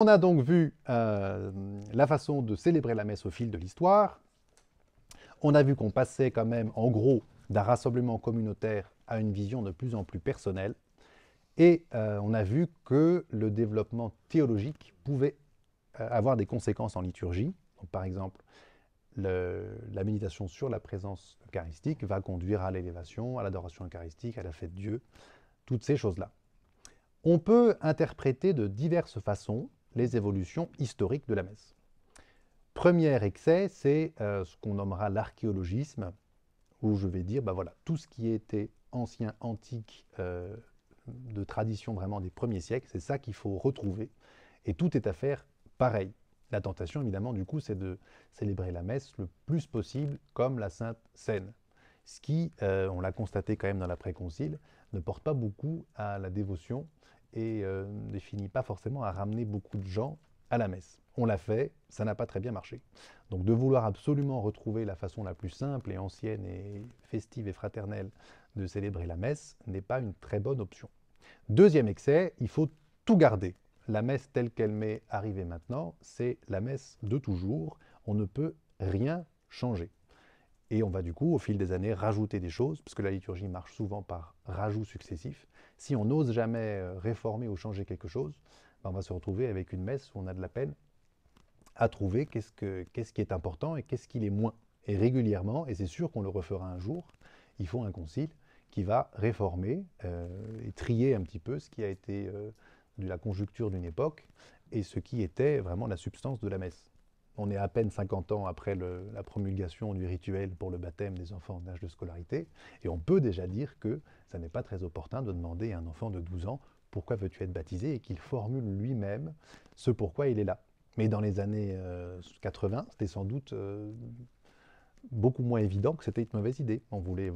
On a donc vu euh, la façon de célébrer la messe au fil de l'histoire. On a vu qu'on passait quand même, en gros, d'un rassemblement communautaire à une vision de plus en plus personnelle. Et euh, on a vu que le développement théologique pouvait euh, avoir des conséquences en liturgie. par exemple, la méditation sur la présence eucharistique va conduire à l'élévation, à l'adoration eucharistique, à la fête de Dieu, toutes ces choses-là. On peut interpréter de diverses façons les évolutions historiques de la messe. Premier excès, c'est euh, ce qu'on nommera l'archéologisme, où je vais dire, ben voilà, tout ce qui était ancien, antique, euh, de tradition vraiment des premiers siècles, c'est ça qu'il faut retrouver. Et tout est à faire pareil. La tentation, évidemment, du coup, c'est de célébrer la messe le plus possible comme la Sainte Seine. Ce qui, euh, on l'a constaté quand même dans la préconcile ne porte pas beaucoup à la dévotion et euh, ne finit pas forcément à ramener beaucoup de gens à la messe. On l'a fait, ça n'a pas très bien marché. Donc de vouloir absolument retrouver la façon la plus simple et ancienne et festive et fraternelle de célébrer la messe n'est pas une très bonne option. Deuxième excès, il faut tout garder. La messe telle qu'elle m'est arrivée maintenant, c'est la messe de toujours. On ne peut rien changer. Et on va du coup, au fil des années, rajouter des choses, parce que la liturgie marche souvent par rajout successif. Si on n'ose jamais euh, réformer ou changer quelque chose, ben, on va se retrouver avec une messe où on a de la peine à trouver qu'est-ce, qu'est-ce qui est important et qu'est-ce qui l'est moins. Et régulièrement, et c'est sûr qu'on le refera un jour, il faut un concile qui va réformer euh, et trier un petit peu ce qui a été euh, de la conjoncture d'une époque et ce qui était vraiment la substance de la messe. On est à peine 50 ans après la promulgation du rituel pour le baptême des enfants en âge de scolarité, et on peut déjà dire que ça n'est pas très opportun de demander à un enfant de 12 ans pourquoi veux-tu être baptisé et qu'il formule lui-même ce pourquoi il est là. Mais dans les années 80, euh, c'était sans doute euh, beaucoup moins évident que c'était une mauvaise idée. On voulait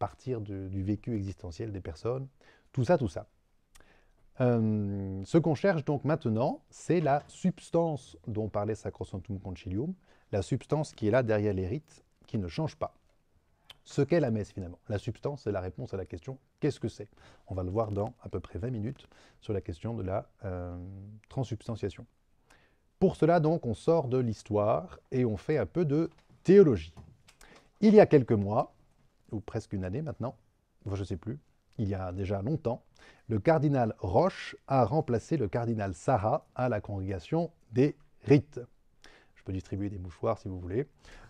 partir du vécu existentiel des personnes, tout ça, tout ça. Euh, ce qu'on cherche donc maintenant, c'est la substance dont parlait Sacrosanctum Concilium, la substance qui est là derrière les rites, qui ne change pas. Ce qu'est la messe finalement. La substance, c'est la réponse à la question qu'est-ce que c'est On va le voir dans à peu près 20 minutes sur la question de la euh, transubstantiation. Pour cela donc, on sort de l'histoire et on fait un peu de théologie. Il y a quelques mois, ou presque une année maintenant, je ne sais plus, il y a déjà longtemps, le cardinal Roche a remplacé le cardinal Sarah à la congrégation des rites. Je peux distribuer des mouchoirs si vous voulez.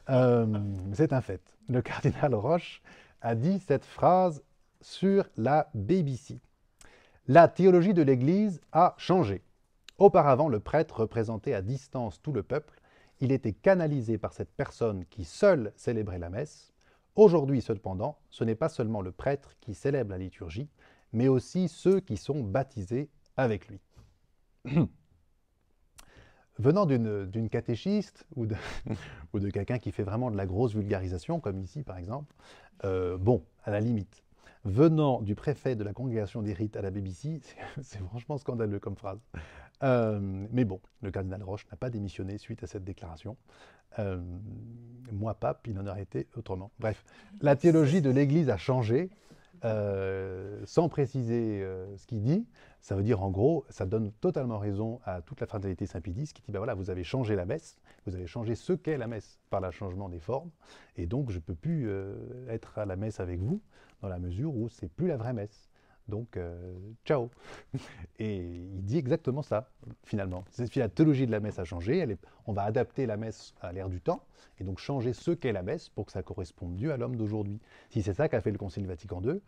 Euh, c'est un fait. Le cardinal Roche a dit cette phrase sur la BBC. La théologie de l'Église a changé. Auparavant, le prêtre représentait à distance tout le peuple. Il était canalisé par cette personne qui seule célébrait la messe. Aujourd'hui cependant, ce n'est pas seulement le prêtre qui célèbre la liturgie, mais aussi ceux qui sont baptisés avec lui. Venant d'une catéchiste ou de, ou de quelqu'un qui fait vraiment de la grosse vulgarisation, comme ici par exemple, euh, bon, à la limite venant du préfet de la congrégation des rites à la BBC, c'est franchement scandaleux comme phrase. Euh, mais bon, le cardinal Roche n'a pas démissionné suite à cette déclaration. Euh, moi, pape, il en aurait été autrement. Bref, la théologie de l'Église a changé. Euh, sans préciser ce qu'il dit, ça veut dire en gros, ça donne totalement raison à toute la fraternité Saint-Pédis qui dit ben voilà, vous avez changé la messe, vous avez changé ce qu'est la messe par le changement des formes, et donc je ne peux plus être à la messe avec vous, dans la mesure où c'est plus la vraie messe. Donc, euh, ciao Et il dit exactement ça, finalement. La théologie de la messe a changé, on va adapter la messe à l'ère du temps, et donc changer ce qu'est la messe pour que ça corresponde mieux à l'homme d'aujourd'hui. Si c'est ça qu'a fait le Concile Vatican II,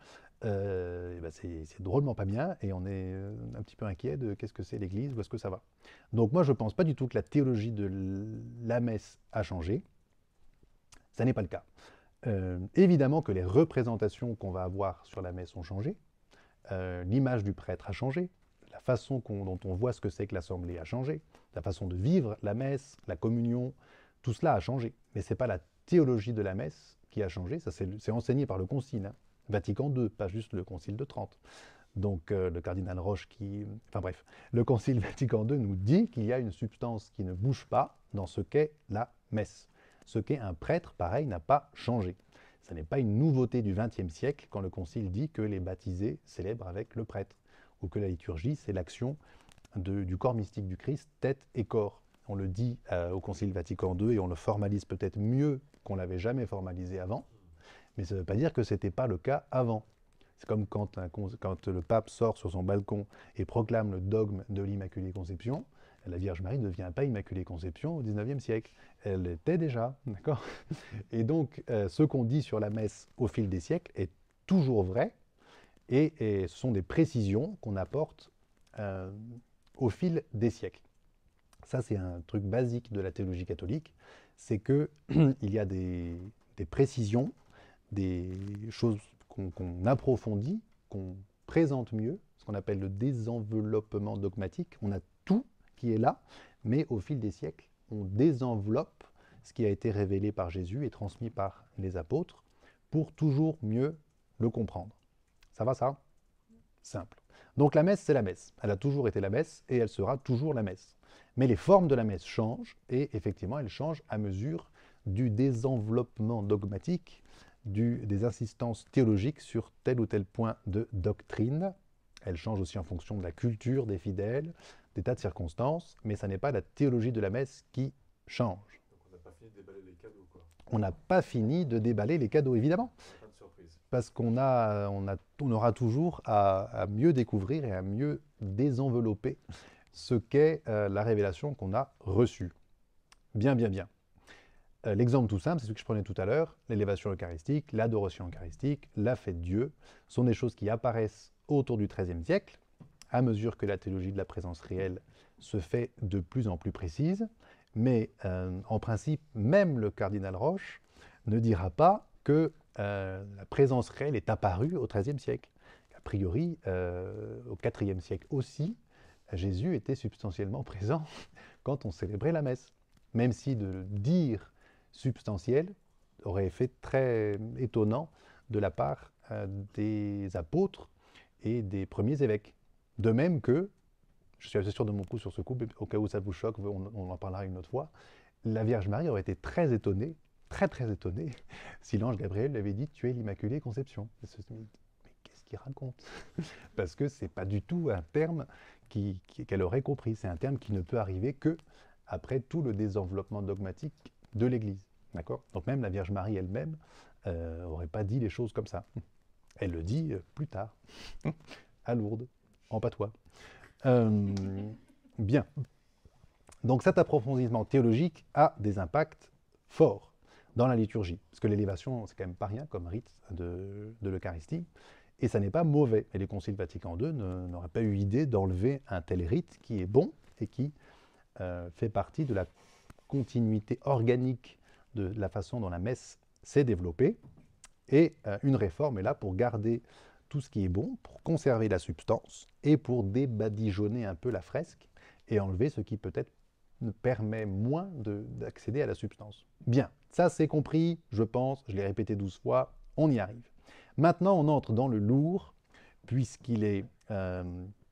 euh, eh ben c'est drôlement pas bien, et on est euh, un petit peu inquiet de qu'est-ce que c'est l'Église, où est-ce que ça va. Donc moi, je ne pense pas du tout que la théologie de la messe a changé, ça n'est pas le cas. Euh, évidemment que les représentations qu'on va avoir sur la messe ont changé, euh, l'image du prêtre a changé, la façon dont on voit ce que c'est que l'assemblée a changé, la façon de vivre la messe, la communion, tout cela a changé. Mais ce n'est pas la théologie de la messe qui a changé, ça c'est enseigné par le Concile, hein. Vatican II, pas juste le Concile de Trente. Donc euh, le cardinal Roche qui... Enfin bref, le Concile Vatican II nous dit qu'il y a une substance qui ne bouge pas dans ce qu'est la messe. Ce qu'est un prêtre, pareil, n'a pas changé. Ce n'est pas une nouveauté du XXe siècle quand le Concile dit que les baptisés célèbrent avec le prêtre, ou que la liturgie, c'est l'action du corps mystique du Christ, tête et corps. On le dit euh, au Concile Vatican II et on le formalise peut-être mieux qu'on l'avait jamais formalisé avant, mais ça ne veut pas dire que ce n'était pas le cas avant. C'est comme quand, le pape sort sur son balcon et proclame le dogme de l'Immaculée Conception, la Vierge Marie ne devient pas Immaculée Conception au XIXe siècle. Elle était déjà, d'accord Et donc, euh, ce qu'on dit sur la messe au fil des siècles est toujours vrai, et, ce sont des précisions qu'on apporte euh, au fil des siècles. Ça, c'est un truc basique de la théologie catholique, c'est qu'il y a des, précisions, des choses qu'on approfondit, qu'on présente mieux, ce qu'on appelle le désenveloppement dogmatique. On a tout qui est là, mais au fil des siècles, on désenveloppe ce qui a été révélé par Jésus et transmis par les apôtres pour toujours mieux le comprendre. Ça va ça Simple. Donc la messe, c'est la messe. Elle a toujours été la messe et elle sera toujours la messe. Mais les formes de la messe changent et effectivement, elles changent à mesure du désenveloppement dogmatique, des insistances théologiques sur tel ou tel point de doctrine. Elles changent aussi en fonction de la culture des fidèles, des tas de circonstances, mais ça n'est pas la théologie de la messe qui change. on n'a pas fini de déballer les cadeaux, quoi. On n'a pas fini de déballer les cadeaux, évidemment. Parce qu'on a, on a, on aura toujours à, mieux découvrir et à mieux désenvelopper ce qu'est euh, la révélation qu'on a reçue. Bien, bien, bien. Euh, l'exemple tout simple, c'est ce que je prenais tout à l'heure, l'élévation eucharistique, l'adoration eucharistique, la fête de Dieu, sont des choses qui apparaissent autour du XIIIe siècle, à mesure que la théologie de la présence réelle se fait de plus en plus précise, mais euh, en principe, même le cardinal Roche ne dira pas que euh, la présence réelle est apparue au XIIIe siècle. A priori, euh, au IVe siècle aussi, Jésus était substantiellement présent quand on célébrait la messe, même si de dire substantiel aurait fait très étonnant de la part des apôtres et des premiers évêques. De même que, je suis assez sûr de mon coup sur ce coup, au cas où ça vous choque, on, en parlera une autre fois, la Vierge Marie aurait été très étonnée, très très étonnée, si l'ange Gabriel lui avait dit Tu es l'Immaculée Conception. Mais, qu'est-ce qu'il raconte Parce que c'est pas du tout un terme qu'elle aurait compris. C'est un terme qui ne peut arriver que après tout le désenveloppement dogmatique de l'Église. D'accord Donc même la Vierge Marie elle-même n'aurait euh, pas dit les choses comme ça. Elle le dit euh, plus tard, à Lourdes en patois. Euh, bien. Donc cet approfondissement théologique a des impacts forts dans la liturgie, parce que l'élévation, c'est quand même pas rien comme rite de, l'Eucharistie, et ça n'est pas mauvais. Et les conciles Vatican II n'auraient pas eu idée d'enlever un tel rite qui est bon et qui euh, fait partie de la continuité organique de la façon dont la messe s'est développée. Et euh, une réforme est là pour garder tout ce qui est bon pour conserver la substance et pour débadigeonner un peu la fresque et enlever ce qui peut-être permet moins d'accéder à la substance. Bien, ça c'est compris, je pense, je l'ai répété 12 fois, on y arrive. Maintenant, on entre dans le lourd, puisqu'il est euh,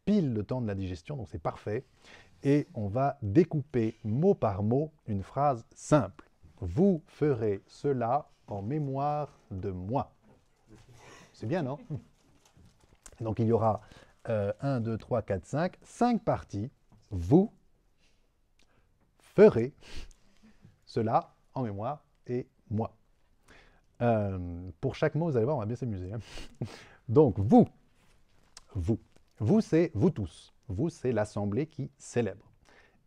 pile le temps de la digestion, donc c'est parfait, et on va découper mot par mot une phrase simple. Vous ferez cela en mémoire de moi. C'est bien, non donc il y aura 1, 2, 3, 4, 5, 5 parties. Vous ferez cela en mémoire et moi. Euh, pour chaque mot, vous allez voir, on va bien s'amuser. Hein. Donc, vous, vous, vous, c'est vous tous. Vous, c'est l'Assemblée qui célèbre.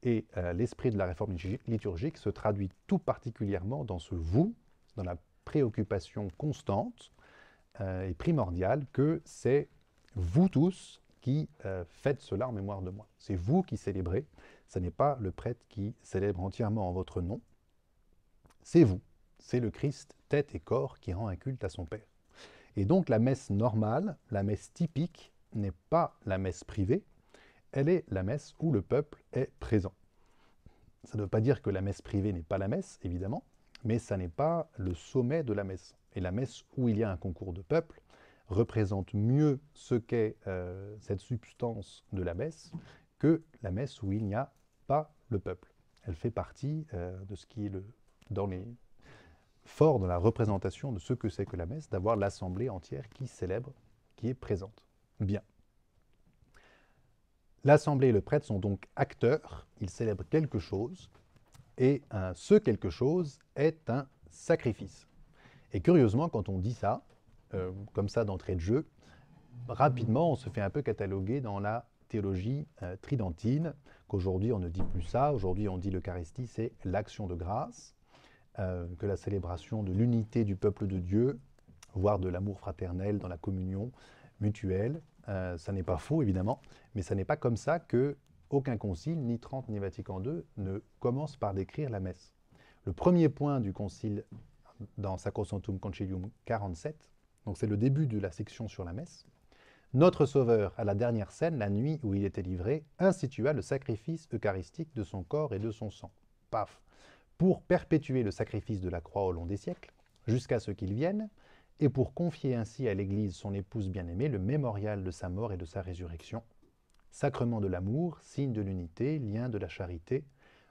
Et euh, l'esprit de la réforme liturgique se traduit tout particulièrement dans ce vous, dans la préoccupation constante euh, et primordiale que c'est vous tous qui euh, faites cela en mémoire de moi. C'est vous qui célébrez, ce n'est pas le prêtre qui célèbre entièrement en votre nom, c'est vous, c'est le Christ, tête et corps, qui rend un culte à son Père. Et donc la messe normale, la messe typique, n'est pas la messe privée, elle est la messe où le peuple est présent. Ça ne veut pas dire que la messe privée n'est pas la messe, évidemment, mais ça n'est pas le sommet de la messe. Et la messe où il y a un concours de peuple, représente mieux ce qu'est euh, cette substance de la messe que la messe où il n'y a pas le peuple. Elle fait partie euh, de ce qui est le, dans les, fort dans la représentation de ce que c'est que la messe, d'avoir l'assemblée entière qui célèbre, qui est présente. Bien. L'assemblée et le prêtre sont donc acteurs, ils célèbrent quelque chose, et ce quelque chose est un sacrifice. Et curieusement, quand on dit ça, euh, comme ça d'entrée de jeu, rapidement, on se fait un peu cataloguer dans la théologie euh, tridentine, qu'aujourd'hui on ne dit plus ça, aujourd'hui on dit l'Eucharistie, c'est l'action de grâce, euh, que la célébration de l'unité du peuple de Dieu, voire de l'amour fraternel dans la communion mutuelle, ça n'est pas faux évidemment, mais ça n'est pas comme ça que aucun concile, ni 30 ni Vatican II, ne commence par décrire la messe. Le premier point du concile dans Sacrosanctum Concilium 47, donc c'est le début de la section sur la messe. Notre Sauveur, à la dernière scène, la nuit où il était livré, institua le sacrifice eucharistique de son corps et de son sang. Paf Pour perpétuer le sacrifice de la croix au long des siècles, jusqu'à ce qu'il vienne, et pour confier ainsi à l'Église, son épouse bien-aimée, le mémorial de sa mort et de sa résurrection. Sacrement de l'amour, signe de l'unité, lien de la charité,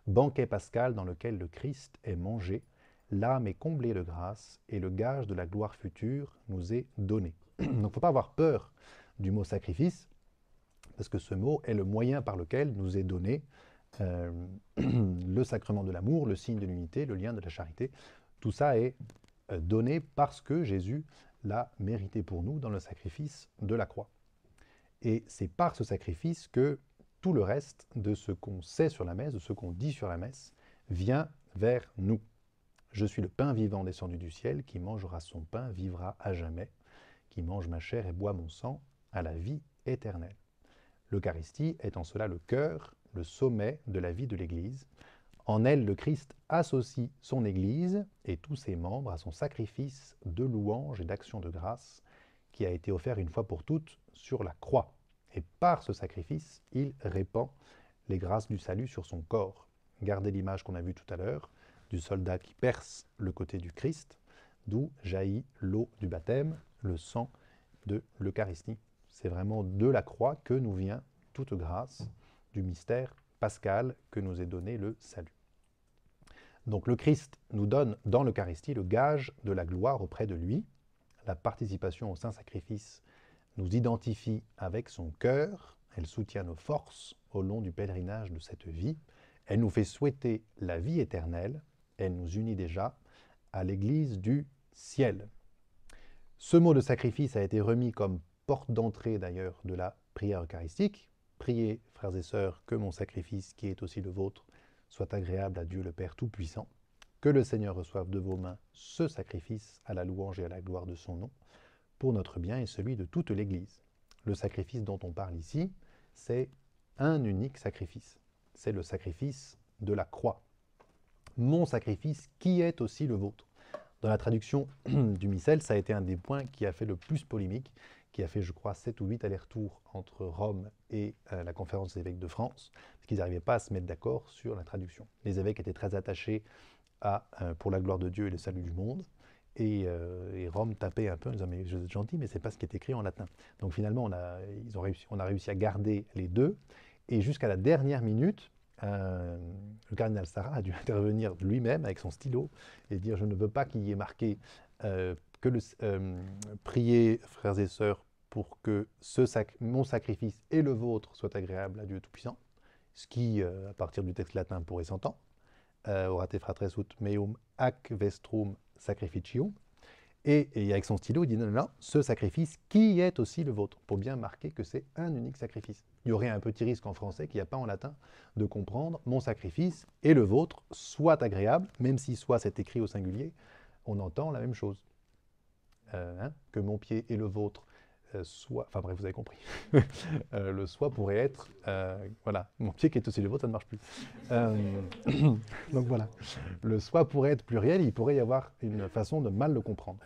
banquet pascal dans lequel le Christ est mangé, l'âme est comblée de grâce et le gage de la gloire future nous est donné. Donc il ne faut pas avoir peur du mot sacrifice, parce que ce mot est le moyen par lequel nous est donné euh, le sacrement de l'amour, le signe de l'unité, le lien de la charité. Tout ça est euh, donné parce que Jésus l'a mérité pour nous dans le sacrifice de la croix. Et c'est par ce sacrifice que tout le reste de ce qu'on sait sur la messe, de ce qu'on dit sur la messe, vient vers nous. Je suis le pain vivant descendu du ciel, qui mangera son pain vivra à jamais, qui mange ma chair et boit mon sang à la vie éternelle. L'Eucharistie est en cela le cœur, le sommet de la vie de l'Église. En elle, le Christ associe son Église et tous ses membres à son sacrifice de louange et d'action de grâce qui a été offert une fois pour toutes sur la croix. Et par ce sacrifice, il répand les grâces du salut sur son corps. Gardez l'image qu'on a vue tout à l'heure du soldat qui perce le côté du Christ, d'où jaillit l'eau du baptême, le sang de l'Eucharistie. C'est vraiment de la croix que nous vient toute grâce du mystère pascal que nous est donné le salut. Donc le Christ nous donne dans l'Eucharistie le gage de la gloire auprès de lui. La participation au saint sacrifice nous identifie avec son cœur, elle soutient nos forces au long du pèlerinage de cette vie, elle nous fait souhaiter la vie éternelle elle nous unit déjà à l'Église du ciel. Ce mot de sacrifice a été remis comme porte d'entrée d'ailleurs de la prière eucharistique. Priez, frères et sœurs, que mon sacrifice, qui est aussi le vôtre, soit agréable à Dieu le Père Tout-Puissant. Que le Seigneur reçoive de vos mains ce sacrifice à la louange et à la gloire de son nom, pour notre bien et celui de toute l'Église. Le sacrifice dont on parle ici, c'est un unique sacrifice. C'est le sacrifice de la croix mon sacrifice qui est aussi le vôtre. Dans la traduction du missel, ça a été un des points qui a fait le plus polémique, qui a fait, je crois, 7 ou 8 allers-retours entre Rome et euh, la conférence des évêques de France, parce qu'ils n'arrivaient pas à se mettre d'accord sur la traduction. Les évêques étaient très attachés à euh, Pour la gloire de Dieu et le salut du monde, et, euh, Rome tapait un peu en disant Mais vous êtes gentil, mais ce n'est pas ce qui est écrit en latin. Donc finalement, ont on a réussi à garder les deux, et jusqu'à la dernière minute, euh, le cardinal Sarah a dû intervenir lui-même avec son stylo et dire je ne veux pas qu'il y ait marqué euh, que le, euh, priez frères et sœurs pour que ce sac mon sacrifice et le vôtre soient agréables à Dieu Tout-Puissant, ce qui, à partir du texte latin, pourrait s'entendre. orate fratres ut meum ac vestrum sacrificium. Et, et, avec son stylo, il dit non, non, non, ce sacrifice qui est aussi le vôtre, pour bien marquer que c'est un unique sacrifice il y aurait un petit risque en français qu'il n'y a pas en latin de comprendre mon sacrifice et le vôtre soit agréable, même si soit c'est écrit au singulier, on entend la même chose. Euh, hein, que mon pied et le vôtre euh, soit, enfin bref, vous avez compris, euh, le soit pourrait être, voilà, mon pied qui est aussi le vôtre, ça ne marche plus. donc voilà, le soit pourrait être pluriel, il pourrait y avoir une façon de mal le comprendre.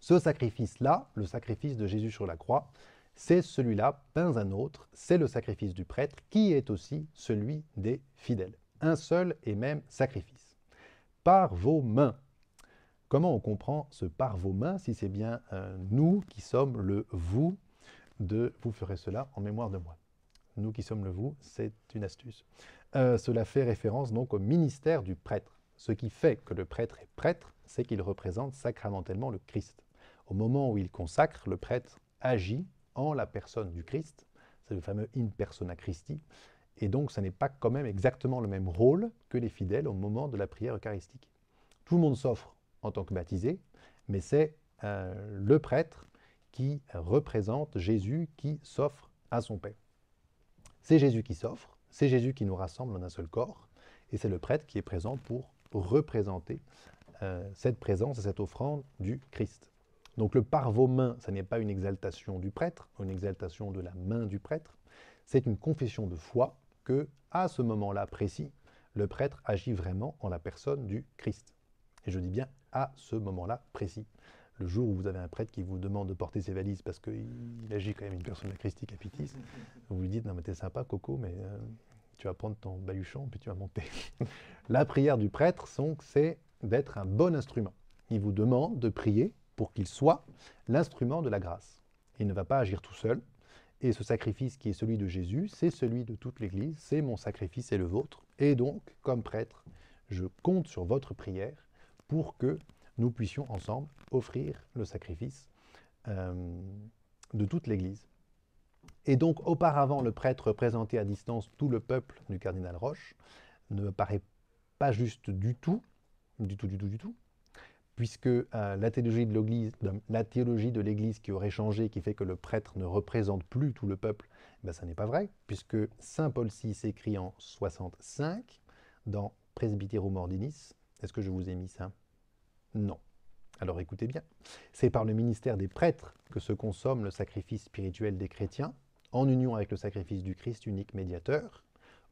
Ce sacrifice-là, le sacrifice de Jésus sur la croix, c'est celui-là, pas un autre, c'est le sacrifice du prêtre qui est aussi celui des fidèles. Un seul et même sacrifice. Par vos mains. Comment on comprend ce par vos mains si c'est bien euh, nous qui sommes le vous de vous ferez cela en mémoire de moi Nous qui sommes le vous, c'est une astuce. Euh, cela fait référence donc au ministère du prêtre. Ce qui fait que le prêtre est prêtre, c'est qu'il représente sacramentellement le Christ. Au moment où il consacre, le prêtre agit en la personne du Christ, c'est le fameux in persona Christi, et donc ce n'est pas quand même exactement le même rôle que les fidèles au moment de la prière eucharistique. Tout le monde s'offre en tant que baptisé, mais c'est euh, le prêtre qui représente Jésus qui s'offre à son Père. C'est Jésus qui s'offre, c'est Jésus qui nous rassemble en un seul corps, et c'est le prêtre qui est présent pour représenter euh, cette présence et cette offrande du Christ. Donc le par vos mains, ça n'est pas une exaltation du prêtre, une exaltation de la main du prêtre, c'est une confession de foi que, à ce moment-là précis, le prêtre agit vraiment en la personne du Christ. Et je dis bien à ce moment-là précis. Le jour où vous avez un prêtre qui vous demande de porter ses valises parce qu'il agit quand même une personne de à Capitis, vous lui dites Non, mais t'es sympa, Coco, mais euh, tu vas prendre ton baluchon puis tu vas monter. la prière du prêtre, c'est d'être un bon instrument. Il vous demande de prier pour qu'il soit l'instrument de la grâce. Il ne va pas agir tout seul. Et ce sacrifice qui est celui de Jésus, c'est celui de toute l'Église, c'est mon sacrifice et le vôtre. Et donc, comme prêtre, je compte sur votre prière pour que nous puissions ensemble offrir le sacrifice euh, de toute l'Église. Et donc, auparavant, le prêtre représentait à distance tout le peuple du cardinal Roche ne me paraît pas juste du tout, du tout, du tout, du tout puisque euh, la théologie de l'Église qui aurait changé, qui fait que le prêtre ne représente plus tout le peuple, ben, ça n'est pas vrai, puisque Saint Paul VI écrit en 65 dans Presbyterum Ordinis. Est-ce que je vous ai mis ça Non. Alors écoutez bien, c'est par le ministère des prêtres que se consomme le sacrifice spirituel des chrétiens, en union avec le sacrifice du Christ unique médiateur,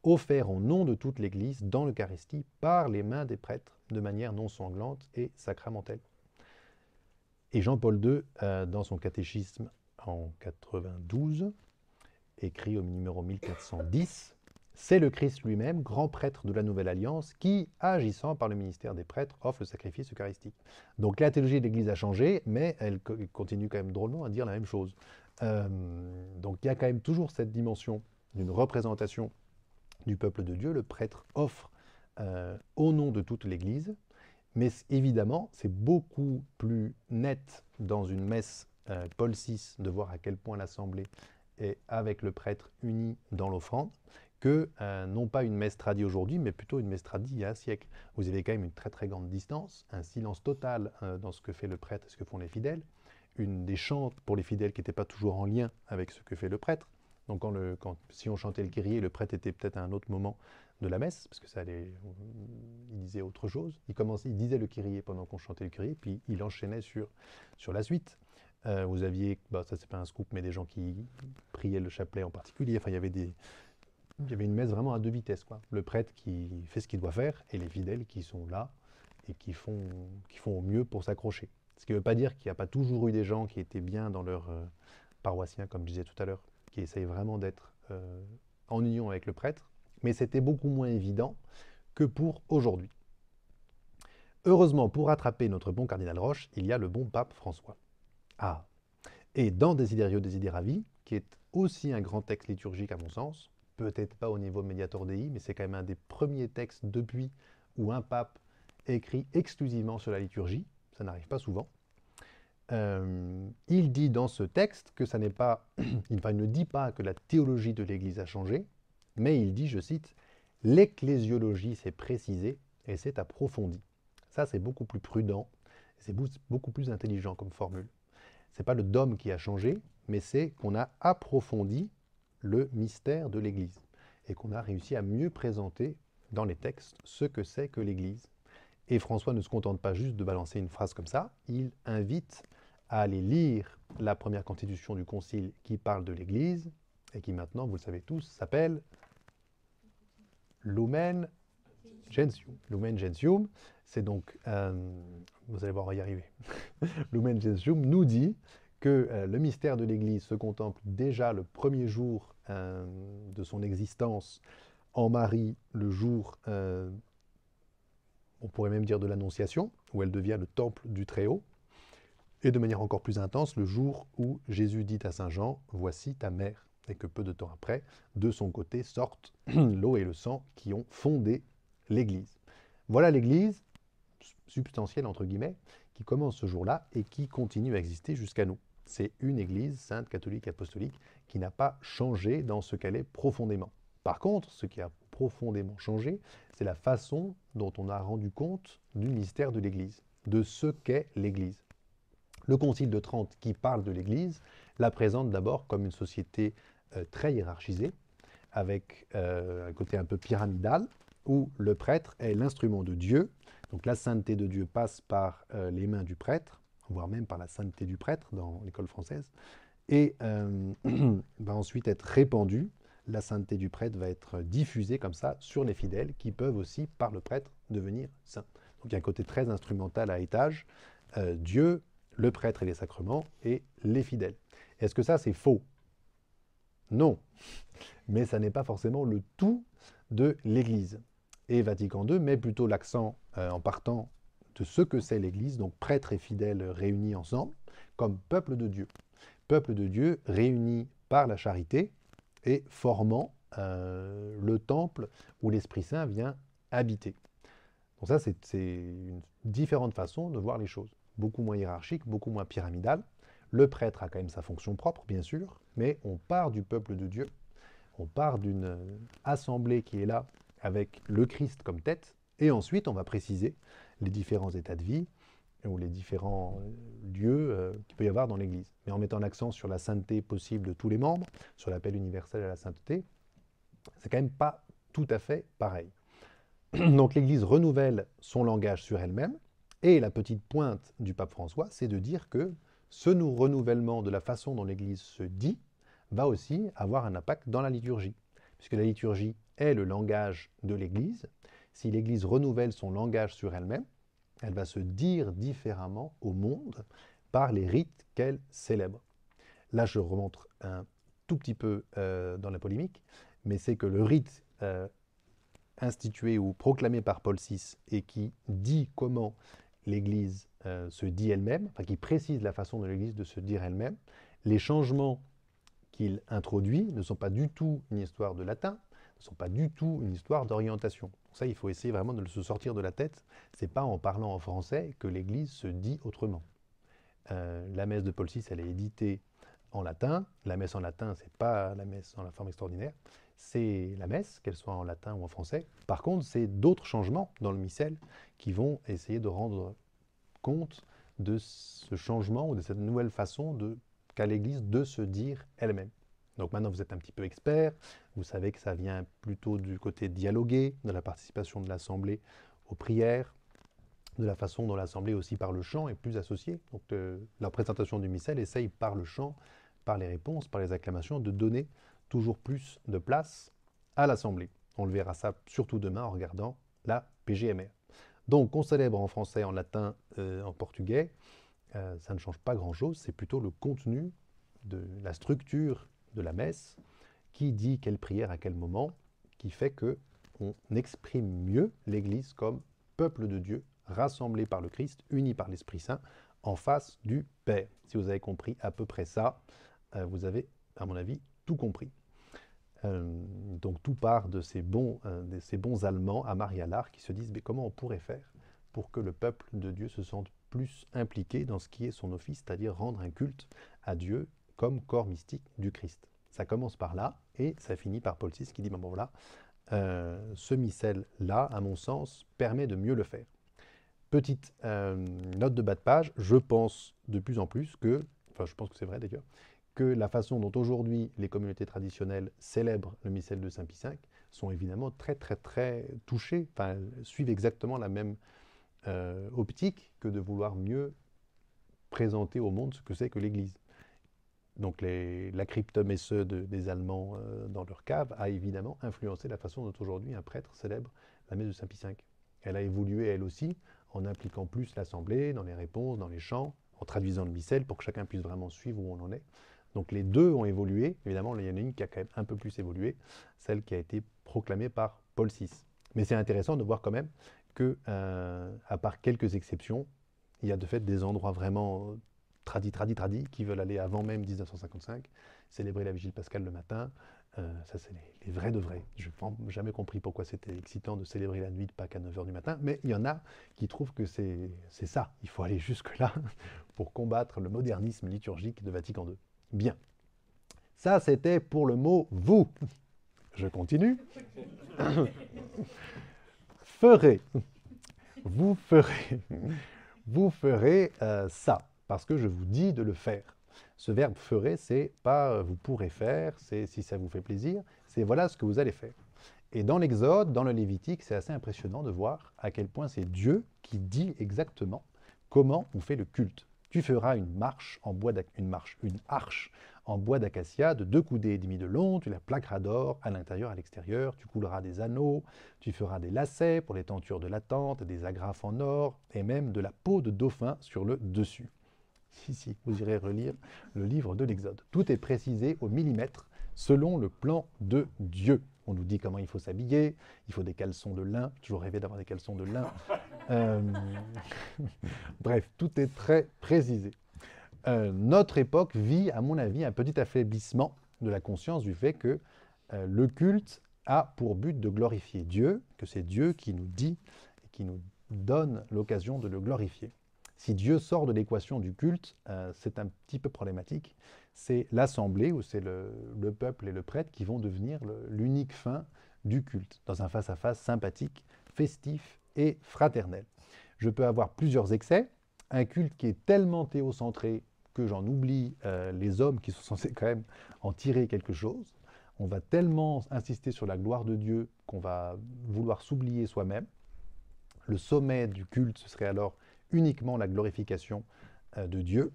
offert au nom de toute l'Église dans l'Eucharistie par les mains des prêtres de manière non sanglante et sacramentelle. Et Jean-Paul II, euh, dans son catéchisme en 92, écrit au numéro 1410, c'est le Christ lui-même, grand prêtre de la Nouvelle Alliance, qui, agissant par le ministère des prêtres, offre le sacrifice eucharistique. Donc la théologie de l'Église a changé, mais elle continue quand même drôlement à dire la même chose. Euh, donc il y a quand même toujours cette dimension d'une représentation du peuple de Dieu, le prêtre offre euh, au nom de toute l'Église. Mais évidemment, c'est beaucoup plus net dans une messe euh, Paul VI de voir à quel point l'Assemblée est avec le prêtre uni dans l'offrande que euh, non pas une messe tradie aujourd'hui, mais plutôt une messe tradie il y a un siècle. Vous avez quand même une très très grande distance, un silence total dans ce que fait le prêtre et ce que font les fidèles, une des chants pour les fidèles qui n'étaient pas toujours en lien avec ce que fait le prêtre, donc quand le, si on chantait le Kyrie, le prêtre était peut-être à un autre moment de la messe, parce que ça allait, il disait autre chose. Il, commençait, il disait le Kyrie pendant qu'on chantait le Kyrie, puis il enchaînait sur, sur la suite. Euh, vous aviez, bah, ça c'est pas un scoop, mais des gens qui priaient le chapelet en particulier. Enfin, il y avait des, y avait une messe vraiment à deux vitesses, quoi. Le prêtre qui fait ce qu'il doit faire et les fidèles qui sont là et qui font, qui font au mieux pour s'accrocher. Ce qui ne veut pas dire qu'il n'y a pas toujours eu des gens qui étaient bien dans leur euh, paroissien, comme je disais tout à l'heure qui essaye vraiment d'être euh, en union avec le prêtre, mais c'était beaucoup moins évident que pour aujourd'hui. Heureusement, pour attraper notre bon cardinal Roche, il y a le bon pape François. Ah Et dans Desiderio Desideravi, qui est aussi un grand texte liturgique à mon sens, peut-être pas au niveau Mediator Dei, mais c'est quand même un des premiers textes depuis où un pape écrit exclusivement sur la liturgie, ça n'arrive pas souvent, euh, il dit dans ce texte que ça n'est pas, il ne dit pas que la théologie de l'Église a changé, mais il dit, je cite, l'ecclésiologie s'est précisée et s'est approfondie. Ça, c'est beaucoup plus prudent, c'est beaucoup plus intelligent comme formule. C'est pas le dôme qui a changé, mais c'est qu'on a approfondi le mystère de l'Église et qu'on a réussi à mieux présenter dans les textes ce que c'est que l'Église. Et François ne se contente pas juste de balancer une phrase comme ça, il invite à aller lire la première constitution du Concile qui parle de l'Église, et qui maintenant, vous le savez tous, s'appelle Lumen Gentium. Lumen Gentium, c'est donc, euh, vous allez voir, y arriver. Lumen Gentium nous dit que euh, le mystère de l'Église se contemple déjà le premier jour euh, de son existence en Marie, le jour, on pourrait même dire, de l'Annonciation, où elle devient le temple du Très-Haut et de manière encore plus intense le jour où Jésus dit à Saint Jean, Voici ta mère, et que peu de temps après, de son côté sortent l'eau et le sang qui ont fondé l'Église. Voilà l'Église substantielle, entre guillemets, qui commence ce jour-là et qui continue à exister jusqu'à nous. C'est une Église sainte, catholique, apostolique, qui n'a pas changé dans ce qu'elle est profondément. Par contre, ce qui a profondément changé, c'est la façon dont on a rendu compte du mystère de l'Église, de ce qu'est l'Église. Le Concile de Trente, qui parle de l'Église, la présente d'abord comme une société euh, très hiérarchisée, avec euh, un côté un peu pyramidal, où le prêtre est l'instrument de Dieu. Donc la sainteté de Dieu passe par euh, les mains du prêtre, voire même par la sainteté du prêtre dans l'école française, et va ensuite être répandue. La sainteté du prêtre va être diffusée comme ça sur les fidèles, qui peuvent aussi, par le prêtre, devenir saints. Donc il y a un côté très instrumental à étage. Dieu le prêtre et les sacrements et les fidèles. Est-ce que ça, c'est faux Non. Mais ça n'est pas forcément le tout de l'Église. Et Vatican II met plutôt l'accent euh, en partant de ce que c'est l'Église, donc prêtre et fidèles réunis ensemble, comme peuple de Dieu. Peuple de Dieu réuni par la charité et formant euh, le temple où l'Esprit Saint vient habiter. Donc ça, c'est une différente façon de voir les choses beaucoup moins hiérarchique, beaucoup moins pyramidal. Le prêtre a quand même sa fonction propre, bien sûr, mais on part du peuple de Dieu, on part d'une assemblée qui est là avec le Christ comme tête, et ensuite on va préciser les différents états de vie ou les différents euh, lieux euh, qu'il peut y avoir dans l'Église, mais en mettant l'accent sur la sainteté possible de tous les membres, sur l'appel universel à la sainteté, c'est quand même pas tout à fait pareil. Donc l'Église renouvelle son langage sur elle-même, et la petite pointe du pape François, c'est de dire que ce renouvellement de la façon dont l'Église se dit va aussi avoir un impact dans la liturgie, puisque la liturgie est le langage de l'Église. Si l'Église renouvelle son langage sur elle-même, elle va se dire différemment au monde par les rites qu'elle célèbre. Là, je remonte un tout petit peu euh, dans la polémique, mais c'est que le rite euh, institué ou proclamé par Paul VI et qui dit comment l'Église euh, se dit elle-même, enfin qui précise la façon de l'Église de se dire elle-même. Les changements qu'il introduit ne sont pas du tout une histoire de latin, ne sont pas du tout une histoire d'orientation. Ça, il faut essayer vraiment de se sortir de la tête. C'est pas en parlant en français que l'Église se dit autrement. Euh, la messe de Paul VI, elle est éditée en latin. La messe en latin, c'est pas la messe en la forme extraordinaire, c'est la messe, qu'elle soit en latin ou en français. Par contre, c'est d'autres changements dans le missel qui vont essayer de rendre compte de ce changement ou de cette nouvelle façon qu'a l'Église de se dire elle-même. Donc maintenant, vous êtes un petit peu expert, vous savez que ça vient plutôt du côté dialogué, de la participation de l'Assemblée aux prières, de la façon dont l'Assemblée aussi par le chant est plus associée. Donc euh, la présentation du missel essaye par le chant, par les réponses, par les acclamations, de donner toujours plus de place à l'Assemblée. On le verra ça surtout demain en regardant la PGMR. Donc on célèbre en français, en latin, euh, en portugais. Euh, ça ne change pas grand-chose, c'est plutôt le contenu de la structure de la messe qui dit quelle prière à quel moment, qui fait que on exprime mieux l'Église comme peuple de Dieu, rassemblé par le Christ, uni par l'Esprit Saint, en face du Père. Si vous avez compris à peu près ça, euh, vous avez, à mon avis, tout compris. Euh, donc tout part de ces bons, euh, ces bons Allemands à Maria Allard qui se disent mais comment on pourrait faire pour que le peuple de Dieu se sente plus impliqué dans ce qui est son office, c'est-à-dire rendre un culte à Dieu comme corps mystique du Christ. Ça commence par là et ça finit par Paul VI qui dit, bon voilà, euh, ce missel-là, à mon sens, permet de mieux le faire. Petite note de bas de page, je pense de plus en plus que, enfin je pense que c'est vrai d'ailleurs, que la façon dont aujourd'hui les communautés traditionnelles célèbrent le missel de Saint Pie V sont évidemment très très très touchées, enfin suivent exactement la même euh, optique que de vouloir mieux présenter au monde ce que c'est que l'Église. Donc les, la et ceux des Allemands euh, dans leur cave a évidemment influencé la façon dont aujourd'hui un prêtre célèbre la messe de Saint Pie V. Elle a évolué elle aussi en impliquant plus l'Assemblée dans les réponses, dans les chants, en traduisant le missel pour que chacun puisse vraiment suivre où on en est. Donc les deux ont évolué. Évidemment, il y en a une qui a quand même un peu plus évolué, celle qui a été proclamée par Paul VI. Mais c'est intéressant de voir quand même que, euh, à part quelques exceptions, il y a de fait des endroits vraiment tradis, euh, tradis, tradis, qui veulent aller avant même 1955, célébrer la vigile pascale le matin. Euh, ça, c'est les, vrais de vrais. Je n'ai jamais compris pourquoi c'était excitant de célébrer la nuit de Pâques à 9h du matin, mais il y en a qui trouvent que c'est ça. Il faut aller jusque-là pour combattre le modernisme liturgique de Vatican II. Bien. Ça, c'était pour le mot vous. Je continue. ferez. Vous ferez. Vous ferez euh, ça, parce que je vous dis de le faire. Ce verbe ferez, c'est pas vous pourrez faire, c'est si ça vous fait plaisir, c'est voilà ce que vous allez faire. Et dans l'Exode, dans le Lévitique, c'est assez impressionnant de voir à quel point c'est Dieu qui dit exactement comment on fait le culte. Tu feras une marche en bois une marche, une arche en bois d'acacia de deux coudées et demi de long, tu la plaqueras d'or à l'intérieur à l'extérieur, tu couleras des anneaux, tu feras des lacets pour les tentures de la tente, des agrafes en or, et même de la peau de dauphin sur le dessus. Si, si, vous irez relire le livre de l'Exode. Tout est précisé au millimètre selon le plan de Dieu. On nous dit comment il faut s'habiller, il faut des caleçons de lin, toujours rêvé d'avoir des caleçons de lin. Euh, bref, tout est très précisé. Euh, notre époque vit, à mon avis, un petit affaiblissement de la conscience du fait que euh, le culte a pour but de glorifier Dieu, que c'est Dieu qui nous dit et qui nous donne l'occasion de le glorifier. Si Dieu sort de l'équation du culte, c'est un petit peu problématique c'est l'assemblée ou c'est le, peuple et le prêtre qui vont devenir l'unique fin du culte, dans un face-à-face sympathique, festif et fraternel. Je peux avoir plusieurs excès, un culte qui est tellement théocentré que j'en oublie euh, les hommes qui sont censés quand même en tirer quelque chose. On va tellement insister sur la gloire de Dieu qu'on va vouloir s'oublier soi-même. Le sommet du culte, ce serait alors uniquement la glorification euh, de Dieu.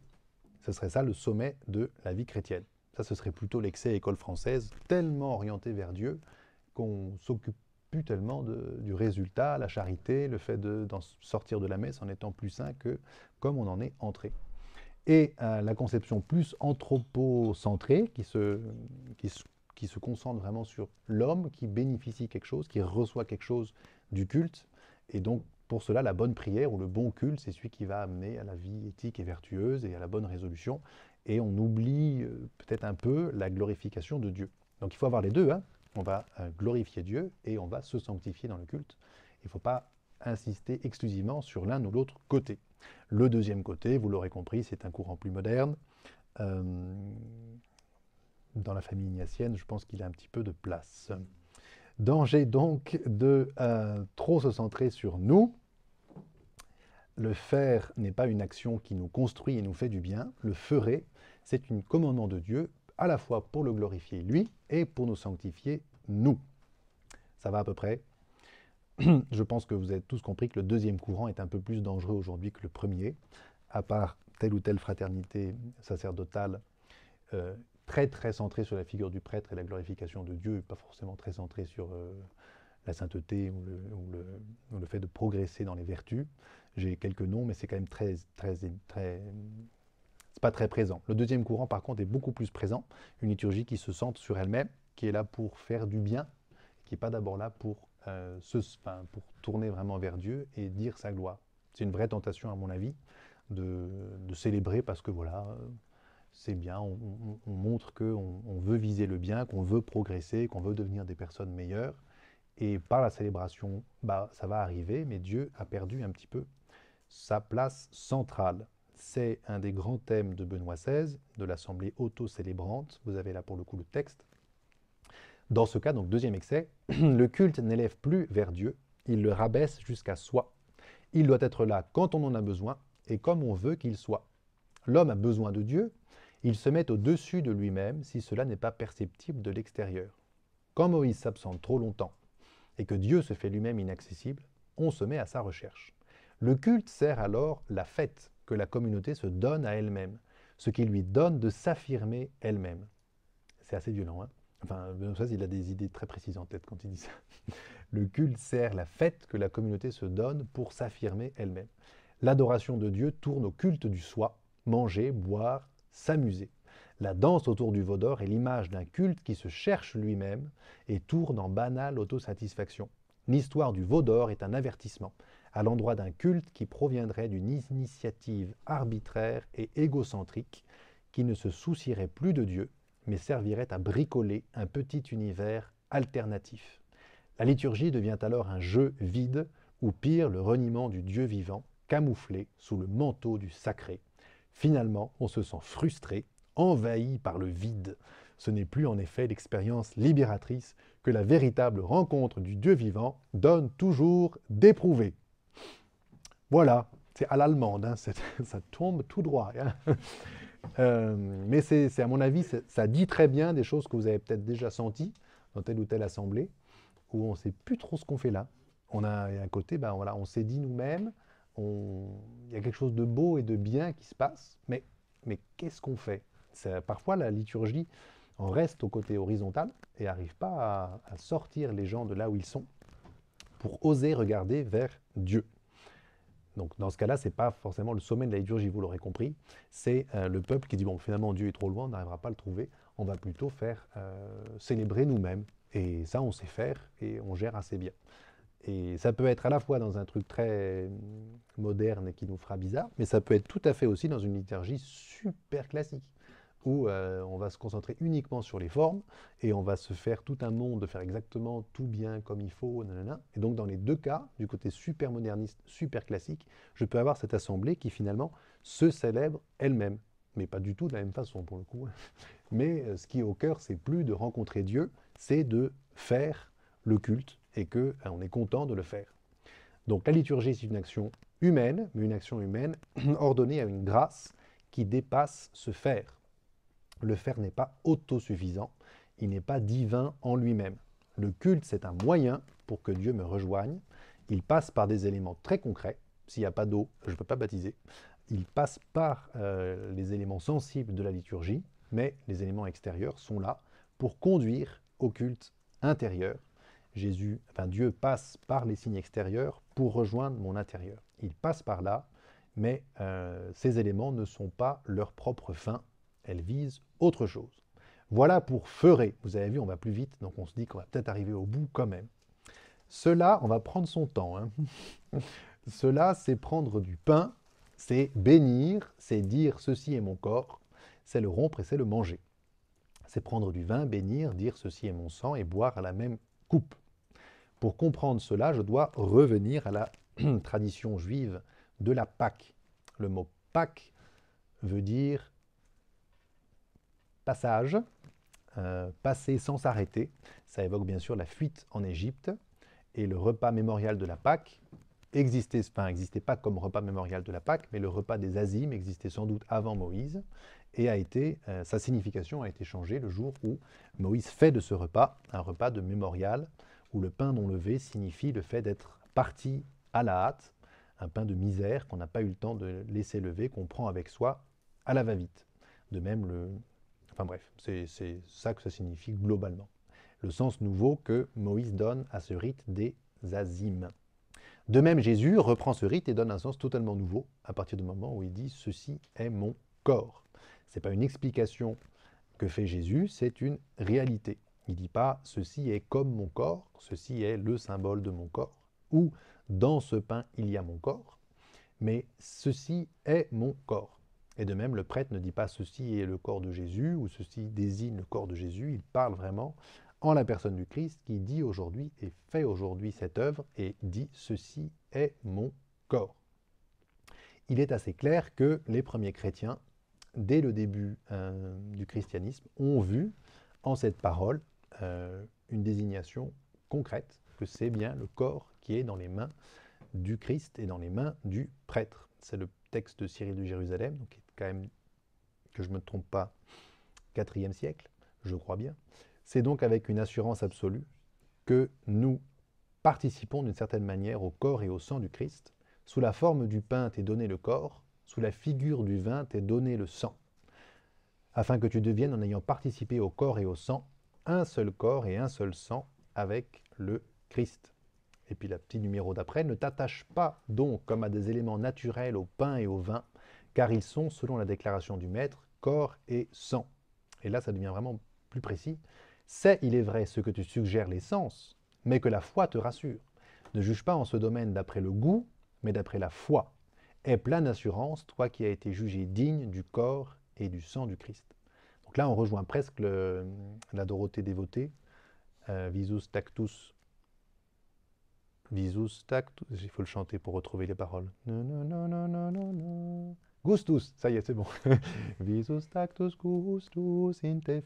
Ce serait ça le sommet de la vie chrétienne. Ça, ce serait plutôt l'excès école française, tellement orienté vers Dieu qu'on s'occupe plus tellement du résultat, la charité, le fait d'en sortir de la messe en étant plus sain que comme on en est entré. Et euh, la conception plus anthropocentrée, qui se, qui, qui se concentre vraiment sur l'homme qui bénéficie quelque chose, qui reçoit quelque chose du culte, et donc pour cela, la bonne prière ou le bon culte, c'est celui qui va amener à la vie éthique et vertueuse et à la bonne résolution. Et on oublie euh, peut-être un peu la glorification de Dieu. Donc il faut avoir les deux. Hein. On va euh, glorifier Dieu et on va se sanctifier dans le culte. Il ne faut pas insister exclusivement sur l'un ou l'autre côté. Le deuxième côté, vous l'aurez compris, c'est un courant plus moderne. Euh, dans la famille ignatienne, je pense qu'il a un petit peu de place. Danger donc de euh, trop se centrer sur nous. Le faire n'est pas une action qui nous construit et nous fait du bien. Le ferait, c'est un commandement de Dieu, à la fois pour le glorifier lui et pour nous sanctifier nous. Ça va à peu près Je pense que vous avez tous compris que le deuxième courant est un peu plus dangereux aujourd'hui que le premier, à part telle ou telle fraternité sacerdotale euh, très très centré sur la figure du prêtre et la glorification de Dieu, pas forcément très centré sur euh, la sainteté ou le, fait de progresser dans les vertus. J'ai quelques noms, mais c'est quand même très très très c'est pas très présent. Le deuxième courant, par contre, est beaucoup plus présent, une liturgie qui se centre sur elle-même, qui est là pour faire du bien, qui n'est pas d'abord là pour, euh, se, pour tourner vraiment vers Dieu et dire sa gloire. C'est une vraie tentation, à mon avis, de célébrer parce que voilà, euh, c'est bien, on, montre qu'on on veut viser le bien, qu'on veut progresser, qu'on veut devenir des personnes meilleures. Et par la célébration, bah, ça va arriver, mais Dieu a perdu un petit peu sa place centrale. C'est un des grands thèmes de Benoît XVI, de l'Assemblée auto-célébrante. Vous avez là pour le coup le texte. Dans ce cas, donc deuxième excès, le culte n'élève plus vers Dieu, il le rabaisse jusqu'à soi. Il doit être là quand on en a besoin et comme on veut qu'il soit. L'homme a besoin de Dieu, il se met au-dessus de lui-même si cela n'est pas perceptible de l'extérieur. Quand Moïse s'absente trop longtemps et que Dieu se fait lui-même inaccessible, on se met à sa recherche. Le culte sert alors la fête que la communauté se donne à elle-même, ce qui lui donne de s'affirmer elle-même. C'est assez violent, hein Enfin, Benoît il a des idées très précises en tête quand il dit ça. Le culte sert la fête que la communauté se donne pour s'affirmer elle-même. L'adoration de Dieu tourne au culte du soi, manger, boire, s'amuser. La danse autour du veau est l'image d'un culte qui se cherche lui-même et tourne en banale autosatisfaction. L'histoire du veau est un avertissement à l'endroit d'un culte qui proviendrait d'une initiative arbitraire et égocentrique qui ne se soucierait plus de Dieu, mais servirait à bricoler un petit univers alternatif. La liturgie devient alors un jeu vide, ou pire le reniement du Dieu vivant, camouflé sous le manteau du sacré, Finalement, on se sent frustré, envahi par le vide. Ce n'est plus en effet l'expérience libératrice que la véritable rencontre du Dieu vivant donne toujours d'éprouver. Voilà, c'est à l'allemande, hein, ça tombe tout droit. Hein. Euh, mais c'est, à mon avis, ça dit très bien des choses que vous avez peut-être déjà senties dans telle ou telle assemblée, où on ne sait plus trop ce qu'on fait là. On a un côté, ben voilà, on s'est dit nous-mêmes, il y a quelque chose de beau et de bien qui se passe, mais, qu'est-ce qu'on fait Parfois, la liturgie en reste au côté horizontal et n'arrive pas à, sortir les gens de là où ils sont pour oser regarder vers Dieu. Donc dans ce cas-là, ce n'est pas forcément le sommet de la liturgie, vous l'aurez compris, c'est euh, le peuple qui dit, bon, finalement Dieu est trop loin, on n'arrivera pas à le trouver, on va plutôt faire euh, célébrer nous-mêmes. Et ça, on sait faire et on gère assez bien. Et ça peut être à la fois dans un truc très moderne qui nous fera bizarre, mais ça peut être tout à fait aussi dans une liturgie super classique, où euh, on va se concentrer uniquement sur les formes, et on va se faire tout un monde, de faire exactement tout bien comme il faut, nanana. Et donc dans les deux cas, du côté super moderniste, super classique, je peux avoir cette assemblée qui finalement se célèbre elle-même, mais pas du tout de la même façon pour le coup. Mais euh, ce qui est au cœur, c'est plus de rencontrer Dieu, c'est de faire le culte et qu'on ben, est content de le faire. Donc la liturgie, c'est une action humaine, mais une action humaine ordonnée à une grâce qui dépasse ce faire. Le faire n'est pas autosuffisant, il n'est pas divin en lui-même. Le culte, c'est un moyen pour que Dieu me rejoigne. Il passe par des éléments très concrets. S'il n'y a pas d'eau, je ne peux pas baptiser. Il passe par euh, les éléments sensibles de la liturgie, mais les éléments extérieurs sont là pour conduire au culte intérieur Jésus, enfin Dieu passe par les signes extérieurs pour rejoindre mon intérieur. Il passe par là, mais euh, ces éléments ne sont pas leur propre fin. Elles visent autre chose. Voilà pour ferrer. Vous avez vu, on va plus vite, donc on se dit qu'on va peut-être arriver au bout quand même. Cela, on va prendre son temps. Hein. Cela, c'est prendre du pain, c'est bénir, c'est dire ceci est mon corps, c'est le rompre et c'est le manger. C'est prendre du vin, bénir, dire ceci est mon sang et boire à la même coupe. Pour comprendre cela, je dois revenir à la tradition juive de la Pâque. Le mot Pâque veut dire passage, euh, passer sans s'arrêter. Ça évoque bien sûr la fuite en Égypte et le repas mémorial de la Pâque existait, enfin n'existait pas comme repas mémorial de la Pâque, mais le repas des Azim existait sans doute avant Moïse et a été, euh, sa signification a été changée le jour où Moïse fait de ce repas un repas de mémorial où le pain non levé signifie le fait d'être parti à la hâte, un pain de misère qu'on n'a pas eu le temps de laisser lever, qu'on prend avec soi à la va-vite. De même, le... enfin bref, c'est ça que ça signifie globalement. Le sens nouveau que Moïse donne à ce rite des azim. De même, Jésus reprend ce rite et donne un sens totalement nouveau à partir du moment où il dit Ceci est mon corps. Ce n'est pas une explication que fait Jésus, c'est une réalité. Il ne dit pas ceci est comme mon corps, ceci est le symbole de mon corps, ou dans ce pain il y a mon corps, mais ceci est mon corps. Et de même, le prêtre ne dit pas ceci est le corps de Jésus ou ceci désigne le corps de Jésus, il parle vraiment en la personne du Christ qui dit aujourd'hui et fait aujourd'hui cette œuvre et dit ceci est mon corps. Il est assez clair que les premiers chrétiens, dès le début euh, du christianisme, ont vu en cette parole euh, une désignation concrète que c'est bien le corps qui est dans les mains du Christ et dans les mains du prêtre. C'est le texte de Cyril de Jérusalem, donc qui est quand même, que je ne me trompe pas, 4e siècle, je crois bien. C'est donc avec une assurance absolue que nous participons d'une certaine manière au corps et au sang du Christ. Sous la forme du pain t'est donné le corps, sous la figure du vin t'est donné le sang, afin que tu deviennes, en ayant participé au corps et au sang, un seul corps et un seul sang avec le Christ. Et puis la petite numéro d'après, ne t'attache pas donc comme à des éléments naturels au pain et au vin, car ils sont, selon la déclaration du Maître, corps et sang. Et là, ça devient vraiment plus précis. C'est, il est vrai, ce que tu suggères les sens, mais que la foi te rassure. Ne juge pas en ce domaine d'après le goût, mais d'après la foi. Aie pleine assurance, toi qui as été jugé digne du corps et du sang du Christ là, on rejoint presque la Dorothée dévotée. Euh, visus tactus. Visus tactus. Il faut le chanter pour retrouver les paroles. Non, non, non, non, non, non. Gustus, ça y est, c'est bon. Visus tactus gustus in te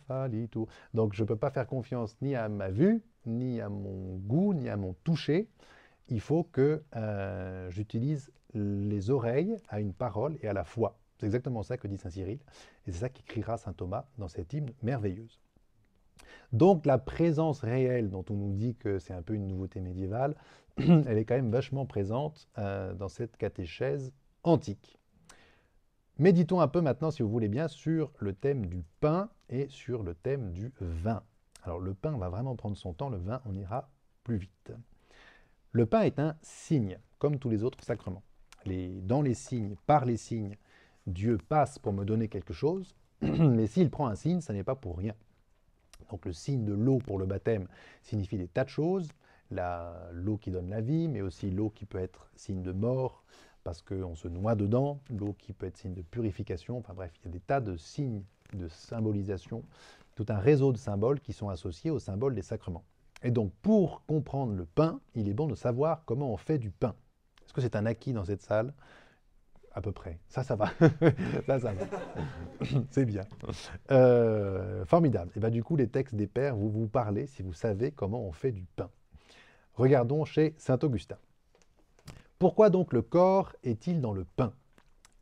Donc je ne peux pas faire confiance ni à ma vue, ni à mon goût, ni à mon toucher. Il faut que euh, j'utilise les oreilles à une parole et à la foi. C'est exactement ça que dit Saint Cyril. Et c'est ça qu'écrira saint Thomas dans cette hymne merveilleuse. Donc la présence réelle, dont on nous dit que c'est un peu une nouveauté médiévale, elle est quand même vachement présente euh, dans cette catéchèse antique. Méditons un peu maintenant, si vous voulez bien, sur le thème du pain et sur le thème du vin. Alors le pain va vraiment prendre son temps, le vin on ira plus vite. Le pain est un signe, comme tous les autres sacrements. dans les signes, par les signes, Dieu passe pour me donner quelque chose, mais s'il prend un signe, ça n'est pas pour rien. Donc le signe de l'eau pour le baptême signifie des tas de choses, l'eau qui donne la vie, mais aussi l'eau qui peut être signe de mort, parce qu'on se noie dedans, l'eau qui peut être signe de purification, enfin bref, il y a des tas de signes de symbolisation, tout un réseau de symboles qui sont associés au symbole des sacrements. Et donc pour comprendre le pain, il est bon de savoir comment on fait du pain. Est-ce que c'est un acquis dans cette salle à peu près. Ça, ça va. ça, ça va. c'est bien. Euh, formidable. Et eh bien, du coup, les textes des pères, vous vous parlez si vous savez comment on fait du pain. Regardons chez saint Augustin. Pourquoi donc le corps est-il dans le pain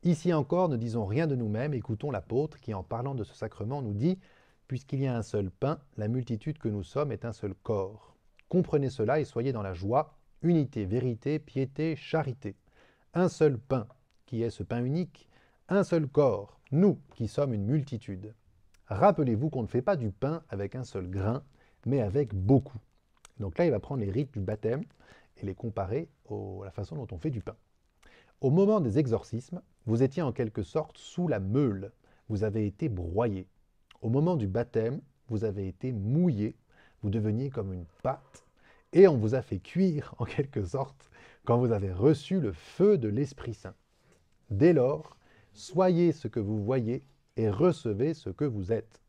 Ici encore, ne disons rien de nous-mêmes, écoutons l'apôtre qui, en parlant de ce sacrement, nous dit Puisqu'il y a un seul pain, la multitude que nous sommes est un seul corps. Comprenez cela et soyez dans la joie, unité, vérité, piété, charité. Un seul pain, qui est ce pain unique, un seul corps, nous qui sommes une multitude. Rappelez-vous qu'on ne fait pas du pain avec un seul grain, mais avec beaucoup. Donc là, il va prendre les rites du baptême et les comparer à la façon dont on fait du pain. Au moment des exorcismes, vous étiez en quelque sorte sous la meule, vous avez été broyé. Au moment du baptême, vous avez été mouillé, vous deveniez comme une pâte, et on vous a fait cuire en quelque sorte quand vous avez reçu le feu de l'Esprit Saint. Dès lors, soyez ce que vous voyez et recevez ce que vous êtes.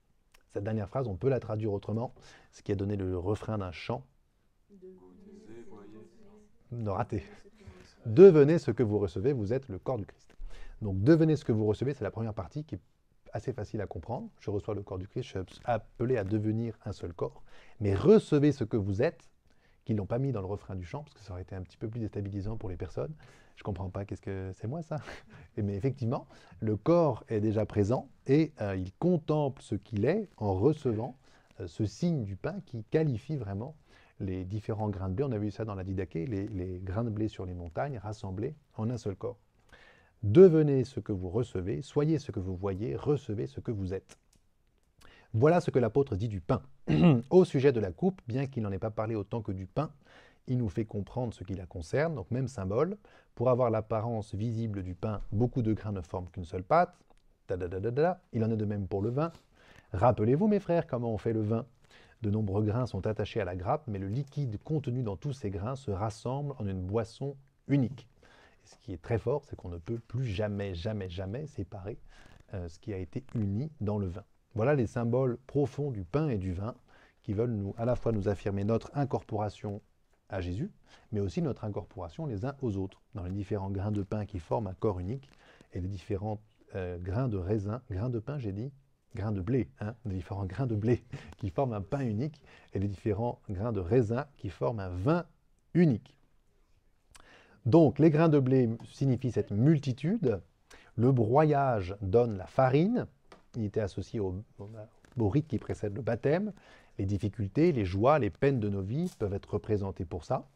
Cette dernière phrase, on peut la traduire autrement, ce qui a donné le refrain d'un chant. Non, ratez. Devenez ce que vous recevez, vous êtes le corps du Christ. Donc devenez ce que vous recevez, c'est la première partie qui est assez facile à comprendre. Je reçois le corps du Christ, je suis appelé à devenir un seul corps. Mais recevez ce que vous êtes, ils l'ont pas mis dans le refrain du chant, parce que ça aurait été un petit peu plus déstabilisant pour les personnes. Je comprends pas, qu'est-ce que c'est moi ça Mais effectivement, le corps est déjà présent et euh, il contemple ce qu'il est en recevant euh, ce signe du pain qui qualifie vraiment les différents grains de blé. On a vu ça dans la Didaké, les grains de blé sur les montagnes rassemblés en un seul corps. Devenez ce que vous recevez, soyez ce que vous voyez, recevez ce que vous êtes. Voilà ce que l'apôtre dit du pain. Au sujet de la coupe, bien qu'il n'en ait pas parlé autant que du pain, il nous fait comprendre ce qui la concerne, donc même symbole. Pour avoir l'apparence visible du pain, beaucoup de grains ne forment qu'une seule pâte. Il en est de même pour le vin. Rappelez-vous, mes frères, comment on fait le vin. De nombreux grains sont attachés à la grappe, mais le liquide contenu dans tous ces grains se rassemble en une boisson unique. ce qui est très fort, c'est qu'on ne peut plus jamais, jamais, jamais séparer euh, ce qui a été uni dans le vin. Voilà les symboles profonds du pain et du vin qui veulent nous, à la fois nous affirmer notre incorporation à Jésus, mais aussi notre incorporation les uns aux autres, dans les différents grains de pain qui forment un corps unique et les différents euh, grains de raisin, grains de pain j'ai dit, grains de blé, hein, les différents grains de blé qui forment un pain unique et les différents grains de raisin qui forment un vin unique. Donc les grains de blé signifient cette multitude, le broyage donne la farine, il était associé au, rite qui précède le baptême. Les difficultés, les joies, les peines de nos vies peuvent être représentées pour ça.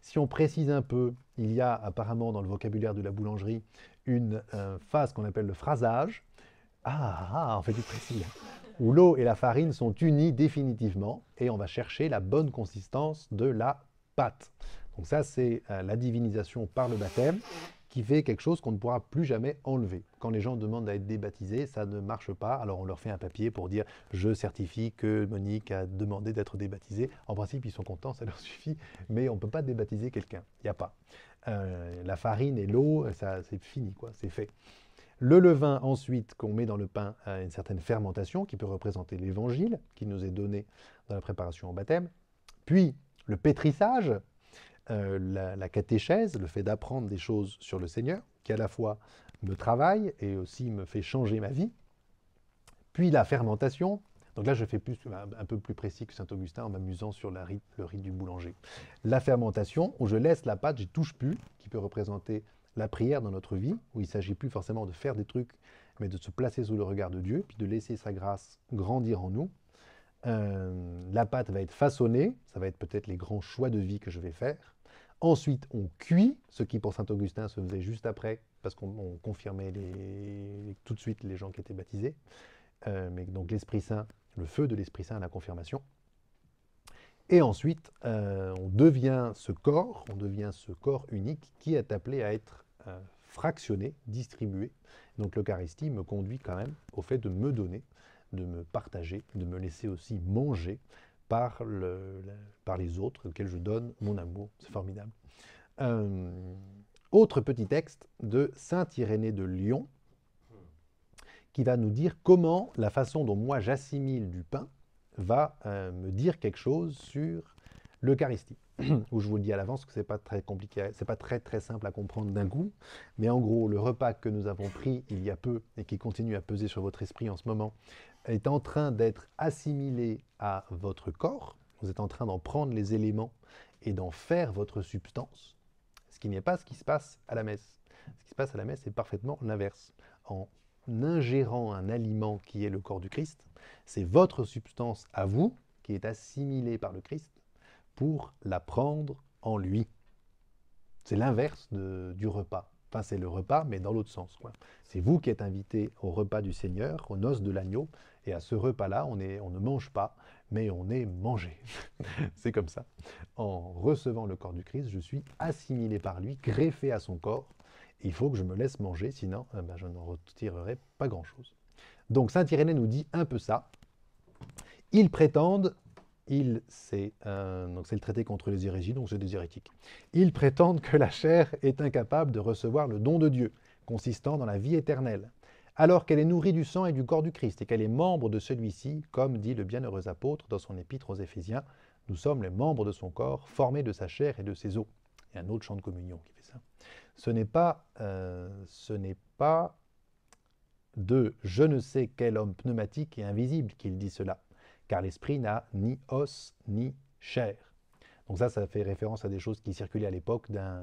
Si on précise un peu, il y a apparemment dans le vocabulaire de la boulangerie une phase qu'on appelle le phrasage. Ah, ah, on fait du précis. Où l'eau et la farine sont unies définitivement et on va chercher la bonne consistance de la pâte. Donc ça, c'est euh, la divinisation par le baptême qui fait quelque chose qu'on ne pourra plus jamais enlever. Quand les gens demandent à être débaptisés, ça ne marche pas. Alors on leur fait un papier pour dire je certifie que Monique a demandé d'être débaptisée. En principe, ils sont contents, ça leur suffit, mais on ne peut pas débaptiser quelqu'un. Il n'y a pas. Euh, la farine et l'eau, ça c'est fini, quoi, c'est fait. Le levain, ensuite, qu'on met dans le pain à une certaine fermentation qui peut représenter l'évangile qui nous est donné dans la préparation au baptême. Puis le pétrissage, euh, la, catéchèse, le fait d'apprendre des choses sur le Seigneur, qui à la fois me travaille et aussi me fait changer ma vie, puis la fermentation. Donc là, je fais un peu plus précis que Saint-Augustin en m'amusant sur le rite du boulanger. La fermentation, où je laisse la pâte, j'y touche plus, qui peut représenter la prière dans notre vie, où il ne s'agit plus forcément de faire des trucs, mais de se placer sous le regard de Dieu, puis de laisser sa grâce grandir en nous. Euh, la pâte va être façonnée, ça va être peut-être les grands choix de vie que je vais faire. Ensuite, on cuit, ce qui pour Saint-Augustin se faisait juste après, parce qu'on confirmait tout de suite les gens qui étaient baptisés. Euh, mais donc l'Esprit Saint, le feu de l'Esprit Saint à la confirmation. Et ensuite, euh, on devient ce corps, on devient ce corps unique qui est appelé à être euh, fractionné, distribué. Donc l'Eucharistie me conduit quand même au fait de me donner, de me partager, de me laisser aussi manger par, les autres auxquels je donne mon amour. C'est formidable. Euh, autre petit texte de Saint Irénée de Lyon, qui va nous dire comment la façon dont moi j'assimile du pain va euh, me dire quelque chose sur l'Eucharistie. Où je vous le dis à l'avance que c'est pas très compliqué, c'est pas très très simple à comprendre d'un coup, mais en gros le repas que nous avons pris il y a peu et qui continue à peser sur votre esprit en ce moment, est en train d'être assimilé à votre corps, vous êtes en train d'en prendre les éléments et d'en faire votre substance, ce qui n'est pas ce qui se passe à la messe. Ce qui se passe à la messe est parfaitement l'inverse. En ingérant un aliment qui est le corps du Christ, c'est votre substance à vous qui est assimilée par le Christ pour la prendre en lui. C'est l'inverse du repas. Enfin, c'est le repas, mais dans l'autre sens. C'est vous qui êtes invité au repas du Seigneur, aux noces de l'agneau. Et à ce repas-là, on, ne mange pas, mais on est mangé. c'est comme ça. En recevant le corps du Christ, je suis assimilé par lui, greffé à son corps. Il faut que je me laisse manger, sinon eh ben, je n'en retirerai pas grand-chose. Donc Saint Irénée nous dit un peu ça. Ils prétendent il, c'est le traité contre les hérésies, donc c'est des hérétiques. Ils prétendent que la chair est incapable de recevoir le don de Dieu, consistant dans la vie éternelle, alors qu'elle est nourrie du sang et du corps du Christ, et qu'elle est membre de celui-ci, comme dit le bienheureux apôtre dans son épître aux Éphésiens, nous sommes les membres de son corps, formés de sa chair et de ses os. Il y a un autre champ de communion qui fait ça. Ce n'est pas, euh, ce n'est pas de je ne sais quel homme pneumatique et invisible qu'il dit cela car l'esprit n'a ni os ni chair. Donc ça, ça fait référence à des choses qui circulaient à l'époque d'un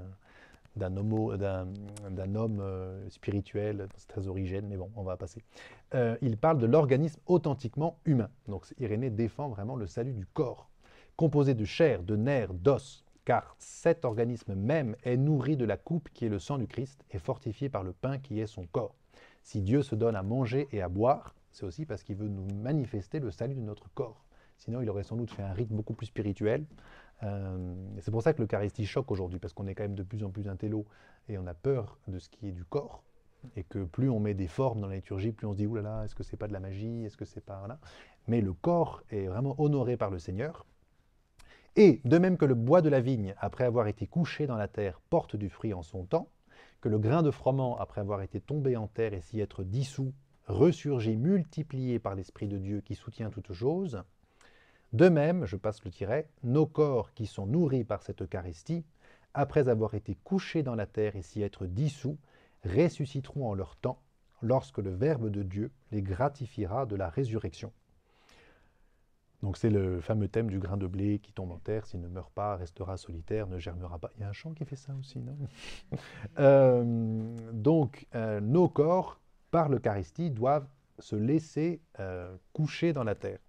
d'un homme euh, spirituel, c'est très origène, mais bon, on va passer. Euh, il parle de l'organisme authentiquement humain. Donc Irénée défend vraiment le salut du corps, composé de chair, de nerfs, d'os, car cet organisme même est nourri de la coupe qui est le sang du Christ et fortifié par le pain qui est son corps. Si Dieu se donne à manger et à boire, c'est aussi parce qu'il veut nous manifester le salut de notre corps. Sinon, il aurait sans doute fait un rite beaucoup plus spirituel. Euh, c'est pour ça que l'Eucharistie choque aujourd'hui, parce qu'on est quand même de plus en plus intello et on a peur de ce qui est du corps. Et que plus on met des formes dans la liturgie, plus on se dit oulala, là est-ce que c'est pas de la magie Est-ce que c'est pas. Voilà. Mais le corps est vraiment honoré par le Seigneur. Et de même que le bois de la vigne, après avoir été couché dans la terre, porte du fruit en son temps, que le grain de froment, après avoir été tombé en terre et s'y être dissous, ressurgit, multiplié par l'Esprit de Dieu qui soutient toute chose. De même, je passe le tiret, nos corps qui sont nourris par cette Eucharistie, après avoir été couchés dans la terre et s'y être dissous, ressusciteront en leur temps, lorsque le Verbe de Dieu les gratifiera de la résurrection. Donc c'est le fameux thème du grain de blé qui tombe en terre, s'il ne meurt pas, restera solitaire, ne germera pas. Il y a un chant qui fait ça aussi, non euh, Donc euh, nos corps par l'Eucharistie, doivent se laisser euh, coucher dans la terre.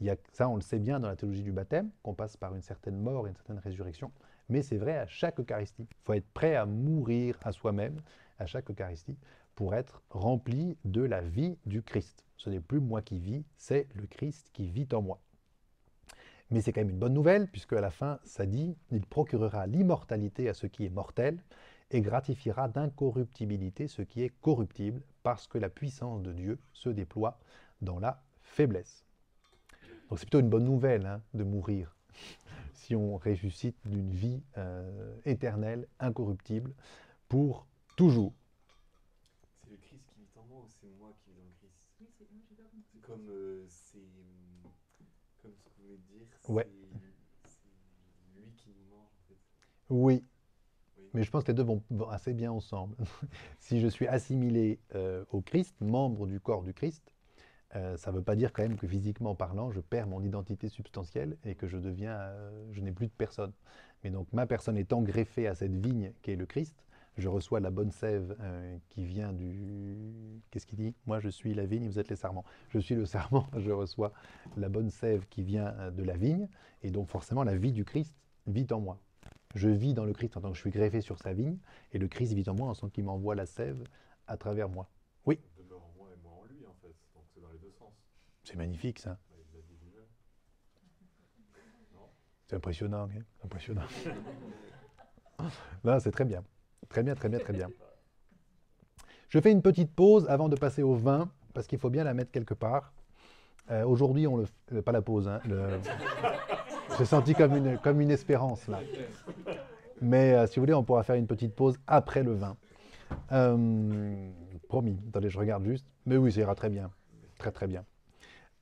Il y a, ça, on le sait bien dans la théologie du baptême, qu'on passe par une certaine mort et une certaine résurrection, mais c'est vrai à chaque Eucharistie. Il faut être prêt à mourir à soi-même, à chaque Eucharistie, pour être rempli de la vie du Christ. Ce n'est plus moi qui vis, c'est le Christ qui vit en moi. Mais c'est quand même une bonne nouvelle, puisque à la fin, ça dit, il procurera l'immortalité à ce qui est mortel, et gratifiera d'incorruptibilité ce qui est corruptible, parce que la puissance de Dieu se déploie dans la faiblesse. Donc c'est plutôt une bonne nouvelle hein, de mourir si on ressuscite d'une vie euh, éternelle, incorruptible, pour toujours. C'est le Christ qui vit en moi ou c'est moi qui vis dans le Christ Oui, c'est moi, comme, euh, c'est, comme ce que vous venez dire, c'est ouais. lui qui nous mange Oui, mais je pense que les deux vont, assez bien ensemble. si je suis assimilé euh, au Christ, membre du corps du Christ, euh, ça ne veut pas dire quand même que physiquement parlant, je perds mon identité substantielle et que je deviens, euh, je n'ai plus de personne. Mais donc ma personne étant greffée à cette vigne qui est le Christ, je reçois la bonne sève qui vient du. Qu'est-ce qu'il dit Moi, je suis la vigne, vous êtes les sarments. Je suis le serment. je reçois la bonne sève qui vient de la vigne, et donc forcément la vie du Christ vit en moi. Je vis dans le Christ en tant que je suis greffé sur sa vigne, et le Christ vit en moi en tant qu'il m'envoie la sève à travers moi. Oui Demeure en moi et moi en lui, en fait. Donc c'est dans les deux sens. C'est magnifique, ça. Bah, c'est impressionnant, impressionnant. c'est très bien. Très bien, très bien, très bien. Je fais une petite pause avant de passer au vin, parce qu'il faut bien la mettre quelque part. Euh, aujourd'hui, on le... Pas la pause, hein, le... J'ai senti comme une, comme une espérance là. Mais euh, si vous voulez, on pourra faire une petite pause après le vin. Euh, promis, attendez, je regarde juste. Mais oui, ça ira très bien. Très très bien.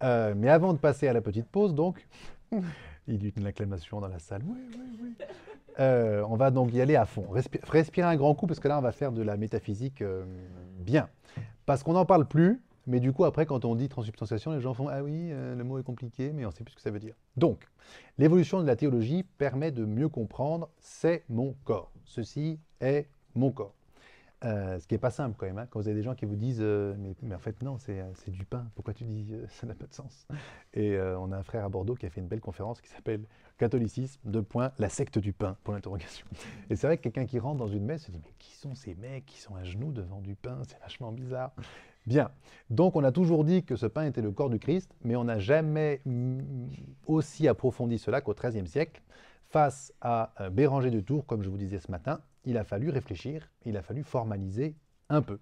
Euh, mais avant de passer à la petite pause, donc, il y a une acclamation dans la salle. Oui, oui, oui. on va donc y aller à fond. respirez un grand coup parce que là, on va faire de la métaphysique bien. Parce qu'on n'en parle plus, mais du coup, après, quand on dit transubstantiation, les gens font Ah oui, euh, le mot est compliqué, mais on ne sait plus ce que ça veut dire. Donc, l'évolution de la théologie permet de mieux comprendre c'est mon corps. Ceci est mon corps. Euh, ce qui n'est pas simple quand même, hein. quand vous avez des gens qui vous disent euh, mais, mais, en fait non, c'est du pain, pourquoi tu dis ça n'a pas de sens Et on a un frère à Bordeaux qui a fait une belle conférence qui s'appelle Catholicisme, de point la secte du pain, pour l'interrogation. Et c'est vrai que quelqu'un qui rentre dans une messe se dit mais qui sont ces mecs qui sont à genoux devant du pain C'est vachement bizarre. Bien. Donc on a toujours dit que ce pain était le corps du Christ, mais on n'a jamais mm, aussi approfondi cela qu'au XIIIe siècle. Face à euh, Béranger de Tours, comme je vous disais ce matin, il a fallu réfléchir, il a fallu formaliser un peu.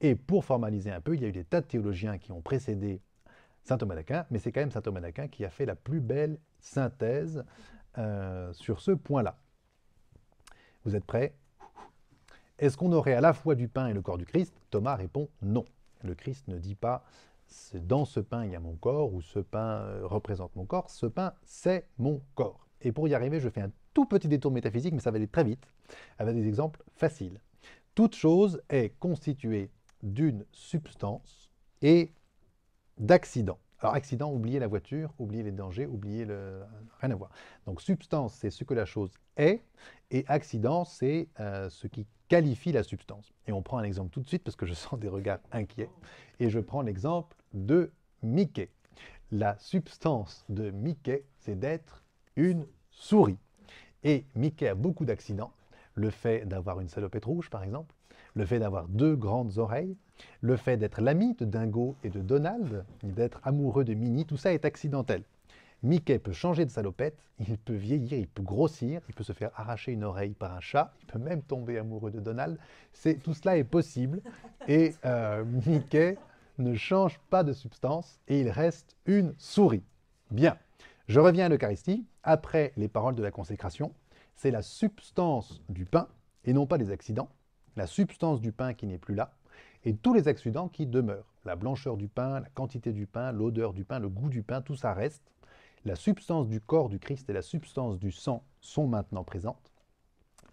Et pour formaliser un peu, il y a eu des tas de théologiens qui ont précédé saint Thomas d'Aquin, mais c'est quand même saint Thomas d'Aquin qui a fait la plus belle synthèse euh, sur ce point-là. Vous êtes prêts Est-ce qu'on aurait à la fois du pain et le corps du Christ Thomas répond non le Christ ne dit pas dans ce pain il y a mon corps ou ce pain euh, représente mon corps, ce pain c'est mon corps. Et pour y arriver, je fais un tout petit détour métaphysique, mais ça va aller très vite, avec des exemples faciles. Toute chose est constituée d'une substance et d'accident. Alors accident, oubliez la voiture, oubliez les dangers, oubliez le... rien à voir. Donc substance, c'est ce que la chose et accident, c'est euh, ce qui qualifie la substance. Et on prend un exemple tout de suite parce que je sens des regards inquiets, et je prends l'exemple de Mickey. La substance de Mickey, c'est d'être une souris. Et Mickey a beaucoup d'accidents. Le fait d'avoir une salopette rouge, par exemple, le fait d'avoir deux grandes oreilles, le fait d'être l'ami de Dingo et de Donald, d'être amoureux de Minnie, tout ça est accidentel. Mickey peut changer de salopette, il peut vieillir, il peut grossir, il peut se faire arracher une oreille par un chat, il peut même tomber amoureux de Donald. C'est, tout cela est possible et euh, Mickey ne change pas de substance et il reste une souris. Bien, je reviens à l'Eucharistie. Après les paroles de la consécration, c'est la substance du pain et non pas les accidents, la substance du pain qui n'est plus là et tous les accidents qui demeurent. La blancheur du pain, la quantité du pain, l'odeur du pain, le goût du pain, tout ça reste la substance du corps du Christ et la substance du sang sont maintenant présentes,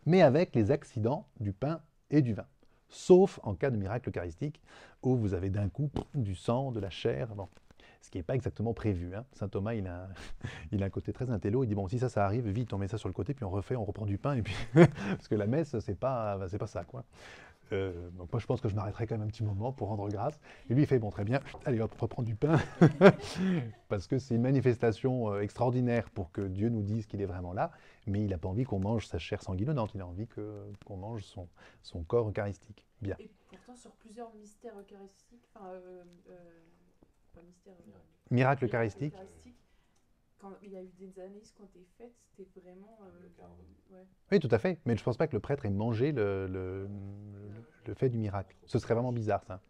mais avec les accidents du pain et du vin, sauf en cas de miracle eucharistique, où vous avez d'un coup du sang, de la chair, ce qui n'est pas exactement prévu. Hein. Saint Thomas, il a, un, il a un côté très intello, il dit, bon, si ça, ça arrive, vite, on met ça sur le côté, puis on refait, on reprend du pain, et puis parce que la messe, c'est pas, c'est pas ça, quoi. Euh, donc moi, je pense que je m'arrêterai quand même un petit moment pour rendre grâce. Et lui, il fait, bon, très bien, allez hop, reprend du pain, parce que c'est une manifestation euh, extraordinaire pour que Dieu nous dise qu'il est vraiment là, mais il n'a pas envie qu'on mange sa chair sanguinonnante. il a envie qu'on mange son, corps eucharistique. Bien. Et pourtant, sur plusieurs mystères eucharistiques, enfin, euh, mystères, miracle, miracle eucharistique il y a eu des analyses qui ont été faites, c'était vraiment. Euh, oui, tout à fait. Mais je ne pense pas que le prêtre ait mangé le, fait du miracle. Ce serait vraiment bizarre, ça.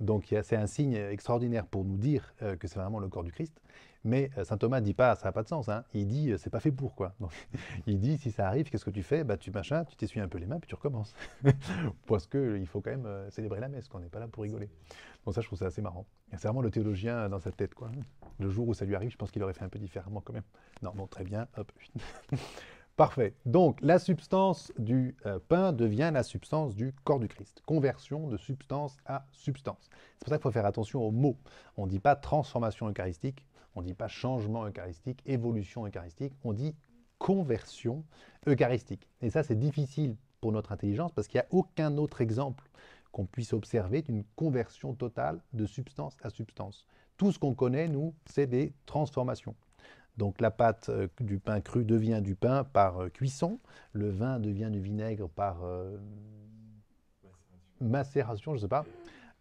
Donc c'est un signe extraordinaire pour nous dire euh, que c'est vraiment le corps du Christ, mais euh, saint Thomas dit pas, ça n'a pas de sens. Hein. Il dit, euh, c'est pas fait pour quoi. il dit, si ça arrive, qu'est-ce que tu fais Bah, tu machin, tu t'essuies un peu les mains, puis tu recommences. Parce que euh, il faut quand même célébrer la messe, qu'on n'est pas là pour rigoler. Donc ça, je trouve ça assez marrant. C'est vraiment le théologien dans sa tête, quoi. Le jour où ça lui arrive, je pense qu'il aurait fait un peu différemment quand même. Non, bon, très bien. Parfait. Donc la substance du pain devient la substance du corps du Christ. Conversion de substance à substance. C'est pour ça qu'il faut faire attention aux mots. On ne dit pas transformation eucharistique, on ne dit pas changement eucharistique, évolution eucharistique, on dit conversion eucharistique. Et ça, c'est difficile pour notre intelligence parce qu'il n'y a aucun autre exemple qu'on puisse observer d'une conversion totale de substance à substance. Tout ce qu'on connaît, nous, c'est des transformations. Donc la pâte euh, du pain cru devient du pain par euh, cuisson, le vin devient du vinaigre par euh, macération, je ne sais pas.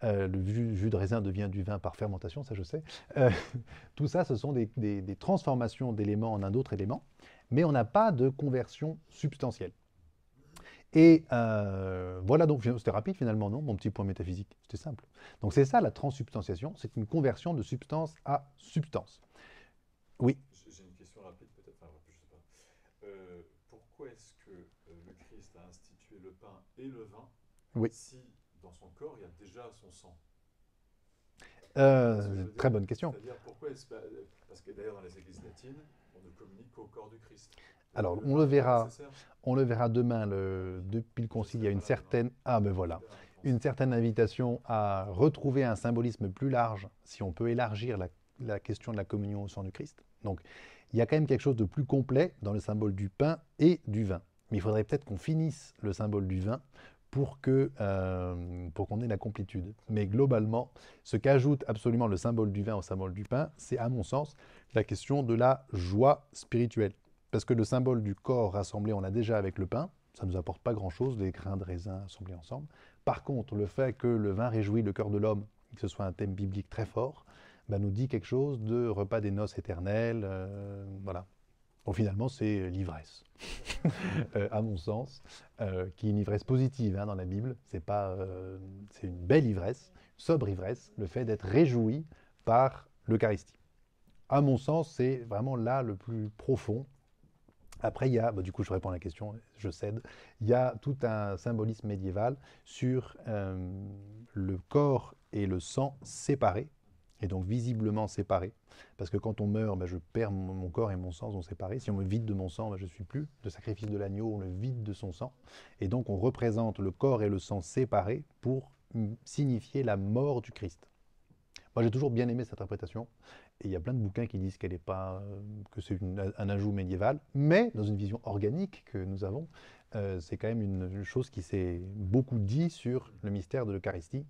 Euh, le jus, de raisin devient du vin par fermentation, ça je sais. Euh, tout ça, ce sont des, transformations d'éléments en un autre élément, mais on n'a pas de conversion substantielle. Et euh, voilà donc, c'était rapide finalement, non Mon petit point métaphysique, c'était simple. Donc c'est ça la transsubstantiation, c'est une conversion de substance à substance. Oui J'ai une question rapide peut-être, je sais pas. pourquoi est-ce que le Christ a institué le pain et le vin oui dans son corps, il y a déjà son sang euh, Très bonne question. C'est-à-dire pourquoi est-ce Parce que d'ailleurs, dans les églises latines, on ne communique qu'au corps du Christ. Alors, on le verra, on le verra demain. Le, depuis le Concile, il y a une certaine, ah ben voilà, une certaine invitation à retrouver un symbolisme plus large, si on peut élargir la, la, question de la communion au sang du Christ. Donc, il y a quand même quelque chose de plus complet dans le symbole du pain et du vin. Mais il faudrait peut-être qu'on finisse le symbole du vin euh, pour qu'on ait la complétude. Mais globalement, ce qu'ajoute absolument le symbole du vin au symbole du pain, c'est à mon sens la question de la joie spirituelle. Parce que le symbole du corps rassemblé, on l'a déjà avec le pain, ça ne nous apporte pas grand-chose, les grains de raisin assemblés ensemble. Par contre, le fait que le vin réjouit le cœur de l'homme, que ce soit un thème biblique très fort, bah, nous dit quelque chose de repas des noces éternelles. Euh, voilà. Bon, finalement, c'est euh, l'ivresse, euh, à mon sens, euh, qui est une ivresse positive hein, dans la Bible. C'est pas, c'est une belle ivresse, sobre ivresse, le fait d'être réjoui par l'Eucharistie. À mon sens, c'est vraiment là le plus profond. Après, il y a, bah, du coup, je réponds à la question, je cède. Il y a tout un symbolisme médiéval sur le corps et le sang séparés, et donc visiblement séparés, Parce que quand on meurt, bah, je perds mon, corps et mon sang sont séparés. Si on me vide de mon sang, bah, je ne suis plus. Le sacrifice de l'agneau, on le vide de son sang. Et donc on représente le corps et le sang séparés pour signifier la mort du Christ. Moi, j'ai toujours bien aimé cette interprétation. Et il y a plein de bouquins qui disent qu'elle euh, que c'est un ajout médiéval. Mais dans une vision organique que nous avons, euh, c'est quand même une chose qui s'est beaucoup dit sur le mystère de l'Eucharistie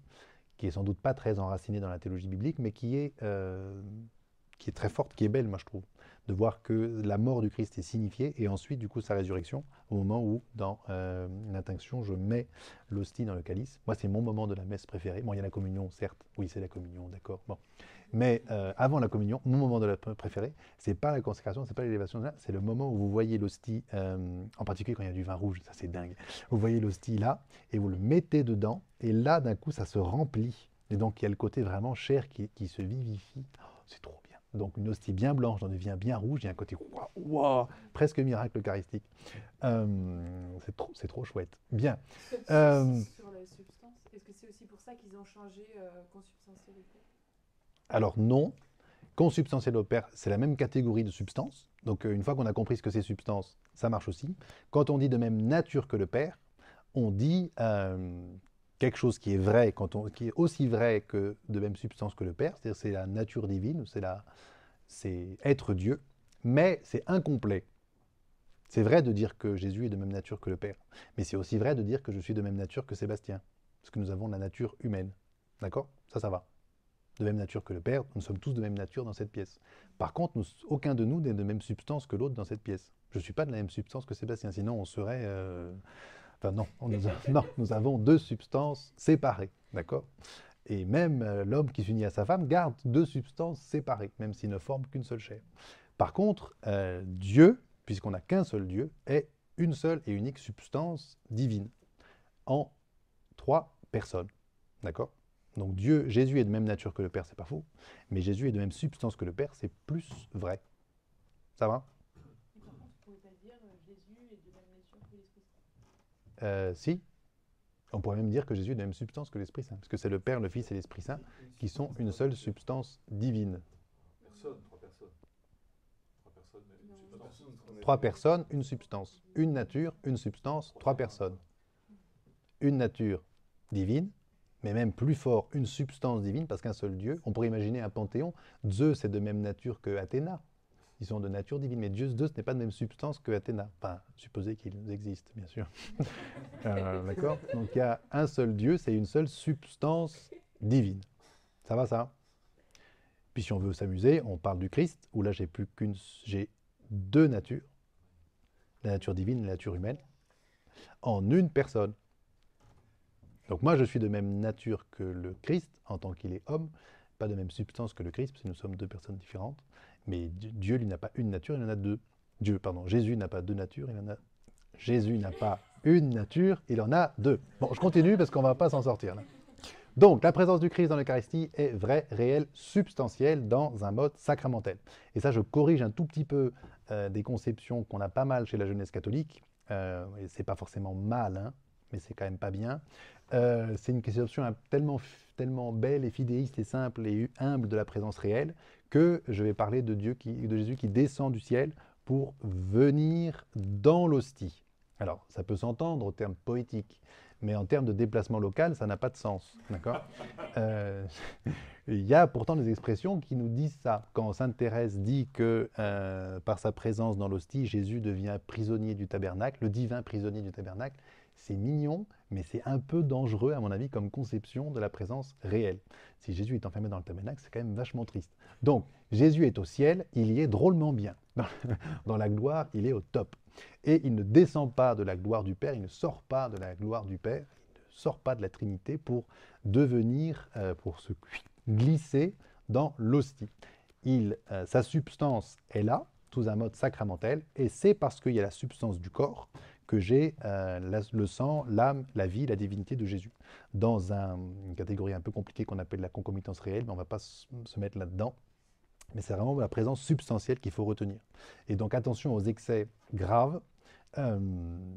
qui est sans doute pas très enracinée dans la théologie biblique, mais qui est, euh, qui est très forte, qui est belle, moi je trouve, de voir que la mort du Christ est signifiée et ensuite, du coup, sa résurrection, au moment où, dans euh, je mets l'hostie dans le calice. Moi, c'est mon moment de la messe préférée. Bon, il y a la communion, certes. Oui, c'est la communion, d'accord. Bon. Mais euh, avant la communion, mon moment de la préférée c'est pas la consécration, c'est pas l'élévation, c'est le moment où vous voyez l'hostie, euh, en particulier quand il y a du vin rouge, ça c'est dingue. Vous voyez l'hostie là et vous le mettez dedans et là d'un coup ça se remplit. Et donc il y a le côté vraiment chair qui, se vivifie. Oh, c'est trop bien. Donc une hostie bien blanche en devient bien rouge, il y a un côté waouh, presque miracle eucharistique. Euh, c'est trop, c'est trop chouette. Bien. Sur, la substance, est-ce que c'est aussi pour ça qu'ils ont changé consubstantialité alors non, consubstantiel au père, c'est la même catégorie de substance. Donc euh, une fois qu'on a compris ce que c'est substance, ça marche aussi. Quand on dit de même nature que le père, on dit euh, quelque chose qui est vrai, quand qui est aussi vrai que de même substance que le père, c'est-à-dire c'est la nature divine, c'est c'est être Dieu, mais c'est incomplet. C'est vrai de dire que Jésus est de même nature que le Père, mais c'est aussi vrai de dire que je suis de même nature que Sébastien, parce que nous avons la nature humaine. D'accord Ça, ça va de même nature que le Père, nous sommes tous de même nature dans cette pièce. Par contre, aucun de nous n'est de même substance que l'autre dans cette pièce. Je ne suis pas de la même substance que Sébastien, sinon on serait... Euh, enfin non, nous avons deux substances séparées, d'accord Et même euh, l'homme qui s'unit à sa femme garde deux substances séparées, même s'il ne forme qu'une seule chair. Par contre, euh, Dieu, puisqu'on n'a qu'un seul Dieu, est une seule et unique substance divine en trois personnes, d'accord donc Dieu, Jésus est de même nature que le Père, c'est pas faux, mais Jésus est de même substance que le Père, c'est plus vrai. Ça va euh, si, on pourrait même dire que Jésus est de même substance que l'Esprit Saint, parce que c'est le Père, le Fils et l'Esprit Saint qui sont une seule substance divine. trois personnes. Trois personnes, une substance. Une nature, une substance, trois personnes. Une nature divine, mais même plus fort, une substance divine, parce qu'un seul Dieu, on pourrait imaginer un panthéon, Zeus est de même nature que Athéna. Ils sont de nature divine, mais Dieu, Zeus n'est pas de même substance que Athéna. Enfin, supposé qu'ils existent, bien sûr. Euh, d'accord Donc il y a un seul Dieu, c'est une seule substance divine. Ça va ça Puis si on veut s'amuser, on parle du Christ, où là j'ai plus qu'une, j'ai deux natures, la nature divine et la nature humaine, en une personne. Donc moi, je suis de même nature que le Christ, en tant qu'il est homme, pas de même substance que le Christ, parce que nous sommes deux personnes différentes, mais Dieu, lui, n'a pas une nature, il en a deux. Dieu, pardon, Jésus n'a pas deux natures, il en a... Jésus n'a pas une nature, il en a deux. Bon, je continue parce qu'on ne va pas s'en sortir. Donc, la présence du Christ dans l'Eucharistie est vraie, réelle, substantielle dans un mode sacramentel. Et ça, je corrige un tout petit peu euh, des conceptions qu'on a pas mal chez la jeunesse catholique. Euh, c'est pas forcément mal, hein, mais c'est quand même pas bien. Euh, c'est une question tellement, belle et fidéiste et simple et humble de la présence réelle que je vais parler de Dieu de Jésus qui descend du ciel pour venir dans l'hostie. Alors, ça peut s'entendre au terme poétique, mais en termes de déplacement local, ça n'a pas de sens. Euh, il y a pourtant des expressions qui nous disent ça. Quand Sainte Thérèse dit que euh, par sa présence dans l'hostie, Jésus devient prisonnier du tabernacle, le divin prisonnier du tabernacle, c'est mignon, mais c'est un peu dangereux, à mon avis, comme conception de la présence réelle. Si Jésus est enfermé dans le tabernacle, c'est quand même vachement triste. Donc, Jésus est au ciel, il y est drôlement bien. Dans la gloire, il est au top. Et il ne descend pas de la gloire du Père, il ne sort pas de la gloire du Père, il ne sort pas de la Trinité pour devenir, euh, pour se glisser dans l'hostie. Euh, sa substance est là, sous un mode sacramentel, et c'est parce qu'il y a la substance du corps, que j'ai euh, le sang, l'âme, la vie, la divinité de Jésus, dans une catégorie un peu compliquée qu'on appelle la concomitance réelle, mais on ne va pas se mettre là-dedans. Mais c'est vraiment la présence substantielle qu'il faut retenir. Et donc attention aux excès graves, euh,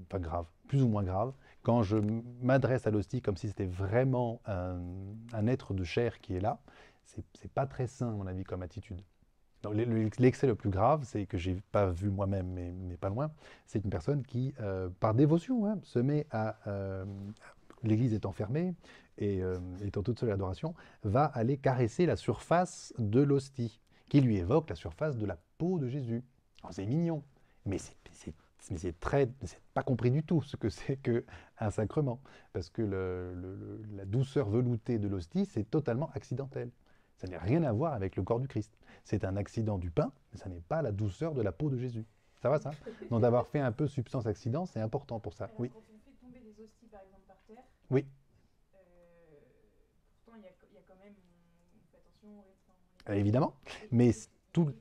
pas graves, plus ou moins graves, quand je m'adresse à l'hostie comme si c'était vraiment un, être de chair qui est là, c'est pas très sain, à mon avis, comme attitude l'excès le plus grave, c'est que j'ai pas vu moi-même, mais, pas loin, c'est une personne qui, euh, par dévotion, hein, se met à, euh, l'église étant fermée et euh, étant toute seule adoration, va aller caresser la surface de l'hostie, qui lui évoque la surface de la peau de Jésus. Oh, c'est mignon, mais c'est mais très, c'est pas compris du tout ce que c'est que un sacrement, parce que la douceur veloutée de l'hostie, c'est totalement accidentel. Ça n'a rien à voir avec le corps du Christ c'est un accident du pain, mais ça n'est pas la douceur de la peau de Jésus. Ça va ça Donc d'avoir fait un peu substance accident, c'est important pour ça. oui. Quand on fais tomber des hosties par exemple par terre. Euh, pourtant il y, a quand même, une attention. Euh, évidemment, mais euh, tout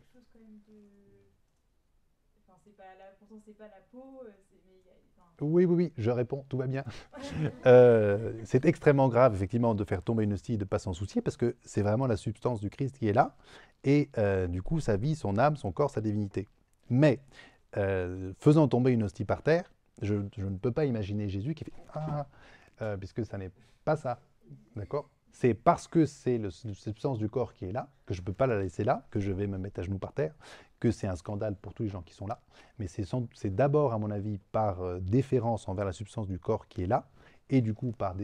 Oui, oui, oui, je réponds, tout va bien. Euh, c'est extrêmement grave, effectivement, de faire tomber une hostie et de ne pas s'en soucier, parce que c'est vraiment la substance du Christ qui est là, et euh, du coup, sa vie, son âme, son corps, sa divinité. Mais, euh, faisant tomber une hostie par terre, je, je, ne peux pas imaginer Jésus qui fait Ah, puisque ça n'est pas ça. D'accord c'est parce que c'est la substance du corps qui est là, que je ne peux pas la laisser là, que je vais me mettre à genoux par terre, que c'est un scandale pour tous les gens qui sont là, mais c'est d'abord, à mon avis, par euh, déférence envers la substance du corps qui est là, et du coup, par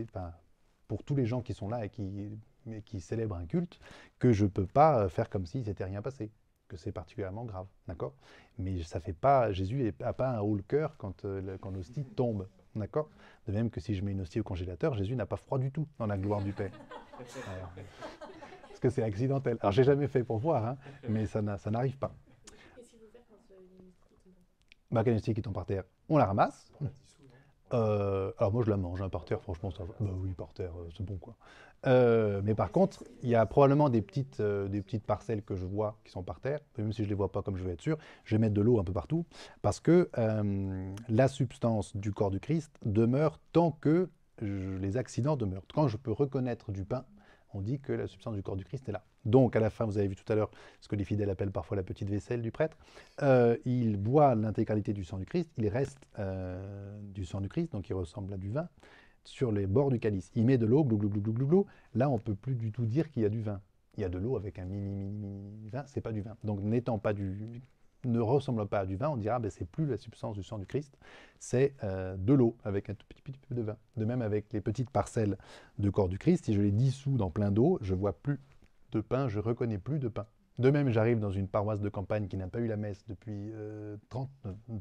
pour tous les gens qui sont là et qui, qui célèbrent un culte, que je ne peux pas euh, faire comme si s'était rien passé que c'est particulièrement grave, d'accord Mais ça fait pas, Jésus n'a pas un haut-le-cœur quand, euh, quand l'hostie tombe, d'accord De même que si je mets une hostie au congélateur, Jésus n'a pas froid du tout dans la gloire du Père. parce que c'est accidentel. Alors j'ai jamais fait pour voir, hein, mais ça n'arrive pas ma qui tombe par terre, on la ramasse. Euh, alors moi je la mange hein, par terre, franchement ça Bah oui, par terre, euh, c'est bon quoi. Euh, mais par contre, il y a probablement des petites, des petites parcelles que je vois qui sont par terre, même si je ne les vois pas comme je veux être sûr, je vais mettre de l'eau un peu partout, parce que la substance du corps du Christ demeure tant que les accidents demeurent. Quand je peux reconnaître du pain, on dit que la substance du corps du Christ est là. Donc à la fin, vous avez vu tout à l'heure ce que les fidèles appellent parfois la petite vaisselle du prêtre. Euh, il boit l'intégralité du sang du Christ, il reste euh, du sang du Christ, donc il ressemble à du vin, sur les bords du calice. Il met de l'eau, glou, glou, glou, glou, Là, on ne peut plus du tout dire qu'il y a du vin. Il y a de l'eau avec un mini, mini, mini vin, c'est pas du vin. Donc n'étant pas du, ne ressemble pas à du vin, on dira ben, c'est plus la substance du sang du Christ, c'est euh, de l'eau avec un tout petit, petit, peu de vin. De même avec les petites parcelles de corps du Christ, si je les dissous dans plein d'eau, je vois plus de pain, je reconnais plus de pain. De même, j'arrive dans une paroisse de campagne qui n'a pas eu la messe depuis 30, euh, euh, hmm,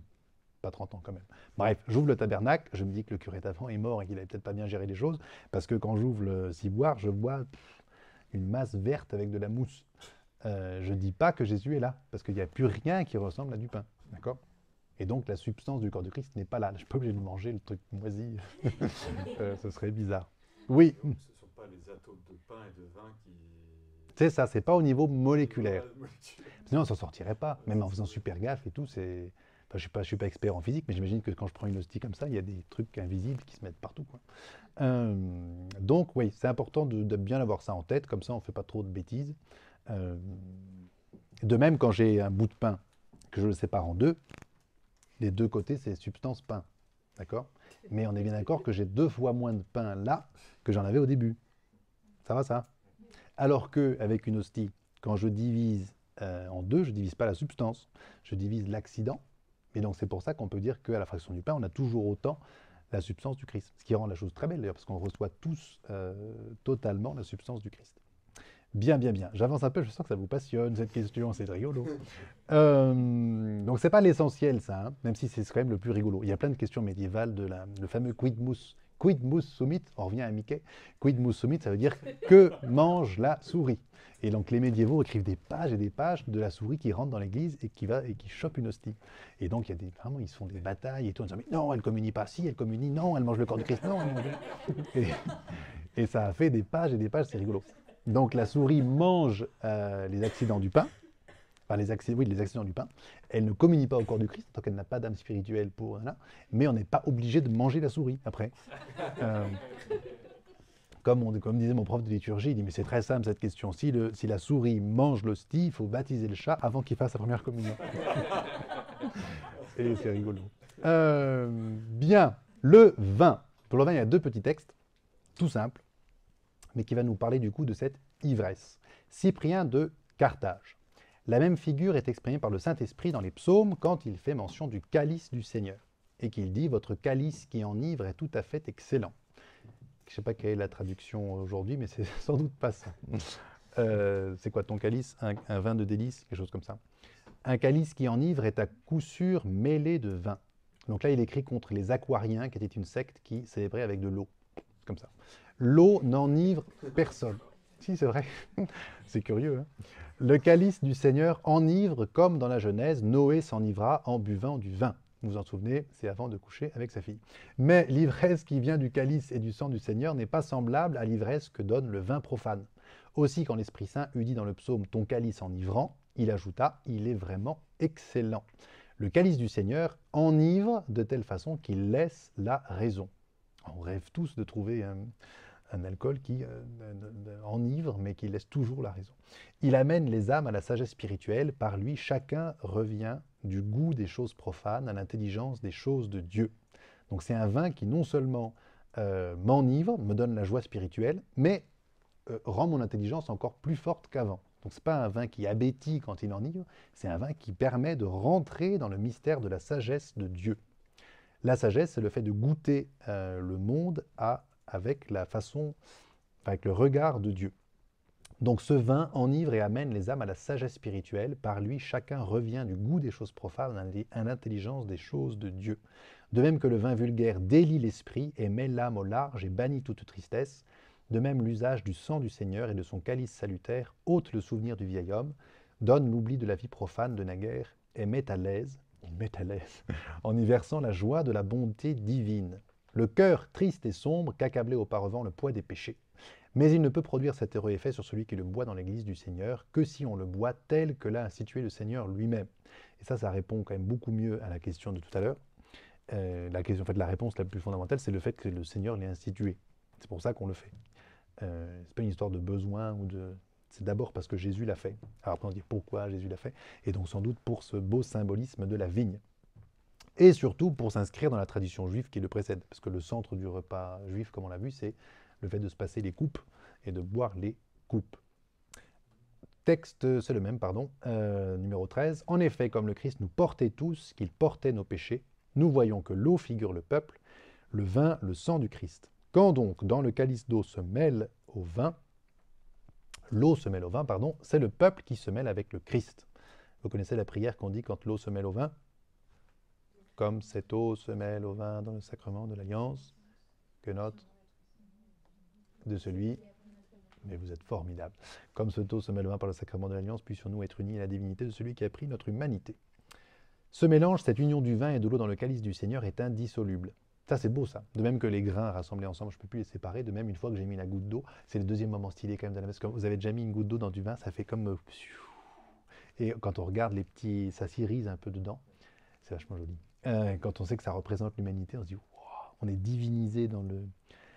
pas 30 ans quand même. Bref, j'ouvre le tabernacle, je me dis que le curé d'avant est mort et qu'il n'avait peut-être pas bien géré les choses, parce que quand j'ouvre le ciboire, je vois une masse verte avec de la mousse. Euh, je ne dis pas que Jésus est là, parce qu'il n'y a plus rien qui ressemble à du pain. D'accord Et donc la substance du corps du Christ n'est pas là. Je ne suis pas obligé de manger le truc moisi. ce serait bizarre. Oui. Ce ne sont pas les atomes de pain et de vin qui c'est ça, c'est pas au niveau moléculaire. Sinon, on s'en sortirait pas, même en faisant super gaffe et tout. C'est, enfin, je suis pas, suis pas expert en physique, mais j'imagine que quand je prends une hostie comme ça, il y a des trucs invisibles qui se mettent partout. Euh, donc, oui, c'est important de, bien avoir ça en tête. Comme ça, on fait pas trop de bêtises. Euh, de même, quand j'ai un bout de pain que je le sépare en deux, les deux côtés, c'est substance pain. D'accord Mais on est bien d'accord que j'ai deux fois moins de pain là que j'en avais au début. Ça va, ça alors qu'avec une hostie, quand je divise euh, en deux, je ne divise pas la substance, je divise l'accident. Et donc c'est pour ça qu'on peut dire qu'à la fraction du pain, on a toujours autant la substance du Christ. Ce qui rend la chose très belle d'ailleurs, parce qu'on reçoit tous euh, totalement la substance du Christ. Bien, bien, bien. J'avance un peu, je sens que ça vous passionne cette question, c'est rigolo. Donc, euh, donc c'est pas l'essentiel ça, hein, même si c'est quand même le plus rigolo. Il y a plein de questions médiévales de le fameux quid mus Quid mus On revient à Mickey. Quid mus ça veut dire que mange la souris. Et donc les médiévaux écrivent des pages et des pages de la souris qui rentre dans l'église et qui va et qui chope une hostie. Et donc il y a des, vraiment ils se font des batailles et tout en disant non elle communie pas si elle communie non elle mange le corps du Christ non. Elle mange... et, et ça a fait des pages et des pages c'est rigolo. Donc la souris mange euh, les accidents du pain par les les accidents du pain. Elle ne communie pas au corps du Christ, tant qu'elle n'a pas d'âme spirituelle pour là, mais on n'est pas obligé de manger la souris après. Euh, comme, disait mon prof de liturgie, il dit, mais c'est très simple cette question. Si, la souris mange l'hostie, il faut baptiser le chat avant qu'il fasse sa première communion. Et c'est rigolo. Euh, bien, le vin. Pour le vin, il y a deux petits textes, tout simples, mais qui va nous parler du coup de cette ivresse. Cyprien de Carthage. La même figure est exprimée par le Saint-Esprit dans les psaumes quand il fait mention du calice du Seigneur et qu'il dit Votre calice qui enivre est tout à fait excellent. Je ne sais pas quelle est la traduction aujourd'hui, mais c'est sans doute pas ça. Euh, c'est quoi ton calice un, vin de délice, quelque chose comme ça. Un calice qui enivre est à coup sûr mêlé de vin. Donc là, il écrit contre les aquariens, qui était une secte qui célébrait avec de l'eau, comme ça. L'eau n'enivre personne. Si, c'est vrai. c'est curieux. Hein. le calice du Seigneur enivre comme dans la Genèse, Noé s'enivra en buvant du vin. Vous vous en souvenez, c'est avant de coucher avec sa fille. Mais l'ivresse qui vient du calice et du sang du Seigneur n'est pas semblable à l'ivresse que donne le vin profane. Aussi, quand l'Esprit Saint eut dit dans le psaume Ton calice enivrant, il ajouta Il est vraiment excellent. Le calice du Seigneur enivre de telle façon qu'il laisse la raison. On rêve tous de trouver un. Hein, un alcool qui euh, enivre, mais qui laisse toujours la raison. Il amène les âmes à la sagesse spirituelle. Par lui, chacun revient du goût des choses profanes à l'intelligence des choses de Dieu. Donc c'est un vin qui non seulement euh, m'enivre, me donne la joie spirituelle, mais euh, rend mon intelligence encore plus forte qu'avant. Donc c'est pas un vin qui abétit quand il enivre, c'est un vin qui permet de rentrer dans le mystère de la sagesse de Dieu. La sagesse, c'est le fait de goûter le monde à avec la façon, avec le regard de Dieu. Donc ce vin enivre et amène les âmes à la sagesse spirituelle. Par lui, chacun revient du goût des choses profanes à l'intelligence des choses de Dieu. De même que le vin vulgaire délie l'esprit et met l'âme au large et bannit toute tristesse, de même l'usage du sang du Seigneur et de son calice salutaire ôte le souvenir du vieil homme, donne l'oubli de la vie profane de naguère et met à l'aise, il met à l'aise, en y versant la joie de la bonté divine le cœur triste et sombre qu'accablait auparavant le poids des péchés. Mais il ne peut produire cet heureux effet sur celui qui le boit dans l'église du Seigneur que si on le boit tel que l'a institué le Seigneur lui-même. Et ça, ça répond quand même beaucoup mieux à la question de tout à l'heure. Euh, la question, en fait, la réponse la plus fondamentale, c'est le fait que le Seigneur l'ait institué. C'est pour ça qu'on le fait. Euh, c'est pas une histoire de besoin ou de. C'est d'abord parce que Jésus l'a fait. Alors on peut dire pourquoi Jésus l'a fait, et donc sans doute pour ce beau symbolisme de la vigne et surtout pour s'inscrire dans la tradition juive qui le précède. Parce que le centre du repas juif, comme on l'a vu, c'est le fait de se passer les coupes et de boire les coupes. Texte, c'est le même, pardon, euh, numéro 13. En effet, comme le Christ nous portait tous, qu'il portait nos péchés, nous voyons que l'eau figure le peuple, le vin le sang du Christ. Quand donc dans le calice d'eau se mêle au vin, l'eau se mêle au vin, pardon, c'est le peuple qui se mêle avec le Christ. Vous connaissez la prière qu'on dit quand l'eau se mêle au vin comme cette eau se mêle au vin dans le sacrement de l'Alliance, que notre de celui, mais vous êtes formidable, comme cette eau se mêle au vin par le sacrement de l'Alliance, puissions-nous être unis à la divinité de celui qui a pris notre humanité. Ce mélange, cette union du vin et de l'eau dans le calice du Seigneur est indissoluble. Ça, c'est beau, ça. De même que les grains rassemblés ensemble, je ne peux plus les séparer. De même, une fois que j'ai mis la goutte d'eau, c'est le deuxième moment stylé quand même de la messe. vous avez déjà mis une goutte d'eau dans du vin, ça fait comme. Euh, et quand on regarde les petits. Ça s'irise un peu dedans. C'est vachement joli. Euh, quand on sait que ça représente l'humanité, on se dit on est divinisé dans le.